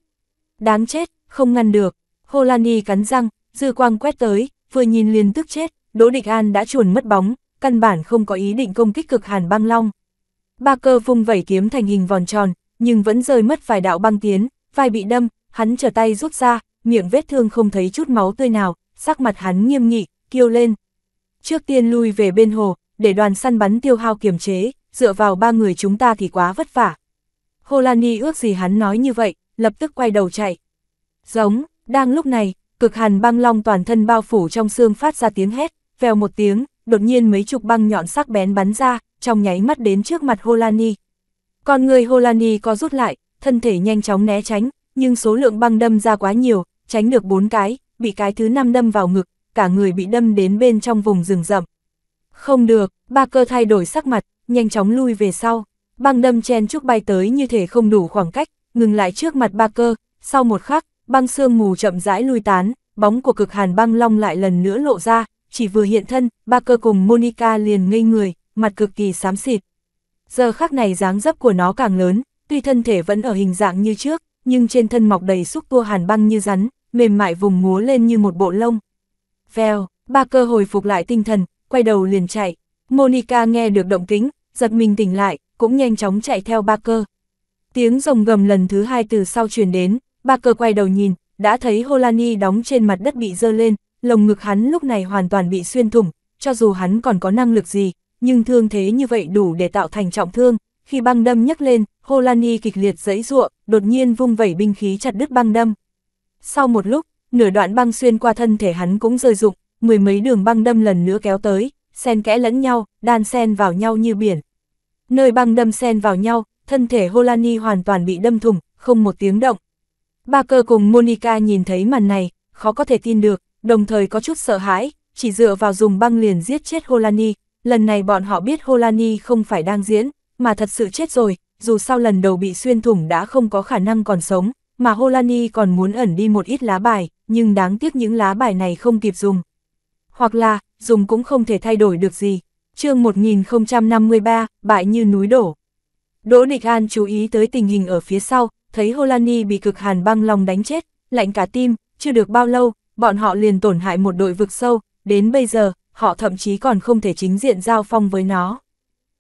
Đáng chết, không ngăn được. Holani cắn răng, dư quang quét tới, vừa nhìn liền tức chết, Đỗ Địch An đã chuồn mất bóng, căn bản không có ý định công kích cực hàn băng long. Ba cơ vung vẩy kiếm thành hình vòn tròn, nhưng vẫn rơi mất vài đạo băng tiến, vai bị đâm, hắn trở tay rút ra, miệng vết thương không thấy chút máu tươi nào, sắc mặt hắn nghiêm nghị, kêu lên. Trước tiên lui về bên hồ, để đoàn săn bắn tiêu hao kiềm chế, dựa vào ba người chúng ta thì quá vất vả. Holani ước gì hắn nói như vậy, lập tức quay đầu chạy. Giống, đang lúc này, cực hàn băng long toàn thân bao phủ trong xương phát ra tiếng hét, vèo một tiếng, đột nhiên mấy chục băng nhọn sắc bén bắn ra, trong nháy mắt đến trước mặt Holani. Còn người Holani có rút lại, thân thể nhanh chóng né tránh, nhưng số lượng băng đâm ra quá nhiều, tránh được bốn cái, bị cái thứ năm đâm vào ngực, cả người bị đâm đến bên trong vùng rừng rậm. Không được, ba cơ thay đổi sắc mặt, nhanh chóng lui về sau. Băng đâm chen chúc bay tới như thể không đủ khoảng cách, ngừng lại trước mặt ba cơ, sau một khắc, băng sương mù chậm rãi lui tán, bóng của cực hàn băng long lại lần nữa lộ ra, chỉ vừa hiện thân, ba cơ cùng Monica liền ngây người, mặt cực kỳ xám xịt. Giờ khắc này dáng dấp của nó càng lớn, tuy thân thể vẫn ở hình dạng như trước, nhưng trên thân mọc đầy xúc tua hàn băng như rắn, mềm mại vùng múa lên như một bộ lông. Vèo, cơ hồi phục lại tinh thần, quay đầu liền chạy. Monica nghe được động kính, giật mình tỉnh lại, cũng nhanh chóng chạy theo ba cơ. Tiếng rồng gầm lần thứ hai từ sau truyền đến, ba cơ quay đầu nhìn, đã thấy Holani đóng trên mặt đất bị dơ lên, lồng ngực hắn lúc này hoàn toàn bị xuyên thủng, cho dù hắn còn có năng lực gì, nhưng thương thế như vậy đủ để tạo thành trọng thương. Khi băng đâm nhấc lên, Holani kịch liệt giãy giụa, đột nhiên vung vẩy binh khí chặt đứt băng đâm. Sau một lúc, nửa đoạn băng xuyên qua thân thể hắn cũng rơi rụng, mười mấy đường băng đâm lần nữa kéo tới, xen kẽ lẫn nhau, đan xen vào nhau như biển. Nơi băng đâm xen vào nhau, thân thể Holani hoàn toàn bị đâm thủng, không một tiếng động. Ba cơ cùng Monica nhìn thấy màn này, khó có thể tin được, đồng thời có chút sợ hãi, chỉ dựa vào dùng băng liền giết chết Holani, lần này bọn họ biết Holani không phải đang diễn, mà thật sự chết rồi, dù sau lần đầu bị xuyên thủng đã không có khả năng còn sống, mà Holani còn muốn ẩn đi một ít lá bài, nhưng đáng tiếc những lá bài này không kịp dùng. Hoặc là, dùng cũng không thể thay đổi được gì. chương 1053, bại như núi đổ. Đỗ Địch An chú ý tới tình hình ở phía sau, thấy Holani bị cực hàn băng lòng đánh chết, lạnh cả tim, chưa được bao lâu, bọn họ liền tổn hại một đội vực sâu, đến bây giờ, họ thậm chí còn không thể chính diện giao phong với nó.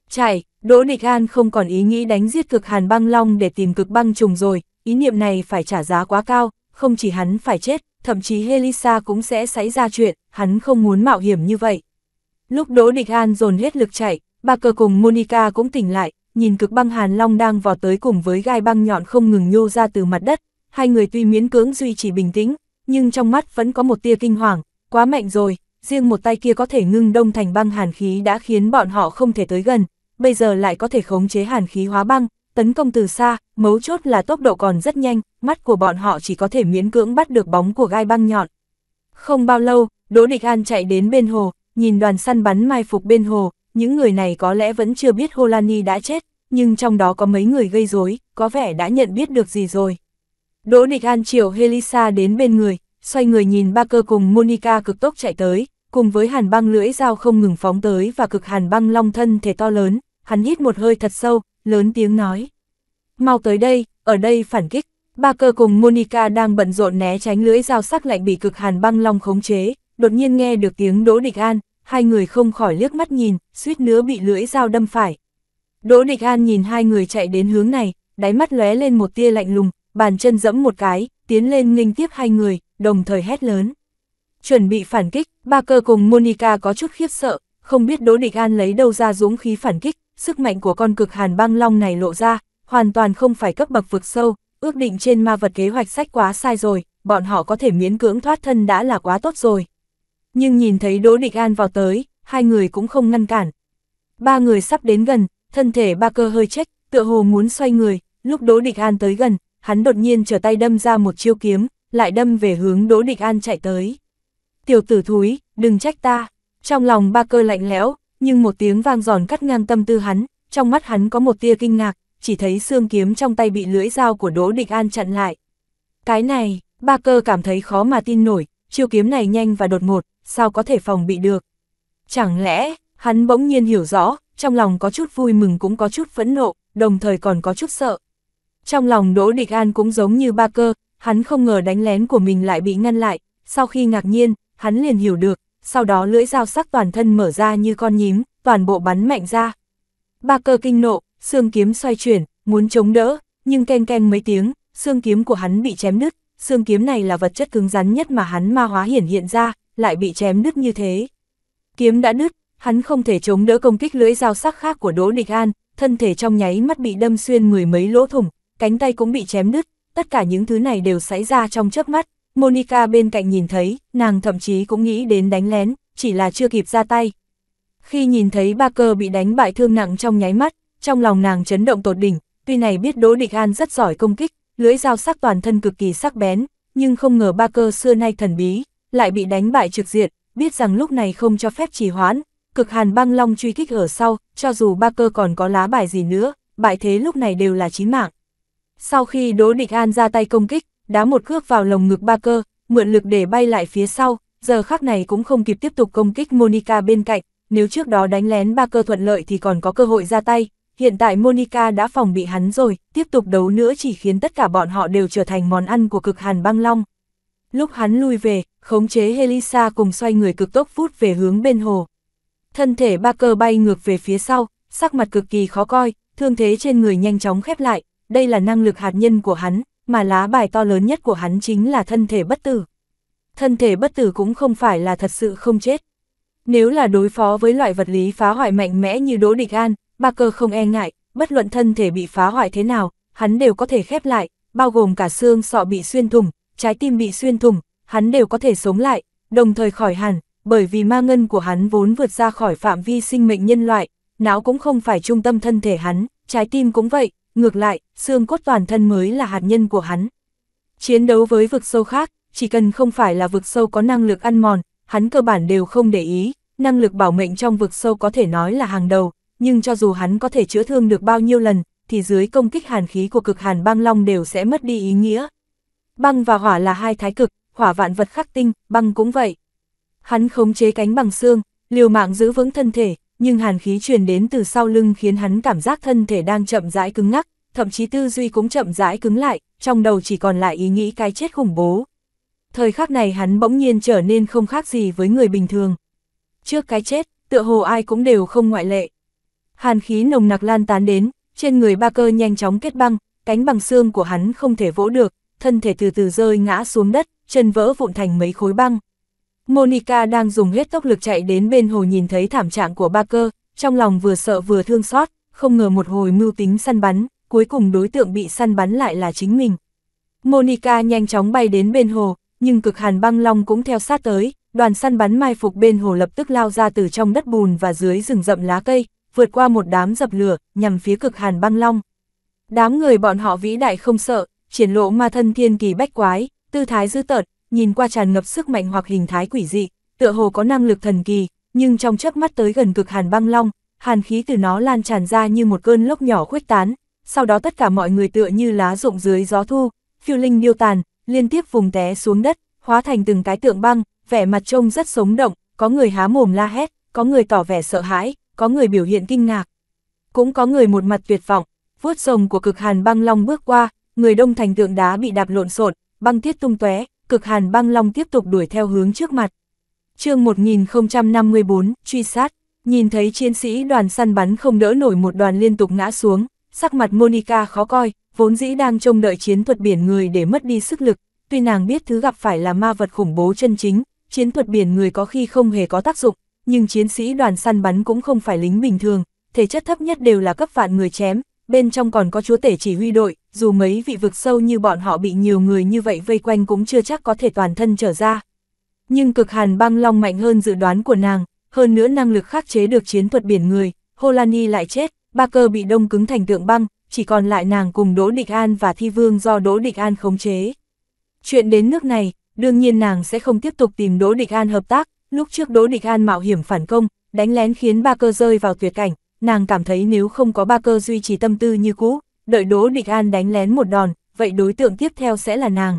Chạy, Đỗ Địch An không còn ý nghĩ đánh giết cực hàn băng long để tìm cực băng trùng rồi, ý niệm này phải trả giá quá cao, không chỉ hắn phải chết, thậm chí Helisa cũng sẽ xảy ra chuyện, hắn không muốn mạo hiểm như vậy. Lúc Đỗ Địch An dồn hết lực chạy, ba cờ cùng Monica cũng tỉnh lại, nhìn cực băng hàn long đang vò tới cùng với gai băng nhọn không ngừng nhô ra từ mặt đất, hai người tuy miễn cưỡng duy trì bình tĩnh, nhưng trong mắt vẫn có một tia kinh hoàng, quá mạnh rồi, riêng một tay kia có thể ngưng đông thành băng hàn khí đã khiến bọn họ không thể tới gần, bây giờ lại có thể khống chế hàn khí hóa băng, tấn công từ xa, mấu chốt là tốc độ còn rất nhanh, mắt của bọn họ chỉ có thể miễn cưỡng bắt được bóng của gai băng nhọn. Không bao lâu, Đỗ Địch An chạy đến bên hồ, nhìn đoàn săn bắn mai phục bên hồ, những người này có lẽ vẫn chưa biết Holani đã chết, nhưng trong đó có mấy người gây rối, có vẻ đã nhận biết được gì rồi. Đỗ Nịch An chiều Helisa đến bên người, xoay người nhìn ba cơ cùng Monica cực tốc chạy tới, cùng với hàn băng lưỡi dao không ngừng phóng tới và cực hàn băng long thân thể to lớn, hắn hít một hơi thật sâu, lớn tiếng nói. Mau tới đây, ở đây phản kích, ba cơ cùng Monica đang bận rộn né tránh lưỡi dao sắc lạnh bị cực hàn băng long khống chế, đột nhiên nghe được tiếng Đỗ Địch An, hai người không khỏi liếc mắt nhìn, suýt nữa bị lưỡi dao đâm phải. Đỗ Địch An nhìn hai người chạy đến hướng này, đáy mắt lóe lên một tia lạnh lùng, bàn chân dẫm một cái, tiến lên nghênh tiếp hai người, đồng thời hét lớn. Chuẩn bị phản kích, ba cơ cùng Monica có chút khiếp sợ, không biết Đỗ Địch An lấy đâu ra dũng khí phản kích, sức mạnh của con cực hàn băng long này lộ ra, hoàn toàn không phải cấp bậc vực sâu, ước định trên ma vật kế hoạch sách quá sai rồi, bọn họ có thể miễn cưỡng thoát thân đã là quá tốt rồi. Nhưng nhìn thấy Đỗ Địch An vào tới, hai người cũng không ngăn cản. Ba người sắp đến gần, thân thể ba cơ hơi chết, tựa hồ muốn xoay người, lúc Đỗ Địch An tới gần, hắn đột nhiên trở tay đâm ra một chiêu kiếm, lại đâm về hướng Đỗ Địch An chạy tới. Tiểu tử thúi, đừng trách ta. Trong lòng ba cơ lạnh lẽo, nhưng một tiếng vang giòn cắt ngang tâm tư hắn, trong mắt hắn có một tia kinh ngạc, chỉ thấy xương kiếm trong tay bị lưỡi dao của Đỗ Địch An chặn lại. Cái này, ba cơ cảm thấy khó mà tin nổi, chiêu kiếm này nhanh và đột ngột, sao có thể phòng bị được. Chẳng lẽ, hắn bỗng nhiên hiểu rõ, trong lòng có chút vui mừng cũng có chút phẫn nộ, đồng thời còn có chút sợ. Trong lòng Đỗ Địch An cũng giống như ba cơ, hắn không ngờ đánh lén của mình lại bị ngăn lại, sau khi ngạc nhiên, hắn liền hiểu được, sau đó lưỡi dao sắc toàn thân mở ra như con nhím, toàn bộ bắn mạnh ra. Ba cơ kinh nộ, xương kiếm xoay chuyển, muốn chống đỡ, nhưng ken ken mấy tiếng, xương kiếm của hắn bị chém đứt, xương kiếm này là vật chất cứng rắn nhất mà hắn ma hóa hiển hiện ra, lại bị chém đứt như thế. Kiếm đã đứt, hắn không thể chống đỡ công kích lưỡi dao sắc khác của Đỗ Địch An, thân thể trong nháy mắt bị đâm xuyên mười mấy lỗ thủng, cánh tay cũng bị chém đứt tất cả những thứ này đều xảy ra trong chớp mắt. Monica bên cạnh nhìn thấy, nàng thậm chí cũng nghĩ đến đánh lén, chỉ là chưa kịp ra tay. Khi nhìn thấy ba cơ bị đánh bại thương nặng trong nháy mắt, trong lòng nàng chấn động tột đỉnh, tuy này biết Đỗ Địch An rất giỏi công kích, lưỡi dao sắc toàn thân cực kỳ sắc bén, nhưng không ngờ ba cơ xưa nay thần bí, lại bị đánh bại trực diện, biết rằng lúc này không cho phép trì hoãn, cực hàn băng long truy kích ở sau, cho dù ba cơ còn có lá bài gì nữa, bại thế lúc này đều là chí mạng. Sau khi Đỗ Địch An ra tay công kích, đá một cước vào lồng ngực ba cơ, mượn lực để bay lại phía sau, giờ khắc này cũng không kịp tiếp tục công kích Monica bên cạnh, nếu trước đó đánh lén ba cơ thuận lợi thì còn có cơ hội ra tay, hiện tại Monica đã phòng bị hắn rồi, tiếp tục đấu nữa chỉ khiến tất cả bọn họ đều trở thành món ăn của cực hàn băng long. Lúc hắn lui về, khống chế Helisa cùng xoay người cực tốc vút về hướng bên hồ. Thân thể ba cơ bay ngược về phía sau, sắc mặt cực kỳ khó coi, thương thế trên người nhanh chóng khép lại, đây là năng lực hạt nhân của hắn, mà lá bài to lớn nhất của hắn chính là thân thể bất tử. Thân thể bất tử cũng không phải là thật sự không chết. Nếu là đối phó với loại vật lý phá hoại mạnh mẽ như Đỗ Địch An, ba cơ không e ngại, bất luận thân thể bị phá hoại thế nào, hắn đều có thể khép lại, bao gồm cả xương sọ bị xuyên thủng, trái tim bị xuyên thủng, hắn đều có thể sống lại, đồng thời khỏi hẳn, bởi vì ma ngân của hắn vốn vượt ra khỏi phạm vi sinh mệnh nhân loại, não cũng không phải trung tâm thân thể hắn, trái tim cũng vậy, ngược lại, xương cốt toàn thân mới là hạt nhân của hắn. Chiến đấu với vực sâu khác, chỉ cần không phải là vực sâu có năng lực ăn mòn, hắn cơ bản đều không để ý, năng lực bảo mệnh trong vực sâu có thể nói là hàng đầu, nhưng cho dù hắn có thể chữa thương được bao nhiêu lần, thì dưới công kích hàn khí của cực hàn băng long đều sẽ mất đi ý nghĩa. Băng và hỏa là hai thái cực, hỏa vạn vật khắc tinh, băng cũng vậy. Hắn khống chế cánh bằng xương, liều mạng giữ vững thân thể, nhưng hàn khí truyền đến từ sau lưng khiến hắn cảm giác thân thể đang chậm rãi cứng ngắc, thậm chí tư duy cũng chậm rãi cứng lại, trong đầu chỉ còn lại ý nghĩ cái chết khủng bố. Thời khắc này hắn bỗng nhiên trở nên không khác gì với người bình thường. Trước cái chết, tựa hồ ai cũng đều không ngoại lệ. Hàn khí nồng nặc lan tán đến, trên người ba cơ nhanh chóng kết băng, cánh bằng xương của hắn không thể vỗ được, thân thể từ từ rơi ngã xuống đất, chân vỡ vụn thành mấy khối băng. Monica đang dùng hết tốc lực chạy đến bên hồ nhìn thấy thảm trạng của Ba Barker, trong lòng vừa sợ vừa thương xót, không ngờ một hồi mưu tính săn bắn, cuối cùng đối tượng bị săn bắn lại là chính mình. Monica nhanh chóng bay đến bên hồ, nhưng cực hàn băng long cũng theo sát tới, đoàn săn bắn mai phục bên hồ lập tức lao ra từ trong đất bùn và dưới rừng rậm lá cây, vượt qua một đám dập lửa, nhằm phía cực hàn băng long. Đám người bọn họ vĩ đại không sợ, triển lộ ma thân thiên kỳ bách quái, tư thái dư tợn, nhìn qua tràn ngập sức mạnh hoặc hình thái quỷ dị, tựa hồ có năng lực thần kỳ, nhưng trong chớp mắt tới gần cực hàn băng long, hàn khí từ nó lan tràn ra như một cơn lốc nhỏ khuếch tán, sau đó tất cả mọi người tựa như lá rụng dưới gió thu, phiêu linh điêu tàn, liên tiếp vùng té xuống đất, hóa thành từng cái tượng băng, vẻ mặt trông rất sống động, có người há mồm la hét, có người tỏ vẻ sợ hãi, có người biểu hiện kinh ngạc. Cũng có người một mặt tuyệt vọng, vuốt rồng của cực hàn băng long bước qua, người đông thành tượng đá bị đạp lộn xộn, băng tiết tung tóe, cực hàn băng long tiếp tục đuổi theo hướng trước mặt. chương 1054, truy sát, nhìn thấy chiến sĩ đoàn săn bắn không đỡ nổi một đoàn liên tục ngã xuống, sắc mặt Monica khó coi, vốn dĩ đang trông đợi chiến thuật biển người để mất đi sức lực, tuy nàng biết thứ gặp phải là ma vật khủng bố chân chính, chiến thuật biển người có khi không hề có tác dụng, nhưng chiến sĩ đoàn săn bắn cũng không phải lính bình thường, thể chất thấp nhất đều là cấp vạn người chém, bên trong còn có chúa tể chỉ huy đội, dù mấy vị vực sâu như bọn họ bị nhiều người như vậy vây quanh cũng chưa chắc có thể toàn thân trở ra. Nhưng cực hàn băng long mạnh hơn dự đoán của nàng, hơn nữa năng lực khắc chế được chiến thuật biển người, Holani lại chết, ba cơ bị đông cứng thành tượng băng, chỉ còn lại nàng cùng Đỗ Địch An và Thi Vương do Đỗ Địch An khống chế. Chuyện đến nước này, đương nhiên nàng sẽ không tiếp tục tìm Đỗ Địch An hợp tác, lúc trước Đỗ Địch An mạo hiểm phản công, đánh lén khiến ba cơ rơi vào tuyệt cảnh, nàng cảm thấy nếu không có ba cơ duy trì tâm tư như cũ, đợi Đỗ Địch An đánh lén một đòn, vậy đối tượng tiếp theo sẽ là nàng.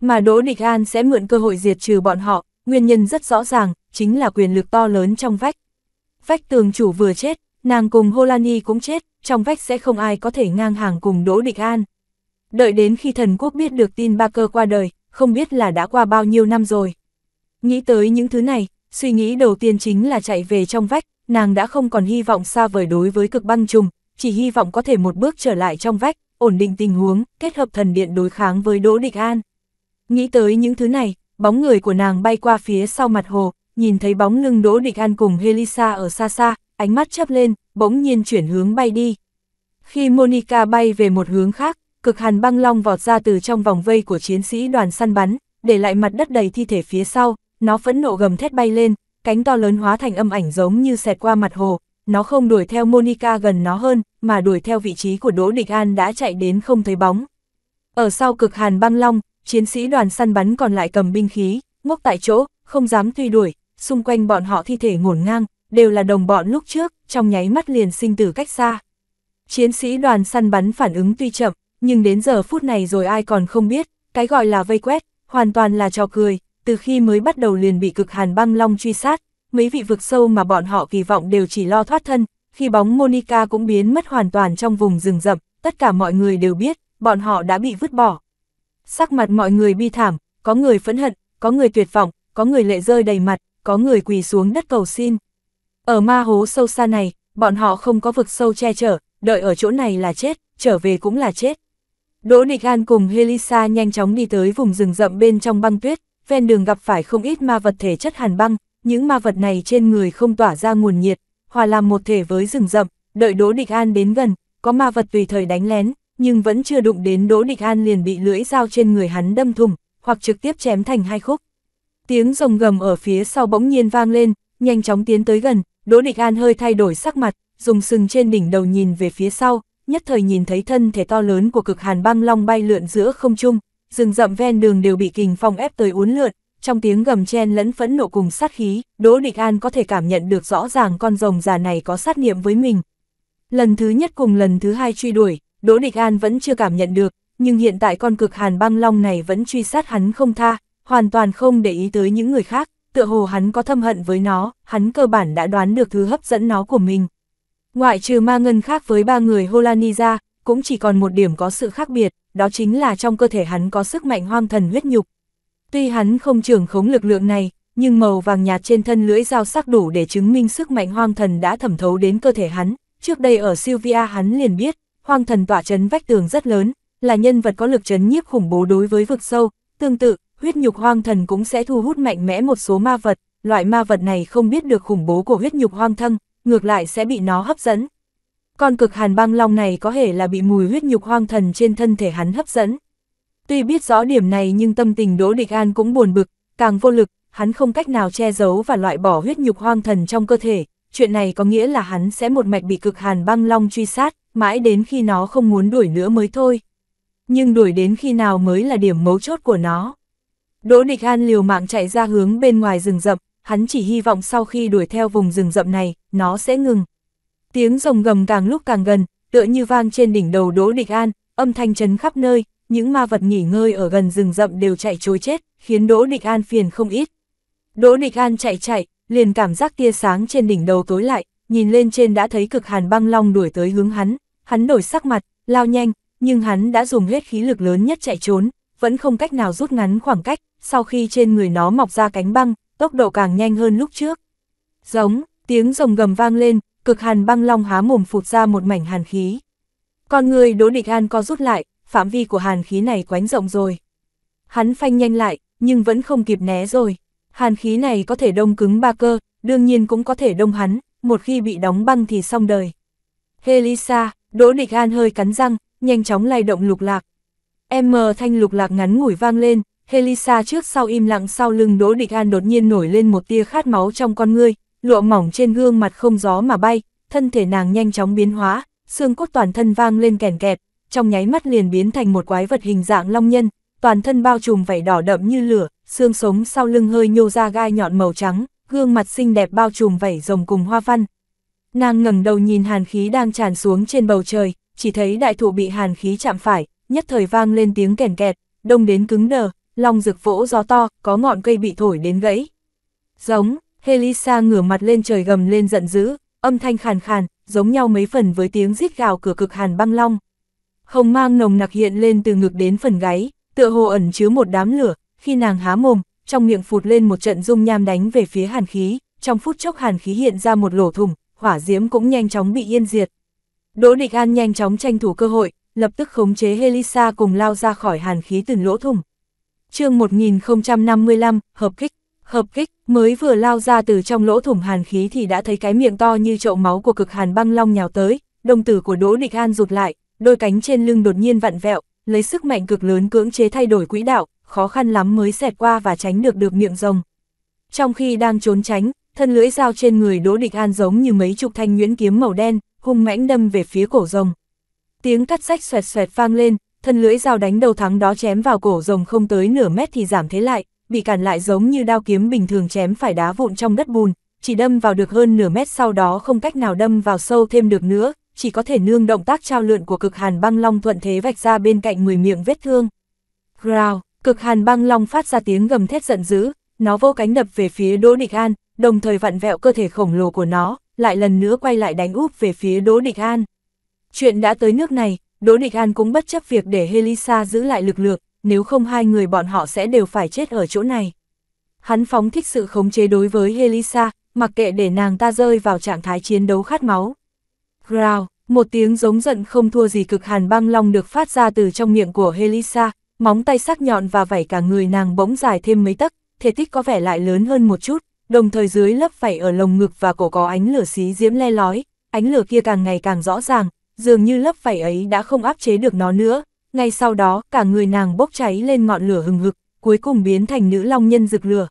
Mà Đỗ Địch An sẽ mượn cơ hội diệt trừ bọn họ, nguyên nhân rất rõ ràng, chính là quyền lực to lớn trong vách. Vách tường chủ vừa chết, nàng cùng Holani cũng chết, trong vách sẽ không ai có thể ngang hàng cùng Đỗ Địch An. Đợi đến khi thần quốc biết được tin ba cơ qua đời, không biết là đã qua bao nhiêu năm rồi. Nghĩ tới những thứ này, suy nghĩ đầu tiên chính là chạy về trong vách, nàng đã không còn hy vọng xa vời đối với cực băng trùng, chỉ hy vọng có thể một bước trở lại trong vách, ổn định tình huống, kết hợp thần điện đối kháng với Đỗ Địch An. Nghĩ tới những thứ này, bóng người của nàng bay qua phía sau mặt hồ, nhìn thấy bóng lưng Đỗ Địch An cùng Helisa ở xa xa, ánh mắt chớp lên, bỗng nhiên chuyển hướng bay đi. Khi Monica bay về một hướng khác, cực hàn băng long vọt ra từ trong vòng vây của chiến sĩ đoàn săn bắn, để lại mặt đất đầy thi thể phía sau, nó phẫn nộ gầm thét bay lên, cánh to lớn hóa thành âm ảnh giống như xẹt qua mặt hồ, nó không đuổi theo Monica gần nó hơn, mà đuổi theo vị trí của Đỗ Địch An đã chạy đến không thấy bóng. Ở sau cực hàn băng long, chiến sĩ đoàn săn bắn còn lại cầm binh khí, ngốc tại chỗ, không dám tuy đuổi, xung quanh bọn họ thi thể ngổn ngang, đều là đồng bọn lúc trước, trong nháy mắt liền sinh tử cách xa. Chiến sĩ đoàn săn bắn phản ứng tuy chậm, nhưng đến giờ phút này rồi ai còn không biết, cái gọi là vây quét, hoàn toàn là trò cười, từ khi mới bắt đầu liền bị cực hàn băng long truy sát, mấy vị vực sâu mà bọn họ kỳ vọng đều chỉ lo thoát thân, khi bóng Monica cũng biến mất hoàn toàn trong vùng rừng rậm, tất cả mọi người đều biết, bọn họ đã bị vứt bỏ. Sắc mặt mọi người bi thảm, có người phẫn hận, có người tuyệt vọng, có người lệ rơi đầy mặt, có người quỳ xuống đất cầu xin. Ở ma hố sâu xa này, bọn họ không có vực sâu che chở, đợi ở chỗ này là chết, trở về cũng là chết. Đỗ Địch An cùng Helisa nhanh chóng đi tới vùng rừng rậm bên trong băng tuyết, ven đường gặp phải không ít ma vật thể chất hàn băng, những ma vật này trên người không tỏa ra nguồn nhiệt, hòa làm một thể với rừng rậm, đợi Đỗ Địch An đến gần, có ma vật tùy thời đánh lén, nhưng vẫn chưa đụng đến Đỗ Địch An liền bị lưỡi dao trên người hắn đâm thủng, hoặc trực tiếp chém thành hai khúc. Tiếng rồng gầm ở phía sau bỗng nhiên vang lên, nhanh chóng tiến tới gần, Đỗ Địch An hơi thay đổi sắc mặt, dùng sừng trên đỉnh đầu nhìn về phía sau, nhất thời nhìn thấy thân thể to lớn của cực hàn băng long bay lượn giữa không trung, rừng rậm ven đường đều bị kình phong ép tới uốn lượn, trong tiếng gầm chen lẫn phẫn nộ cùng sát khí, Đỗ Địch An có thể cảm nhận được rõ ràng con rồng già này có sát niệm với mình. Lần thứ nhất cùng lần thứ hai truy đuổi, Đỗ Địch An vẫn chưa cảm nhận được, nhưng hiện tại con cực hàn băng long này vẫn truy sát hắn không tha, hoàn toàn không để ý tới những người khác, tựa hồ hắn có thâm hận với nó, hắn cơ bản đã đoán được thứ hấp dẫn nó của mình. Ngoại trừ ma ngân khác với ba người Holani ra, cũng chỉ còn một điểm có sự khác biệt, đó chính là trong cơ thể hắn có sức mạnh hoang thần huyết nhục, Tuy hắn không trưởng khống lực lượng này, nhưng màu vàng nhạt trên thân lưỡi dao sắc đủ để chứng minh sức mạnh hoang thần đã thẩm thấu đến cơ thể hắn. Trước đây ở Sylvia hắn liền biết, hoang thần tỏa chấn vách tường rất lớn, là nhân vật có lực chấn nhiếp khủng bố đối với vực sâu. Tương tự, huyết nhục hoang thần cũng sẽ thu hút mạnh mẽ một số ma vật, loại ma vật này không biết được khủng bố của huyết nhục hoang thân, ngược lại sẽ bị nó hấp dẫn. Con cực hàn băng long này có thể là bị mùi huyết nhục hoang thần trên thân thể hắn hấp dẫn. Tuy biết rõ điểm này nhưng tâm tình Đỗ Địch An cũng buồn bực, càng vô lực, hắn không cách nào che giấu và loại bỏ huyết nhục hoang thần trong cơ thể, chuyện này có nghĩa là hắn sẽ một mạch bị cực hàn băng long truy sát, mãi đến khi nó không muốn đuổi nữa mới thôi. Nhưng đuổi đến khi nào mới là điểm mấu chốt của nó. Đỗ Địch An liều mạng chạy ra hướng bên ngoài rừng rậm, hắn chỉ hy vọng sau khi đuổi theo vùng rừng rậm này, nó sẽ ngừng. Tiếng rồng gầm càng lúc càng gần, tựa như vang trên đỉnh đầu Đỗ Địch An, âm thanh chấn khắp nơi, những ma vật nghỉ ngơi ở gần rừng rậm đều chạy chối chết, khiến Đỗ Địch An phiền không ít. Đỗ Địch An chạy chạy, liền cảm giác tia sáng trên đỉnh đầu tối lại, nhìn lên trên đã thấy cực hàn băng long đuổi tới hướng hắn, hắn đổi sắc mặt, lao nhanh, nhưng hắn đã dùng hết khí lực lớn nhất chạy trốn, vẫn không cách nào rút ngắn khoảng cách, sau khi trên người nó mọc ra cánh băng, tốc độ càng nhanh hơn lúc trước. Giống, tiếng rồng gầm vang lên, cực hàn băng long há mồm phụt ra một mảnh hàn khí. Con người Đỗ Địch An co rút lại, phạm vi của hàn khí này quánh rộng rồi. Hắn phanh nhanh lại, nhưng vẫn không kịp né rồi. Hàn khí này có thể đông cứng ba cơ, đương nhiên cũng có thể đông hắn, một khi bị đóng băng thì xong đời. Helisa, Đỗ Địch An hơi cắn răng, nhanh chóng lay động lục lạc. M thanh lục lạc ngắn ngủi vang lên, Helisa trước sau im lặng sau lưng Đỗ Địch An đột nhiên nổi lên một tia khát máu trong con ngươi, lụa mỏng trên gương mặt không gió mà bay, thân thể nàng nhanh chóng biến hóa, xương cốt toàn thân vang lên kèn kẹt, trong nháy mắt liền biến thành một quái vật hình dạng long nhân, toàn thân bao trùm vảy đỏ đậm như lửa, xương sống sau lưng hơi nhô ra gai nhọn màu trắng, gương mặt xinh đẹp bao trùm vảy rồng cùng hoa văn. Nàng ngẩng đầu nhìn hàn khí đang tràn xuống trên bầu trời, chỉ thấy đại thụ bị hàn khí chạm phải, nhất thời vang lên tiếng kèn kẹt, đông đến cứng đờ, long rực vỗ gió to, có ngọn cây bị thổi đến gãy. Giống, Helisa ngửa mặt lên trời gầm lên giận dữ, âm thanh khàn khàn, giống nhau mấy phần với tiếng rít gào cửa cực hàn băng long hồng mang nồng nặc hiện lên từ ngực đến phần gáy, tựa hồ ẩn chứa một đám lửa, khi nàng há mồm, trong miệng phụt lên một trận dung nham đánh về phía hàn khí, trong phút chốc hàn khí hiện ra một lỗ thủng, hỏa diễm cũng nhanh chóng bị yên diệt. Đỗ Địch An nhanh chóng tranh thủ cơ hội, lập tức khống chế Helisa cùng lao ra khỏi hàn khí từ lỗ thủng. chương 1055, hợp kích, hợp kích, mới vừa lao ra từ trong lỗ thủng hàn khí thì đã thấy cái miệng to như chậu máu của cực hàn băng long nhào tới, đồng tử của Đỗ Địch An rụt lại, đôi cánh trên lưng đột nhiên vặn vẹo, lấy sức mạnh cực lớn cưỡng chế thay đổi quỹ đạo, khó khăn lắm mới xẹt qua và tránh được được miệng rồng. Trong khi đang trốn tránh, thân lưỡi dao trên người Đỗ Địch An giống như mấy chục thanh nhuyễn kiếm màu đen, hung mãnh đâm về phía cổ rồng. Tiếng cắt sách xoẹt xoẹt vang lên, thân lưỡi dao đánh đầu thắng đó chém vào cổ rồng không tới nửa mét thì giảm thế lại, bị cản lại giống như đao kiếm bình thường chém phải đá vụn trong đất bùn, chỉ đâm vào được hơn nửa mét sau đó không cách nào đâm vào sâu thêm được nữa, chỉ có thể nương động tác trao lượn của cực hàn băng long thuận thế vạch ra bên cạnh 10 miệng vết thương. Growl, cực hàn băng long phát ra tiếng gầm thét giận dữ, nó vô cánh đập về phía Đỗ Địch An, đồng thời vặn vẹo cơ thể khổng lồ của nó, lại lần nữa quay lại đánh úp về phía Đỗ Địch An. Chuyện đã tới nước này, Đỗ Địch An cũng bất chấp việc để Helisa giữ lại lực lượng, nếu không hai người bọn họ sẽ đều phải chết ở chỗ này. Hắn phóng thích sự khống chế đối với Helisa, mặc kệ để nàng ta rơi vào trạng thái chiến đấu khát máu. Rào, một tiếng giống giận không thua gì cực hàn băng long được phát ra từ trong miệng của Helisa, móng tay sắc nhọn và vảy cả người nàng bỗng dài thêm mấy tấc, thể tích có vẻ lại lớn hơn một chút, đồng thời dưới lớp vảy ở lồng ngực và cổ có ánh lửa xí diễm le lói, ánh lửa kia càng ngày càng rõ ràng, dường như lớp vảy ấy đã không áp chế được nó nữa. Ngay sau đó, cả người nàng bốc cháy lên ngọn lửa hừng hực, cuối cùng biến thành nữ long nhân rực lửa.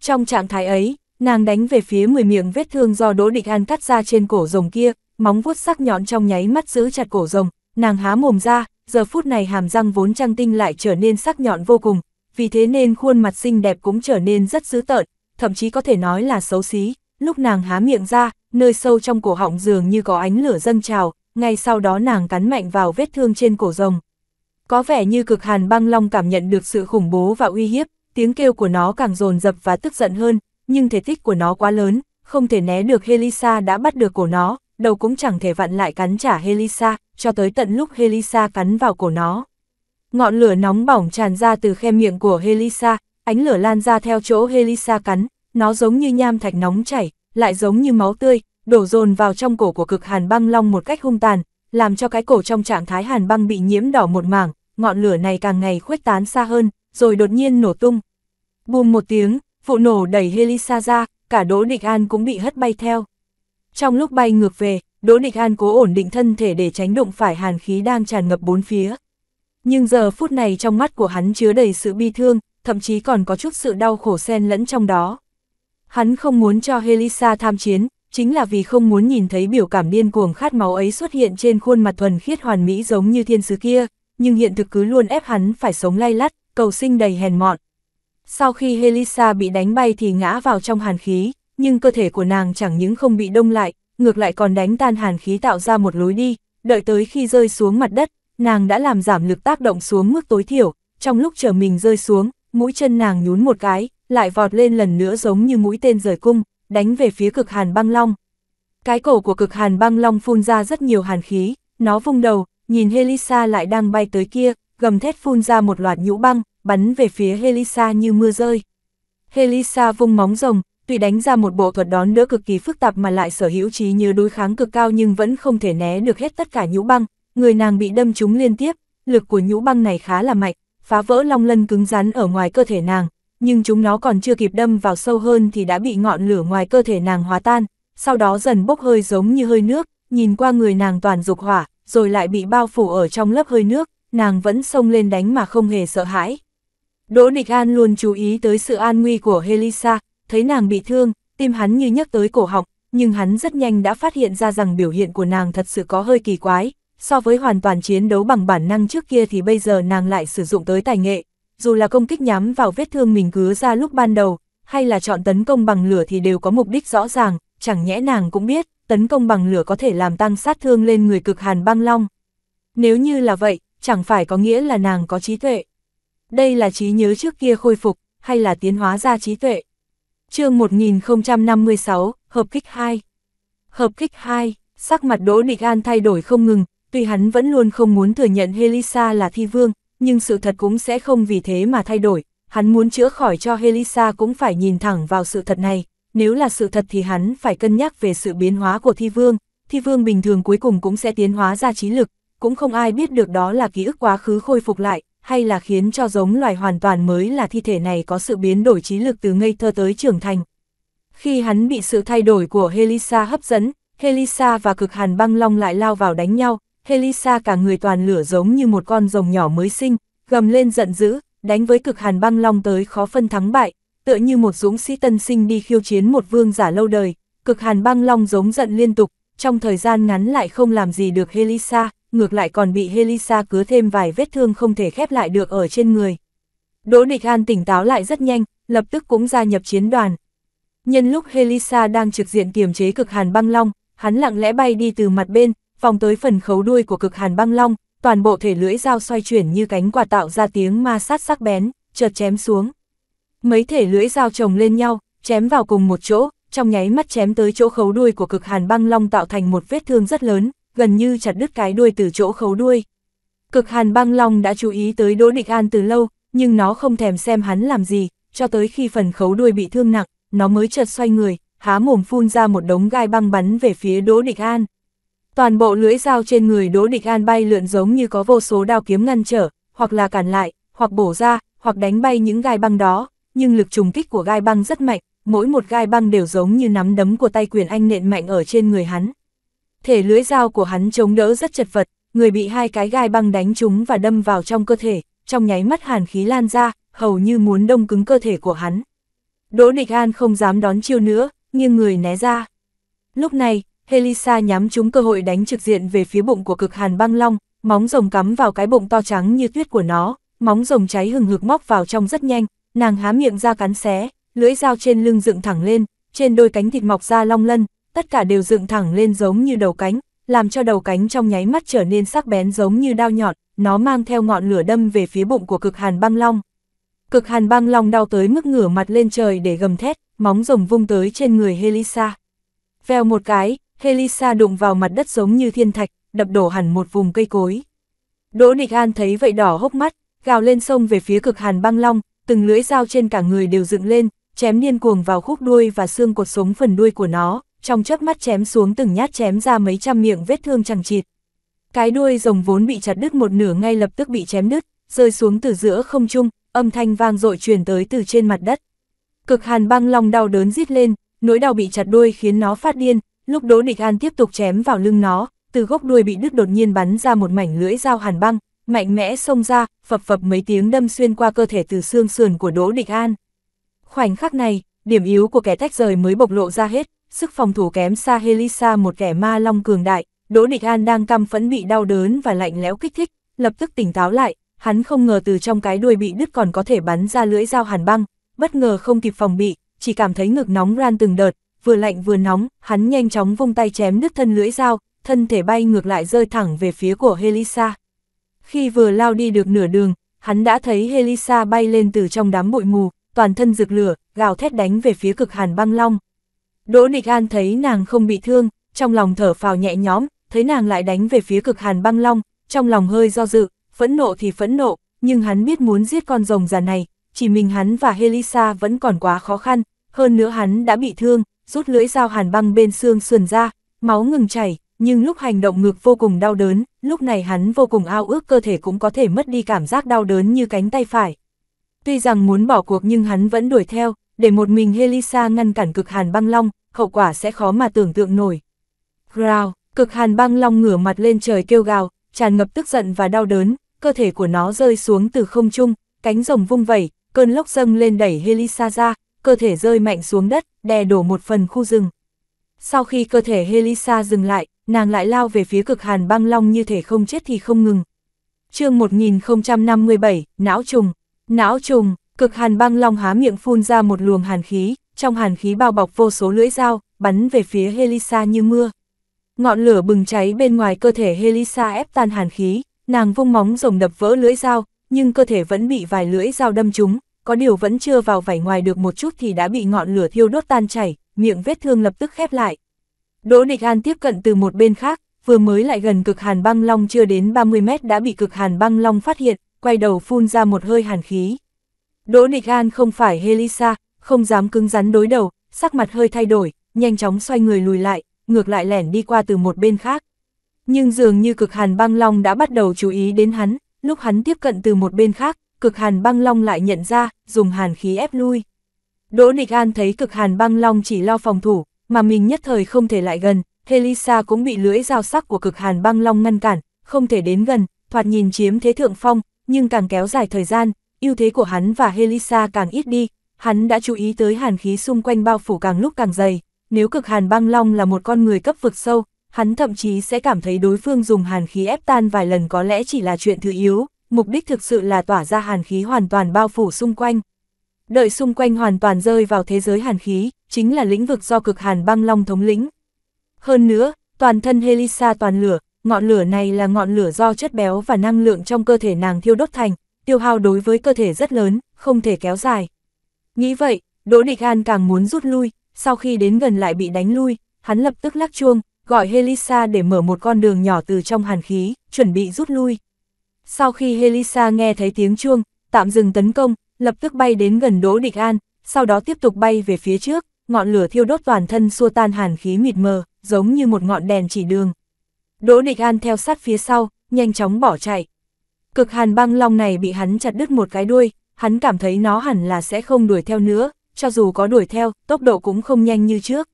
Trong trạng thái ấy, nàng đánh về phía 10 miệng vết thương do Đỗ Địch An cắt ra trên cổ rồng kia, móng vuốt sắc nhọn trong nháy mắt giữ chặt cổ rồng, nàng há mồm ra, giờ phút này hàm răng vốn trăng tinh lại trở nên sắc nhọn vô cùng, vì thế nên khuôn mặt xinh đẹp cũng trở nên rất dữ tợn, thậm chí có thể nói là xấu xí. Lúc nàng há miệng ra, nơi sâu trong cổ họng dường như có ánh lửa dâng trào, ngay sau đó nàng cắn mạnh vào vết thương trên cổ rồng. Có vẻ như cực hàn băng long cảm nhận được sự khủng bố và uy hiếp, tiếng kêu của nó càng dồn dập và tức giận hơn, nhưng thể tích của nó quá lớn, không thể né được Helisa đã bắt được cổ nó, đầu cũng chẳng thể vặn lại cắn trả Helisa, cho tới tận lúc Helisa cắn vào cổ nó. Ngọn lửa nóng bỏng tràn ra từ khe miệng của Helisa, ánh lửa lan ra theo chỗ Helisa cắn, nó giống như nham thạch nóng chảy, lại giống như máu tươi, đổ dồn vào trong cổ của cực hàn băng long một cách hung tàn, làm cho cái cổ trong trạng thái hàn băng bị nhiễm đỏ một mảng, ngọn lửa này càng ngày khuếch tán xa hơn, rồi đột nhiên nổ tung. Bùm một tiếng, vụ nổ đẩy Helisa ra, cả Đỗ Địch An cũng bị hất bay theo. Trong lúc bay ngược về, Đỗ Địch An cố ổn định thân thể để tránh đụng phải hàn khí đang tràn ngập bốn phía. Nhưng giờ phút này trong mắt của hắn chứa đầy sự bi thương, thậm chí còn có chút sự đau khổ xen lẫn trong đó. Hắn không muốn cho Helisa tham chiến, chính là vì không muốn nhìn thấy biểu cảm điên cuồng khát máu ấy xuất hiện trên khuôn mặt thuần khiết hoàn mỹ giống như thiên sứ kia, nhưng hiện thực cứ luôn ép hắn phải sống lay lắt, cầu sinh đầy hèn mọn. Sau khi Helisa bị đánh bay thì ngã vào trong hàn khí, nhưng cơ thể của nàng chẳng những không bị đông lại, ngược lại còn đánh tan hàn khí tạo ra một lối đi, đợi tới khi rơi xuống mặt đất, nàng đã làm giảm lực tác động xuống mức tối thiểu, trong lúc chờ mình rơi xuống, mũi chân nàng nhún một cái, lại vọt lên lần nữa giống như mũi tên rời cung, đánh về phía cực hàn băng long. Cái cổ của cực hàn băng long phun ra rất nhiều hàn khí, nó vung đầu, nhìn Helisa lại đang bay tới kia, gầm thét phun ra một loạt nhũ băng, bắn về phía Helisa như mưa rơi. Helisa vung móng rồng, tuy đánh ra một bộ thuật đón đỡ cực kỳ phức tạp mà lại sở hữu trí như đối kháng cực cao nhưng vẫn không thể né được hết tất cả nhũ băng, người nàng bị đâm trúng liên tiếp, lực của nhũ băng này khá là mạnh, phá vỡ long lân cứng rắn ở ngoài cơ thể nàng, nhưng chúng nó còn chưa kịp đâm vào sâu hơn thì đã bị ngọn lửa ngoài cơ thể nàng hóa tan, sau đó dần bốc hơi giống như hơi nước, nhìn qua người nàng toàn dục hỏa, rồi lại bị bao phủ ở trong lớp hơi nước, nàng vẫn xông lên đánh mà không hề sợ hãi. Đỗ Địch An luôn chú ý tới sự an nguy của Helisa, thấy nàng bị thương, tim hắn như nhắc tới cổ họng, nhưng hắn rất nhanh đã phát hiện ra rằng biểu hiện của nàng thật sự có hơi kỳ quái, so với hoàn toàn chiến đấu bằng bản năng trước kia thì bây giờ nàng lại sử dụng tới tài nghệ, dù là công kích nhắm vào vết thương mình cứ ra lúc ban đầu, hay là chọn tấn công bằng lửa thì đều có mục đích rõ ràng, chẳng nhẽ nàng cũng biết, tấn công bằng lửa có thể làm tăng sát thương lên người cực hàn băng long. Nếu như là vậy, chẳng phải có nghĩa là nàng có trí tuệ. Đây là trí nhớ trước kia khôi phục, hay là tiến hóa ra trí tuệ chương 1056, hợp kích 2. Hợp kích 2, sắc mặt Đỗ Địch An thay đổi không ngừng, tuy hắn vẫn luôn không muốn thừa nhận Helisa là thi vương, nhưng sự thật cũng sẽ không vì thế mà thay đổi. Hắn muốn chữa khỏi cho Helisa cũng phải nhìn thẳng vào sự thật này, nếu là sự thật thì hắn phải cân nhắc về sự biến hóa của thi vương, thi vương bình thường cuối cùng cũng sẽ tiến hóa ra trí lực, cũng không ai biết được đó là ký ức quá khứ khôi phục lại, hay là khiến cho giống loài hoàn toàn mới là thi thể này có sự biến đổi trí lực từ ngây thơ tới trưởng thành. Khi hắn bị sự thay đổi của Helisa hấp dẫn, Helisa và cực hàn băng long lại lao vào đánh nhau, Helisa cả người toàn lửa giống như một con rồng nhỏ mới sinh, gầm lên giận dữ, đánh với cực hàn băng long tới khó phân thắng bại, tựa như một dũng sĩ tân sinh đi khiêu chiến một vương giả lâu đời, cực hàn băng long giống giận liên tục, trong thời gian ngắn lại không làm gì được Helisa, ngược lại còn bị Helisa cứa thêm vài vết thương không thể khép lại được ở trên người. Đỗ Địch An tỉnh táo lại rất nhanh, lập tức cũng gia nhập chiến đoàn. Nhân lúc Helisa đang trực diện kiềm chế cực hàn băng long, hắn lặng lẽ bay đi từ mặt bên, vòng tới phần khấu đuôi của cực hàn băng long, toàn bộ thể lưỡi dao xoay chuyển như cánh quạt tạo ra tiếng ma sát sắc bén, chợt chém xuống. Mấy thể lưỡi dao chồng lên nhau, chém vào cùng một chỗ, trong nháy mắt chém tới chỗ khấu đuôi của cực hàn băng long tạo thành một vết thương rất lớn, gần như chặt đứt cái đuôi từ chỗ khấu đuôi. Cực hàn băng long đã chú ý tới Đỗ Địch An từ lâu, nhưng nó không thèm xem hắn làm gì, cho tới khi phần khấu đuôi bị thương nặng, nó mới chợt xoay người, há mồm phun ra một đống gai băng bắn về phía Đỗ Địch An. Toàn bộ lưỡi dao trên người Đỗ Địch An bay lượn giống như có vô số đao kiếm ngăn trở, hoặc là cản lại, hoặc bổ ra, hoặc đánh bay những gai băng đó, nhưng lực trùng kích của gai băng rất mạnh, mỗi một gai băng đều giống như nắm đấm của tay quyền anh nện mạnh ở trên người hắn, thể lưỡi dao của hắn chống đỡ rất chật vật, người bị hai cái gai băng đánh trúng và đâm vào trong cơ thể, trong nháy mắt hàn khí lan ra, hầu như muốn đông cứng cơ thể của hắn. Đỗ Địch An không dám đón chiêu nữa, nghiêng người né ra. Lúc này, Helisa nhắm trúng cơ hội đánh trực diện về phía bụng của cực hàn băng long, móng rồng cắm vào cái bụng to trắng như tuyết của nó, móng rồng cháy hừng hực móc vào trong rất nhanh, nàng há miệng ra cắn xé, lưỡi dao trên lưng dựng thẳng lên, trên đôi cánh thịt mọc ra long lân, tất cả đều dựng thẳng lên giống như đầu cánh, làm cho đầu cánh trong nháy mắt trở nên sắc bén giống như đao nhọn, nó mang theo ngọn lửa đâm về phía bụng của cực hàn băng long. Cực hàn băng long đau tới mức ngửa mặt lên trời để gầm thét, móng rồng vung tới trên người Helisa. Vèo một cái, Helisa đụng vào mặt đất giống như thiên thạch, đập đổ hẳn một vùng cây cối. Đỗ Địch An thấy vậy đỏ hốc mắt, gào lên sông về phía cực hàn băng long, từng lưỡi dao trên cả người đều dựng lên, chém điên cuồng vào khúc đuôi và xương cột sống phần đuôi của nó, trong chớp mắt chém xuống từng nhát chém ra mấy trăm miệng vết thương chẳng chịt. Cái đuôi rồng vốn bị chặt đứt một nửa ngay lập tức bị chém đứt, rơi xuống từ giữa không trung, âm thanh vang dội truyền tới từ trên mặt đất. Cực Hàn Băng Long đau đớn rít lên, nỗi đau bị chặt đuôi khiến nó phát điên, lúc Đỗ Địch An tiếp tục chém vào lưng nó, từ gốc đuôi bị đứt đột nhiên bắn ra một mảnh lưỡi dao hàn băng, mạnh mẽ xông ra, phập phập mấy tiếng đâm xuyên qua cơ thể từ xương sườn của Đỗ Địch An. Khoảnh khắc này, điểm yếu của kẻ tách rời mới bộc lộ ra hết, sức phòng thủ kém xa Helisa một kẻ ma long cường đại, Đỗ Địch An đang căm phẫn bị đau đớn và lạnh lẽo kích thích, lập tức tỉnh táo lại, hắn không ngờ từ trong cái đuôi bị đứt còn có thể bắn ra lưỡi dao hàn băng, bất ngờ không kịp phòng bị, chỉ cảm thấy ngực nóng ran từng đợt, vừa lạnh vừa nóng, hắn nhanh chóng vung tay chém đứt thân lưỡi dao, thân thể bay ngược lại rơi thẳng về phía của Helisa. Khi vừa lao đi được nửa đường, hắn đã thấy Helisa bay lên từ trong đám bụi mù, toàn thân rực lửa, gào thét đánh về phía cực hàn băng long, Đỗ Nịch An thấy nàng không bị thương, trong lòng thở phào nhẹ nhõm, thấy nàng lại đánh về phía cực hàn băng long, trong lòng hơi do dự, phẫn nộ thì phẫn nộ, nhưng hắn biết muốn giết con rồng già này, chỉ mình hắn và Helisa vẫn còn quá khó khăn, hơn nữa hắn đã bị thương, rút lưỡi dao hàn băng bên xương sườn ra, máu ngừng chảy, nhưng lúc hành động ngực vô cùng đau đớn, lúc này hắn vô cùng ao ước cơ thể cũng có thể mất đi cảm giác đau đớn như cánh tay phải. Tuy rằng muốn bỏ cuộc nhưng hắn vẫn đuổi theo, để một mình Helisa ngăn cản cực hàn băng long, hậu quả sẽ khó mà tưởng tượng nổi. Growl, cực hàn băng long ngửa mặt lên trời kêu gào, tràn ngập tức giận và đau đớn, cơ thể của nó rơi xuống từ không trung, cánh rồng vung vẩy, cơn lốc dâng lên đẩy Helisa ra, cơ thể rơi mạnh xuống đất, đè đổ một phần khu rừng. Sau khi cơ thể Helisa dừng lại, nàng lại lao về phía cực hàn băng long như thể không chết thì không ngừng. chương 1057, Não Trùng Não Trùng, Cực hàn băng long há miệng phun ra một luồng hàn khí, trong hàn khí bao bọc vô số lưỡi dao, bắn về phía Helisa như mưa. Ngọn lửa bừng cháy bên ngoài cơ thể Helisa ép tan hàn khí, nàng vung móng rồng đập vỡ lưỡi dao, nhưng cơ thể vẫn bị vài lưỡi dao đâm trúng, có điều vẫn chưa vào vảy ngoài được một chút thì đã bị ngọn lửa thiêu đốt tan chảy, miệng vết thương lập tức khép lại. Đỗ Địch An tiếp cận từ một bên khác, vừa mới lại gần cực hàn băng long chưa đến 30 mét đã bị cực hàn băng long phát hiện, quay đầu phun ra một hơi hàn khí. Đỗ Nịch An không phải Helisa, không dám cứng rắn đối đầu, sắc mặt hơi thay đổi, nhanh chóng xoay người lùi lại, ngược lại lẻn đi qua từ một bên khác. Nhưng dường như cực hàn băng long đã bắt đầu chú ý đến hắn, lúc hắn tiếp cận từ một bên khác, cực hàn băng long lại nhận ra, dùng hàn khí ép lui. Đỗ Nịch An thấy cực hàn băng long chỉ lo phòng thủ, mà mình nhất thời không thể lại gần, Helisa cũng bị lưỡi dao sắc của cực hàn băng long ngăn cản, không thể đến gần, thoạt nhìn chiếm thế thượng phong, nhưng càng kéo dài thời gian, ưu thế của hắn và Helisa càng ít đi, hắn đã chú ý tới hàn khí xung quanh bao phủ càng lúc càng dày, nếu cực hàn băng long là một con người cấp vực sâu, hắn thậm chí sẽ cảm thấy đối phương dùng hàn khí ép tan vài lần có lẽ chỉ là chuyện thứ yếu, mục đích thực sự là tỏa ra hàn khí hoàn toàn bao phủ xung quanh. Đợi xung quanh hoàn toàn rơi vào thế giới hàn khí, chính là lĩnh vực do cực hàn băng long thống lĩnh. Hơn nữa, toàn thân Helisa toàn lửa, ngọn lửa này là ngọn lửa do chất béo và năng lượng trong cơ thể nàng thiêu đốt thành, tiêu hao đối với cơ thể rất lớn, không thể kéo dài. Nghĩ vậy, Đỗ Địch An càng muốn rút lui, sau khi đến gần lại bị đánh lui, hắn lập tức lắc chuông, gọi Helisa để mở một con đường nhỏ từ trong hàn khí, chuẩn bị rút lui. Sau khi Helisa nghe thấy tiếng chuông, tạm dừng tấn công, lập tức bay đến gần Đỗ Địch An, sau đó tiếp tục bay về phía trước, ngọn lửa thiêu đốt toàn thân xua tan hàn khí mịt mờ, giống như một ngọn đèn chỉ đường. Đỗ Địch An theo sát phía sau, nhanh chóng bỏ chạy. Cực hàn băng long này bị hắn chặt đứt một cái đuôi, hắn cảm thấy nó hẳn là sẽ không đuổi theo nữa, cho dù có đuổi theo, tốc độ cũng không nhanh như trước.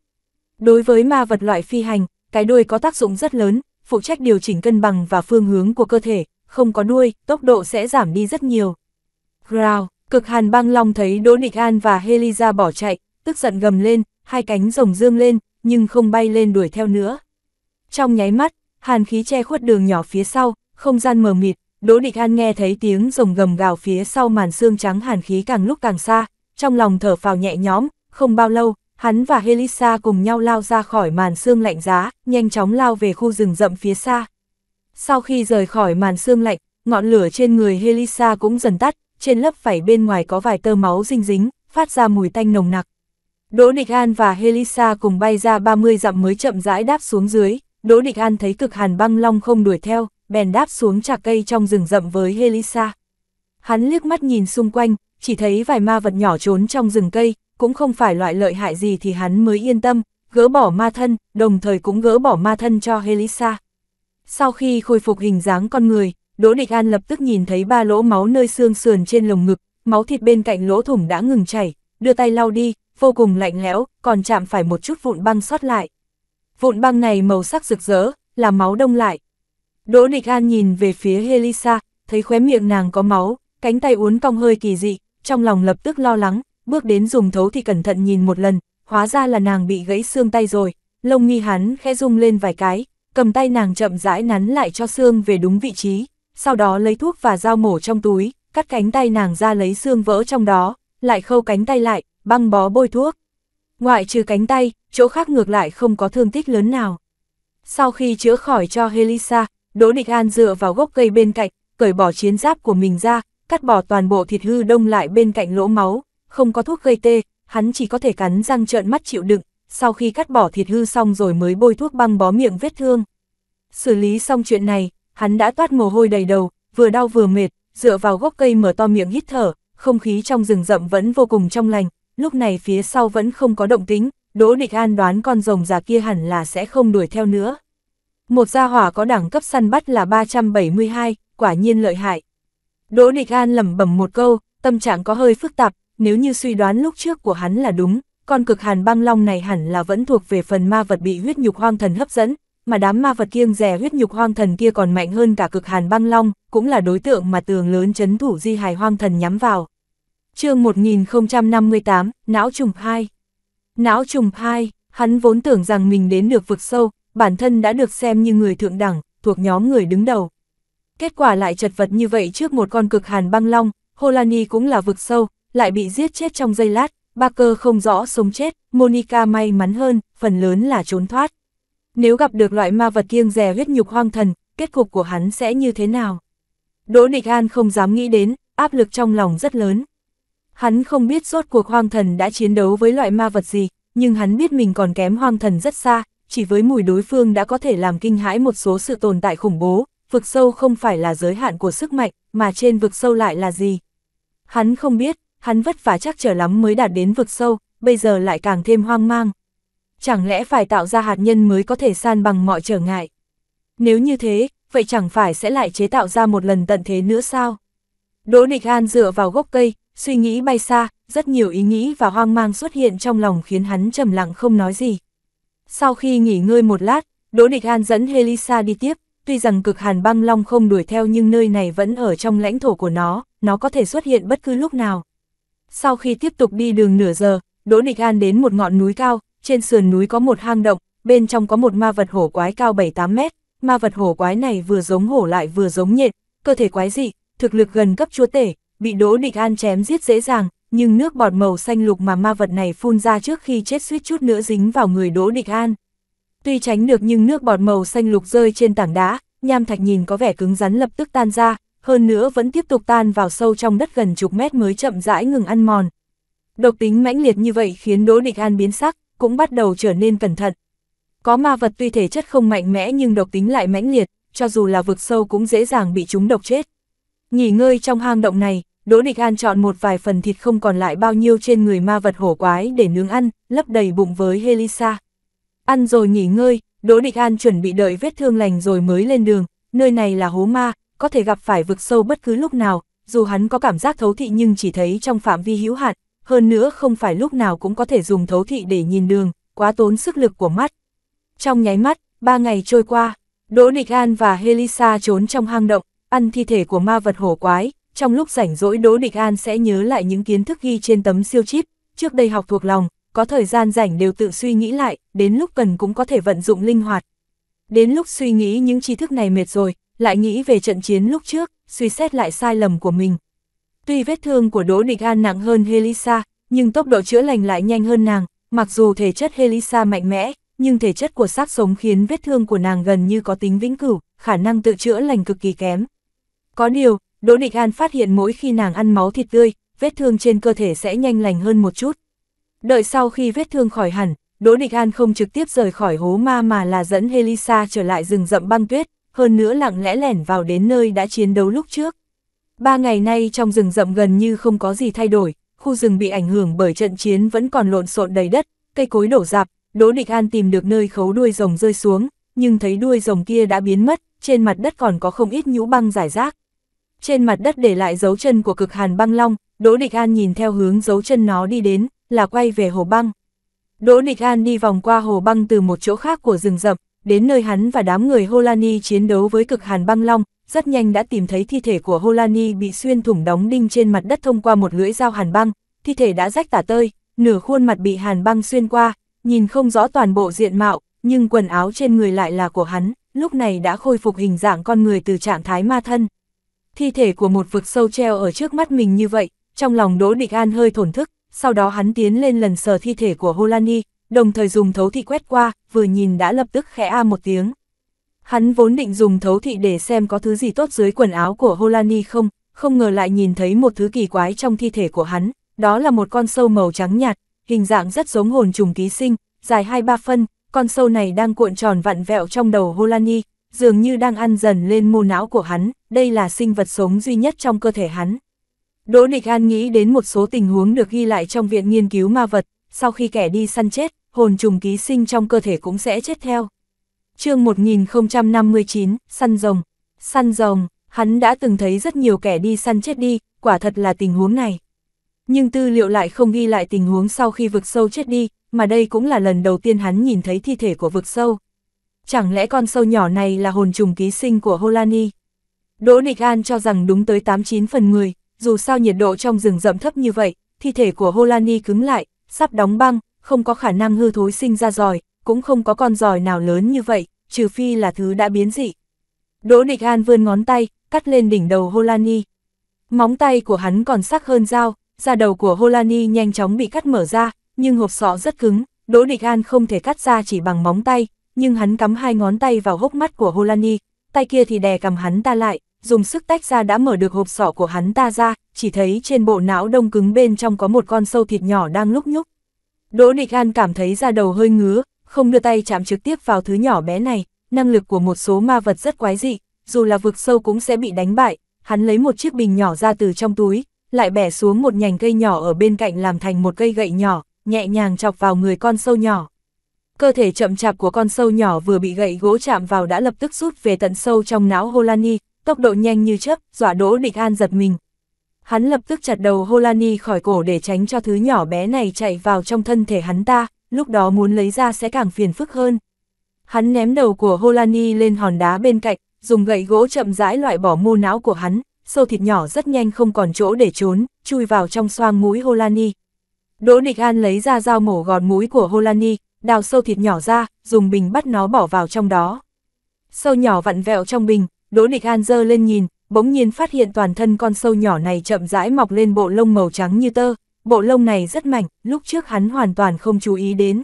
Đối với ma vật loại phi hành, cái đuôi có tác dụng rất lớn, phụ trách điều chỉnh cân bằng và phương hướng của cơ thể, không có đuôi, tốc độ sẽ giảm đi rất nhiều. Growl, cực hàn băng long thấy Đỗ Địch An và Heliza bỏ chạy, tức giận gầm lên, hai cánh rồng dương lên, nhưng không bay lên đuổi theo nữa. Trong nháy mắt, hàn khí che khuất đường nhỏ phía sau, không gian mờ mịt, Đỗ Địch An nghe thấy tiếng rồng gầm gào phía sau màn xương trắng hàn khí càng lúc càng xa, trong lòng thở phào nhẹ nhõm, không bao lâu, hắn và Helisa cùng nhau lao ra khỏi màn xương lạnh giá, nhanh chóng lao về khu rừng rậm phía xa. Sau khi rời khỏi màn xương lạnh, ngọn lửa trên người Helisa cũng dần tắt, trên lớp vảy bên ngoài có vài tơ máu dinh dính, phát ra mùi tanh nồng nặc. Đỗ Địch An và Helisa cùng bay ra 30 dặm mới chậm rãi đáp xuống dưới, Đỗ Địch An thấy cực hàn băng long không đuổi theo, bèn đáp xuống trà cây trong rừng rậm với Helisa. Hắn liếc mắt nhìn xung quanh, chỉ thấy vài ma vật nhỏ trốn trong rừng cây, cũng không phải loại lợi hại gì thì hắn mới yên tâm, gỡ bỏ ma thân, đồng thời cũng gỡ bỏ ma thân cho Helisa. Sau khi khôi phục hình dáng con người, Đỗ Địch An lập tức nhìn thấy ba lỗ máu nơi xương sườn trên lồng ngực, máu thịt bên cạnh lỗ thủng đã ngừng chảy, đưa tay lau đi, vô cùng lạnh lẽo, còn chạm phải một chút vụn băng sót lại. Vụn băng này màu sắc rực rỡ, là máu đông lại, Đỗ Địch An nhìn về phía Helisa, thấy khóe miệng nàng có máu, cánh tay uốn cong hơi kỳ dị, trong lòng lập tức lo lắng, bước đến dùng thấu thì cẩn thận nhìn một lần, hóa ra là nàng bị gãy xương tay rồi, lông nghi hắn khẽ rung lên vài cái, cầm tay nàng chậm rãi nắn lại cho xương về đúng vị trí, sau đó lấy thuốc và dao mổ trong túi, cắt cánh tay nàng ra lấy xương vỡ trong đó, lại khâu cánh tay lại, băng bó bôi thuốc. Ngoại trừ cánh tay, chỗ khác ngược lại không có thương tích lớn nào. Sau khi chữa khỏi cho Helisa, Đỗ Địch An dựa vào gốc cây bên cạnh, cởi bỏ chiến giáp của mình ra, cắt bỏ toàn bộ thịt hư đông lại bên cạnh lỗ máu, không có thuốc gây tê, hắn chỉ có thể cắn răng trợn mắt chịu đựng, sau khi cắt bỏ thịt hư xong rồi mới bôi thuốc băng bó miệng vết thương. Xử lý xong chuyện này, hắn đã toát mồ hôi đầy đầu, vừa đau vừa mệt, dựa vào gốc cây mở to miệng hít thở, không khí trong rừng rậm vẫn vô cùng trong lành, lúc này phía sau vẫn không có động tính, Đỗ Địch An đoán con rồng già kia hẳn là sẽ không đuổi theo nữa một gia hỏa có đẳng cấp săn bắt là 372, quả nhiên lợi hại. Đỗ Địch An lẩm bẩm một câu, tâm trạng có hơi phức tạp, nếu như suy đoán lúc trước của hắn là đúng, con cực hàn băng long này hẳn là vẫn thuộc về phần ma vật bị huyết nhục hoang thần hấp dẫn, mà đám ma vật kiêng rẻ huyết nhục hoang thần kia còn mạnh hơn cả cực hàn băng long, cũng là đối tượng mà tường lớn chấn thủ di hài hoang thần nhắm vào. chương 1058, Não Trùng 2 Não Trùng 2, hắn vốn tưởng rằng mình đến được vực sâu, bản thân đã được xem như người thượng đẳng, thuộc nhóm người đứng đầu. Kết quả lại chật vật như vậy trước một con cực hàn băng long, Holani cũng là vực sâu, lại bị giết chết trong giây lát, Barker không rõ sống chết, Monica may mắn hơn, phần lớn là trốn thoát. Nếu gặp được loại ma vật kiêng rè huyết nhục hoang thần, kết cục của hắn sẽ như thế nào? Đỗ Địch An không dám nghĩ đến, áp lực trong lòng rất lớn. Hắn không biết suốt cuộc hoang thần đã chiến đấu với loại ma vật gì, nhưng hắn biết mình còn kém hoang thần rất xa, chỉ với mùi đối phương đã có thể làm kinh hãi một số sự tồn tại khủng bố, vực sâu không phải là giới hạn của sức mạnh, mà trên vực sâu lại là gì. Hắn không biết, hắn vất vả chắc trở lắm mới đạt đến vực sâu, bây giờ lại càng thêm hoang mang. Chẳng lẽ phải tạo ra hạt nhân mới có thể san bằng mọi trở ngại? Nếu như thế, vậy chẳng phải sẽ lại chế tạo ra một lần tận thế nữa sao? Đỗ Địch An dựa vào gốc cây, suy nghĩ bay xa, rất nhiều ý nghĩ và hoang mang xuất hiện trong lòng khiến hắn trầm lặng không nói gì. Sau khi nghỉ ngơi một lát, Đỗ Địch An dẫn Helisa đi tiếp, tuy rằng cực hàn băng long không đuổi theo nhưng nơi này vẫn ở trong lãnh thổ của nó, nó có thể xuất hiện bất cứ lúc nào. Sau khi tiếp tục đi đường nửa giờ, Đỗ Địch An đến một ngọn núi cao, trên sườn núi có một hang động, bên trong có một ma vật hổ quái cao 7-8 mét, ma vật hổ quái này vừa giống hổ lại vừa giống nhện, cơ thể quái dị, thực lực gần cấp chúa tể, bị Đỗ Địch An chém giết dễ dàng, nhưng nước bọt màu xanh lục mà ma vật này phun ra trước khi chết suýt chút nữa dính vào người Đỗ Địch An. Tuy tránh được nhưng nước bọt màu xanh lục rơi trên tảng đá, nham thạch nhìn có vẻ cứng rắn lập tức tan ra, hơn nữa vẫn tiếp tục tan vào sâu trong đất gần chục mét mới chậm rãi ngừng ăn mòn. Độc tính mãnh liệt như vậy khiến Đỗ Địch An biến sắc, cũng bắt đầu trở nên cẩn thận. Có ma vật tuy thể chất không mạnh mẽ nhưng độc tính lại mãnh liệt, cho dù là vực sâu cũng dễ dàng bị chúng độc chết. Nghỉ ngơi trong hang động này, Đỗ Địch An chọn một vài phần thịt không còn lại bao nhiêu trên người ma vật hổ quái để nướng ăn, lấp đầy bụng với Helisa. Ăn rồi nghỉ ngơi, Đỗ Địch An chuẩn bị đợi vết thương lành rồi mới lên đường, nơi này là hố ma, có thể gặp phải vực sâu bất cứ lúc nào, dù hắn có cảm giác thấu thị nhưng chỉ thấy trong phạm vi hữu hạn, hơn nữa không phải lúc nào cũng có thể dùng thấu thị để nhìn đường, quá tốn sức lực của mắt. Trong nháy mắt, ba ngày trôi qua, Đỗ Địch An và Helisa trốn trong hang động, ăn thi thể của ma vật hổ quái, trong lúc rảnh rỗi Đỗ Địch An sẽ nhớ lại những kiến thức ghi trên tấm siêu chip, trước đây học thuộc lòng, có thời gian rảnh đều tự suy nghĩ lại, đến lúc cần cũng có thể vận dụng linh hoạt. Đến lúc suy nghĩ những tri thức này mệt rồi, lại nghĩ về trận chiến lúc trước, suy xét lại sai lầm của mình. Tuy vết thương của Đỗ Địch An nặng hơn Helisa, nhưng tốc độ chữa lành lại nhanh hơn nàng, mặc dù thể chất Helisa mạnh mẽ, nhưng thể chất của xác sống khiến vết thương của nàng gần như có tính vĩnh cửu, khả năng tự chữa lành cực kỳ kém. Có điều, Đỗ Nịch An phát hiện mỗi khi nàng ăn máu thịt tươi, vết thương trên cơ thể sẽ nhanh lành hơn một chút. Đợi sau khi vết thương khỏi hẳn, Đỗ Nịch An không trực tiếp rời khỏi hố ma mà là dẫn Helisa trở lại rừng rậm băng tuyết, hơn nữa lặng lẽ lẻn vào đến nơi đã chiến đấu lúc trước. Ba ngày nay trong rừng rậm gần như không có gì thay đổi, khu rừng bị ảnh hưởng bởi trận chiến vẫn còn lộn xộn đầy đất, cây cối đổ rạp, Đỗ Địch An tìm được nơi khấu đuôi rồng rơi xuống, nhưng thấy đuôi rồng kia đã biến mất, trên mặt đất còn có không ít nhũ băng giải rác trên mặt đất để lại dấu chân của cực hàn băng long, Đỗ Địch An nhìn theo hướng dấu chân nó đi đến, là quay về hồ băng. Đỗ Địch An đi vòng qua hồ băng từ một chỗ khác của rừng rậm, đến nơi hắn và đám người Holani chiến đấu với cực hàn băng long, rất nhanh đã tìm thấy thi thể của Holani bị xuyên thủng đóng đinh trên mặt đất thông qua một lưỡi dao hàn băng, thi thể đã rách tả tơi, nửa khuôn mặt bị hàn băng xuyên qua, nhìn không rõ toàn bộ diện mạo, nhưng quần áo trên người lại là của hắn, lúc này đã khôi phục hình dạng con người từ trạng thái ma thân thi thể của một vực sâu treo ở trước mắt mình như vậy, trong lòng Đỗ Địch An hơi thổn thức, sau đó hắn tiến lên lần sờ thi thể của Holani, đồng thời dùng thấu thị quét qua, vừa nhìn đã lập tức khẽ a một tiếng. Hắn vốn định dùng thấu thị để xem có thứ gì tốt dưới quần áo của Holani không, không ngờ lại nhìn thấy một thứ kỳ quái trong thi thể của hắn, đó là một con sâu màu trắng nhạt, hình dạng rất giống hồn trùng ký sinh, dài 2-3 phân, con sâu này đang cuộn tròn vặn vẹo trong đầu Holani, dường như đang ăn dần lên mô não của hắn, đây là sinh vật sống duy nhất trong cơ thể hắn. Đỗ Địch An nghĩ đến một số tình huống được ghi lại trong viện nghiên cứu ma vật, sau khi kẻ đi săn chết, hồn trùng ký sinh trong cơ thể cũng sẽ chết theo. chương 1059, săn rồng. Săn rồng, hắn đã từng thấy rất nhiều kẻ đi săn chết đi, quả thật là tình huống này. Nhưng tư liệu lại không ghi lại tình huống sau khi vực sâu chết đi, mà đây cũng là lần đầu tiên hắn nhìn thấy thi thể của vực sâu, Chẳng lẽ con sâu nhỏ này là hồn trùng ký sinh của Holani? Đỗ Nịch An cho rằng đúng tới 89 phần 10, dù sao nhiệt độ trong rừng rậm thấp như vậy, thi thể của Holani cứng lại, sắp đóng băng, không có khả năng hư thối sinh ra giòi, cũng không có con giòi nào lớn như vậy, trừ phi là thứ đã biến dị. Đỗ Nịch An vươn ngón tay, cắt lên đỉnh đầu Holani. Móng tay của hắn còn sắc hơn dao, da đầu của Holani nhanh chóng bị cắt mở ra, nhưng hộp sọ rất cứng, Đỗ Nịch An không thể cắt ra chỉ bằng móng tay, nhưng hắn cắm hai ngón tay vào hốc mắt của Holani, tay kia thì đè cầm hắn ta lại, dùng sức tách ra đã mở được hộp sọ của hắn ta ra, chỉ thấy trên bộ não đông cứng bên trong có một con sâu thịt nhỏ đang lúc nhúc. Đỗ Địch An cảm thấy da đầu hơi ngứa, không đưa tay chạm trực tiếp vào thứ nhỏ bé này, năng lực của một số ma vật rất quái dị, dù là vực sâu cũng sẽ bị đánh bại, hắn lấy một chiếc bình nhỏ ra từ trong túi, lại bẻ xuống một nhành cây nhỏ ở bên cạnh làm thành một cây gậy nhỏ, nhẹ nhàng chọc vào người con sâu nhỏ cơ thể chậm chạp của con sâu nhỏ vừa bị gậy gỗ chạm vào đã lập tức rút về tận sâu trong não Holani, tốc độ nhanh như chớp, dọa Đỗ Địch An giật mình. Hắn lập tức chặt đầu Holani khỏi cổ để tránh cho thứ nhỏ bé này chạy vào trong thân thể hắn ta, lúc đó muốn lấy ra sẽ càng phiền phức hơn. Hắn ném đầu của Holani lên hòn đá bên cạnh, dùng gậy gỗ chậm rãi loại bỏ mô não của hắn, sâu thịt nhỏ rất nhanh không còn chỗ để trốn, chui vào trong xoang mũi Holani. Đỗ Địch An lấy ra dao mổ gọt mũi của Holani, đào sâu thịt nhỏ ra, dùng bình bắt nó bỏ vào trong đó. Sâu nhỏ vặn vẹo trong bình, Đỗ Địch An dơ lên nhìn, bỗng nhiên phát hiện toàn thân con sâu nhỏ này chậm rãi mọc lên bộ lông màu trắng như tơ, bộ lông này rất mảnh, lúc trước hắn hoàn toàn không chú ý đến.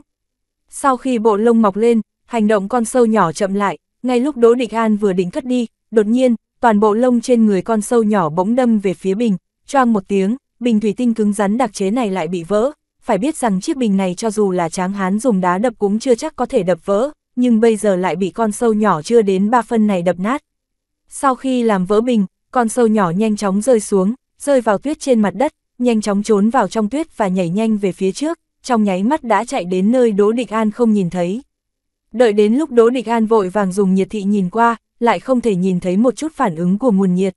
Sau khi bộ lông mọc lên, hành động con sâu nhỏ chậm lại, ngay lúc Đỗ Địch An vừa định cất đi, đột nhiên, toàn bộ lông trên người con sâu nhỏ bỗng đâm về phía bình, choang một tiếng, bình thủy tinh cứng rắn đặc chế này lại bị vỡ, phải biết rằng chiếc bình này cho dù là tráng hán dùng đá đập cũng chưa chắc có thể đập vỡ, nhưng bây giờ lại bị con sâu nhỏ chưa đến ba phân này đập nát. Sau khi làm vỡ bình, con sâu nhỏ nhanh chóng rơi xuống, rơi vào tuyết trên mặt đất, nhanh chóng trốn vào trong tuyết và nhảy nhanh về phía trước, trong nháy mắt đã chạy đến nơi Đỗ Địch An không nhìn thấy. Đợi đến lúc Đỗ Địch An vội vàng dùng nhiệt thị nhìn qua, lại không thể nhìn thấy một chút phản ứng của nguồn nhiệt.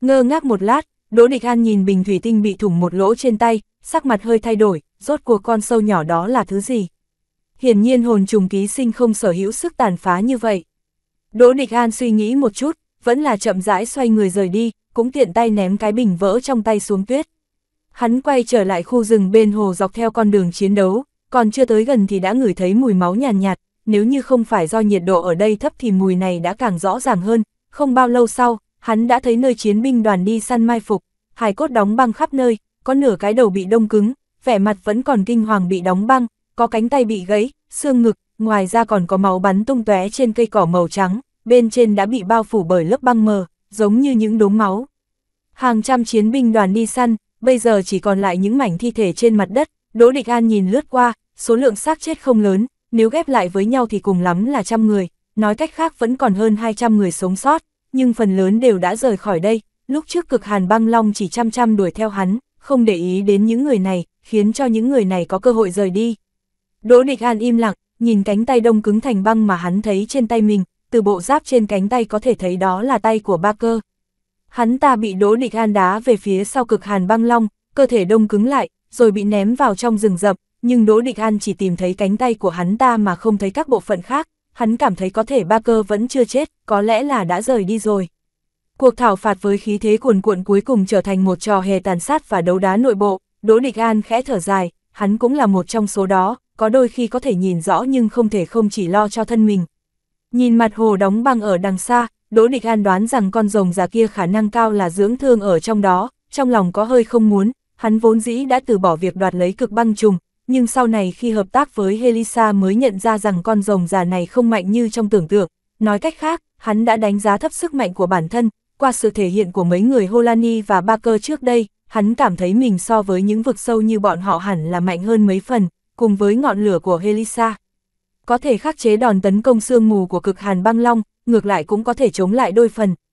Ngơ ngác một lát, Đỗ Địch An nhìn bình thủy tinh bị thủng một lỗ trên tay, sắc mặt hơi thay đổi, rốt cuộc con sâu nhỏ đó là thứ gì? Hiển nhiên hồn trùng ký sinh không sở hữu sức tàn phá như vậy. Đỗ Địch An suy nghĩ một chút, vẫn là chậm rãi xoay người rời đi, cũng tiện tay ném cái bình vỡ trong tay xuống tuyết. Hắn quay trở lại khu rừng bên hồ dọc theo con đường chiến đấu, còn chưa tới gần thì đã ngửi thấy mùi máu nhàn nhạt, nhạt, nếu như không phải do nhiệt độ ở đây thấp thì mùi này đã càng rõ ràng hơn, không bao lâu sau, hắn đã thấy nơi chiến binh đoàn đi săn mai phục, hài cốt đóng băng khắp nơi, có nửa cái đầu bị đông cứng, vẻ mặt vẫn còn kinh hoàng bị đóng băng, có cánh tay bị gãy, xương ngực, ngoài ra còn có máu bắn tung tóe trên cây cỏ màu trắng, bên trên đã bị bao phủ bởi lớp băng mờ, giống như những đốm máu. Hàng trăm chiến binh đoàn đi săn, bây giờ chỉ còn lại những mảnh thi thể trên mặt đất, Đỗ Địch An nhìn lướt qua, số lượng xác chết không lớn, nếu ghép lại với nhau thì cùng lắm là trăm người, nói cách khác vẫn còn hơn 200 người sống sót, nhưng phần lớn đều đã rời khỏi đây, lúc trước cực hàn băng long chỉ chăm chăm đuổi theo hắn, không để ý đến những người này, khiến cho những người này có cơ hội rời đi. Đỗ Địch An im lặng, nhìn cánh tay đông cứng thành băng mà hắn thấy trên tay mình, từ bộ giáp trên cánh tay có thể thấy đó là tay của ba cơ. Hắn ta bị Đỗ Địch An đá về phía sau cực hàn băng long, cơ thể đông cứng lại, rồi bị ném vào trong rừng rậm, nhưng Đỗ Địch An chỉ tìm thấy cánh tay của hắn ta mà không thấy các bộ phận khác, hắn cảm thấy có thể ba cơ vẫn chưa chết, có lẽ là đã rời đi rồi. Cuộc thảo phạt với khí thế cuồn cuộn cuối cùng trở thành một trò hề tàn sát và đấu đá nội bộ, Đỗ Địch An khẽ thở dài, hắn cũng là một trong số đó, có đôi khi có thể nhìn rõ nhưng không thể không chỉ lo cho thân mình. Nhìn mặt hồ đóng băng ở đằng xa, Đỗ Địch An đoán rằng con rồng già kia khả năng cao là dưỡng thương ở trong đó, trong lòng có hơi không muốn, hắn vốn dĩ đã từ bỏ việc đoạt lấy cực băng trùng, nhưng sau này khi hợp tác với Helisa mới nhận ra rằng con rồng già này không mạnh như trong tưởng tượng. Nói cách khác, hắn đã đánh giá thấp sức mạnh của bản thân, qua sự thể hiện của mấy người Holani và Barker trước đây, hắn cảm thấy mình so với những vực sâu như bọn họ hẳn là mạnh hơn mấy phần, cùng với ngọn lửa của Helisa. Có thể khắc chế đòn tấn công sương mù của cực hàn băng long, ngược lại cũng có thể chống lại đôi phần,